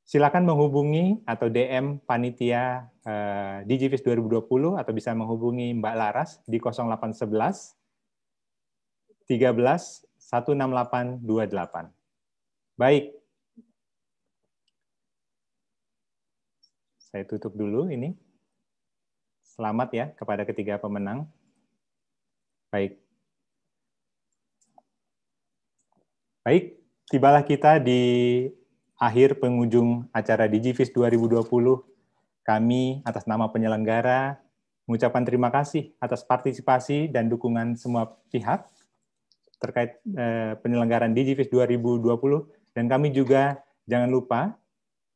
silakan menghubungi atau DM panitia eh, dua 2020 atau bisa menghubungi Mbak Laras di 0811 13 16828. Baik. Saya tutup dulu ini. Selamat ya kepada ketiga pemenang. Baik. Baik, tibalah kita di akhir pengunjung acara Digifish 2020, kami atas nama penyelenggara mengucapkan terima kasih atas partisipasi dan dukungan semua pihak terkait eh, penyelenggaraan Digifish 2020 dan kami juga jangan lupa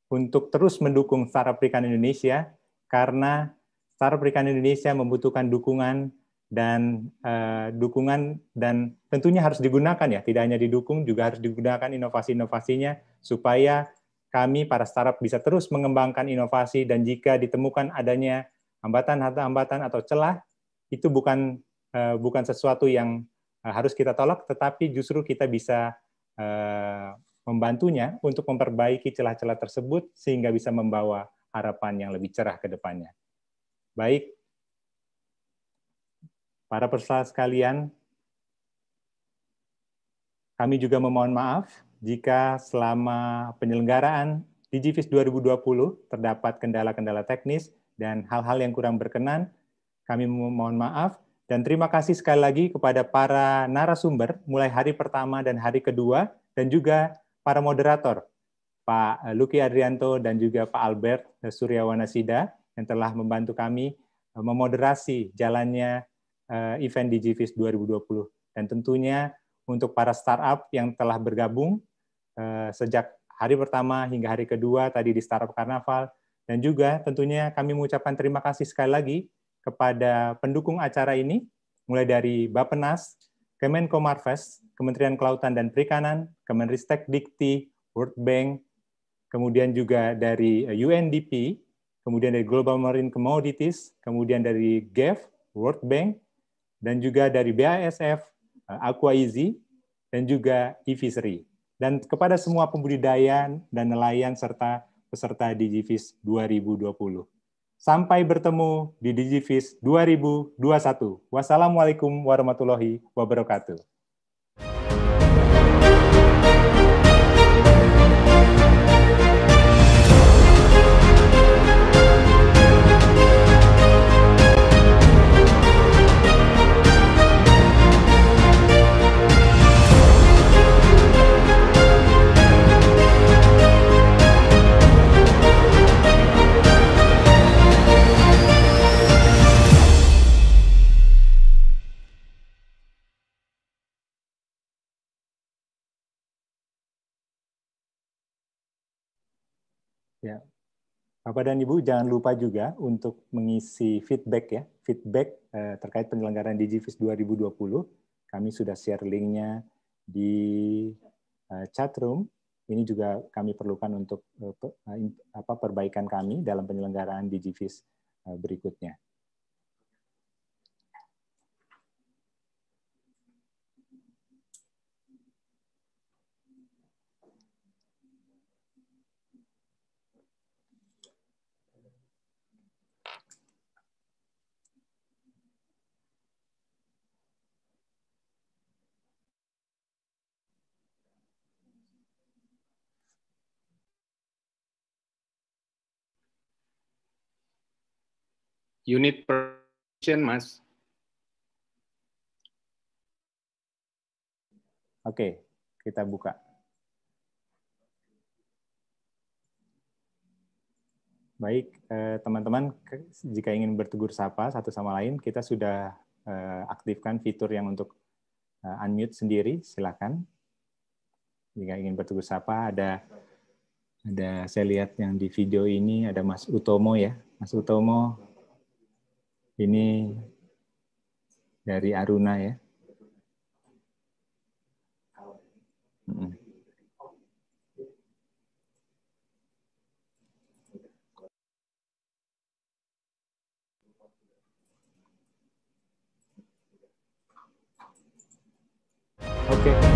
untuk terus mendukung startup perikanan Indonesia karena startup perikanan Indonesia membutuhkan dukungan dan uh, dukungan dan tentunya harus digunakan ya tidak hanya didukung juga harus digunakan inovasi-inovasinya supaya kami para startup bisa terus mengembangkan inovasi dan jika ditemukan adanya hambatan-hambatan atau celah itu bukan uh, bukan sesuatu yang uh, harus kita tolak tetapi justru kita bisa uh, membantunya untuk memperbaiki celah-celah tersebut sehingga bisa membawa harapan yang lebih cerah ke depannya. Baik, Para peserta sekalian, kami juga memohon maaf jika selama penyelenggaraan DigiFIS 2020 terdapat kendala-kendala teknis dan hal-hal yang kurang berkenan. Kami memohon maaf dan terima kasih sekali lagi kepada para narasumber mulai hari pertama dan hari kedua dan juga para moderator Pak Luki Adrianto dan juga Pak Albert Suryawanasida yang telah membantu kami memoderasi jalannya Eh, event DigiFIS 2020. Dan tentunya untuk para startup yang telah bergabung eh, sejak hari pertama hingga hari kedua tadi di Startup Karnaval. Dan juga tentunya kami mengucapkan terima kasih sekali lagi kepada pendukung acara ini, mulai dari Bapenas, Kemenko Marves, Kementerian Kelautan dan Perikanan, Kemenristek Dikti, World Bank, kemudian juga dari eh, UNDP, kemudian dari Global Marine Commodities, kemudian dari GEF, World Bank, dan juga dari BASF, eh, Aqua Easy, dan juga e Dan kepada semua pembudidaya dan nelayan serta peserta DigiFish 2020. Sampai bertemu di DigiFish 2021. Wassalamualaikum warahmatullahi wabarakatuh. Bapak dan Ibu jangan lupa juga untuk mengisi feedback ya, feedback eh, terkait penyelenggaraan DigiFIS 2020. Kami sudah share linknya di chatroom. Eh, chat room. Ini juga kami perlukan untuk eh, perbaikan kami dalam penyelenggaraan DigiFIS berikutnya. unit per Mas. Oke, kita buka. Baik, eh, teman-teman, jika ingin bertegur sapa satu sama lain, kita sudah eh, aktifkan fitur yang untuk eh, unmute sendiri. Silakan. Jika ingin bertegur sapa, ada ada saya lihat yang di video ini ada Mas Utomo ya. Mas Utomo, ini dari Aruna ya. Oke. Okay.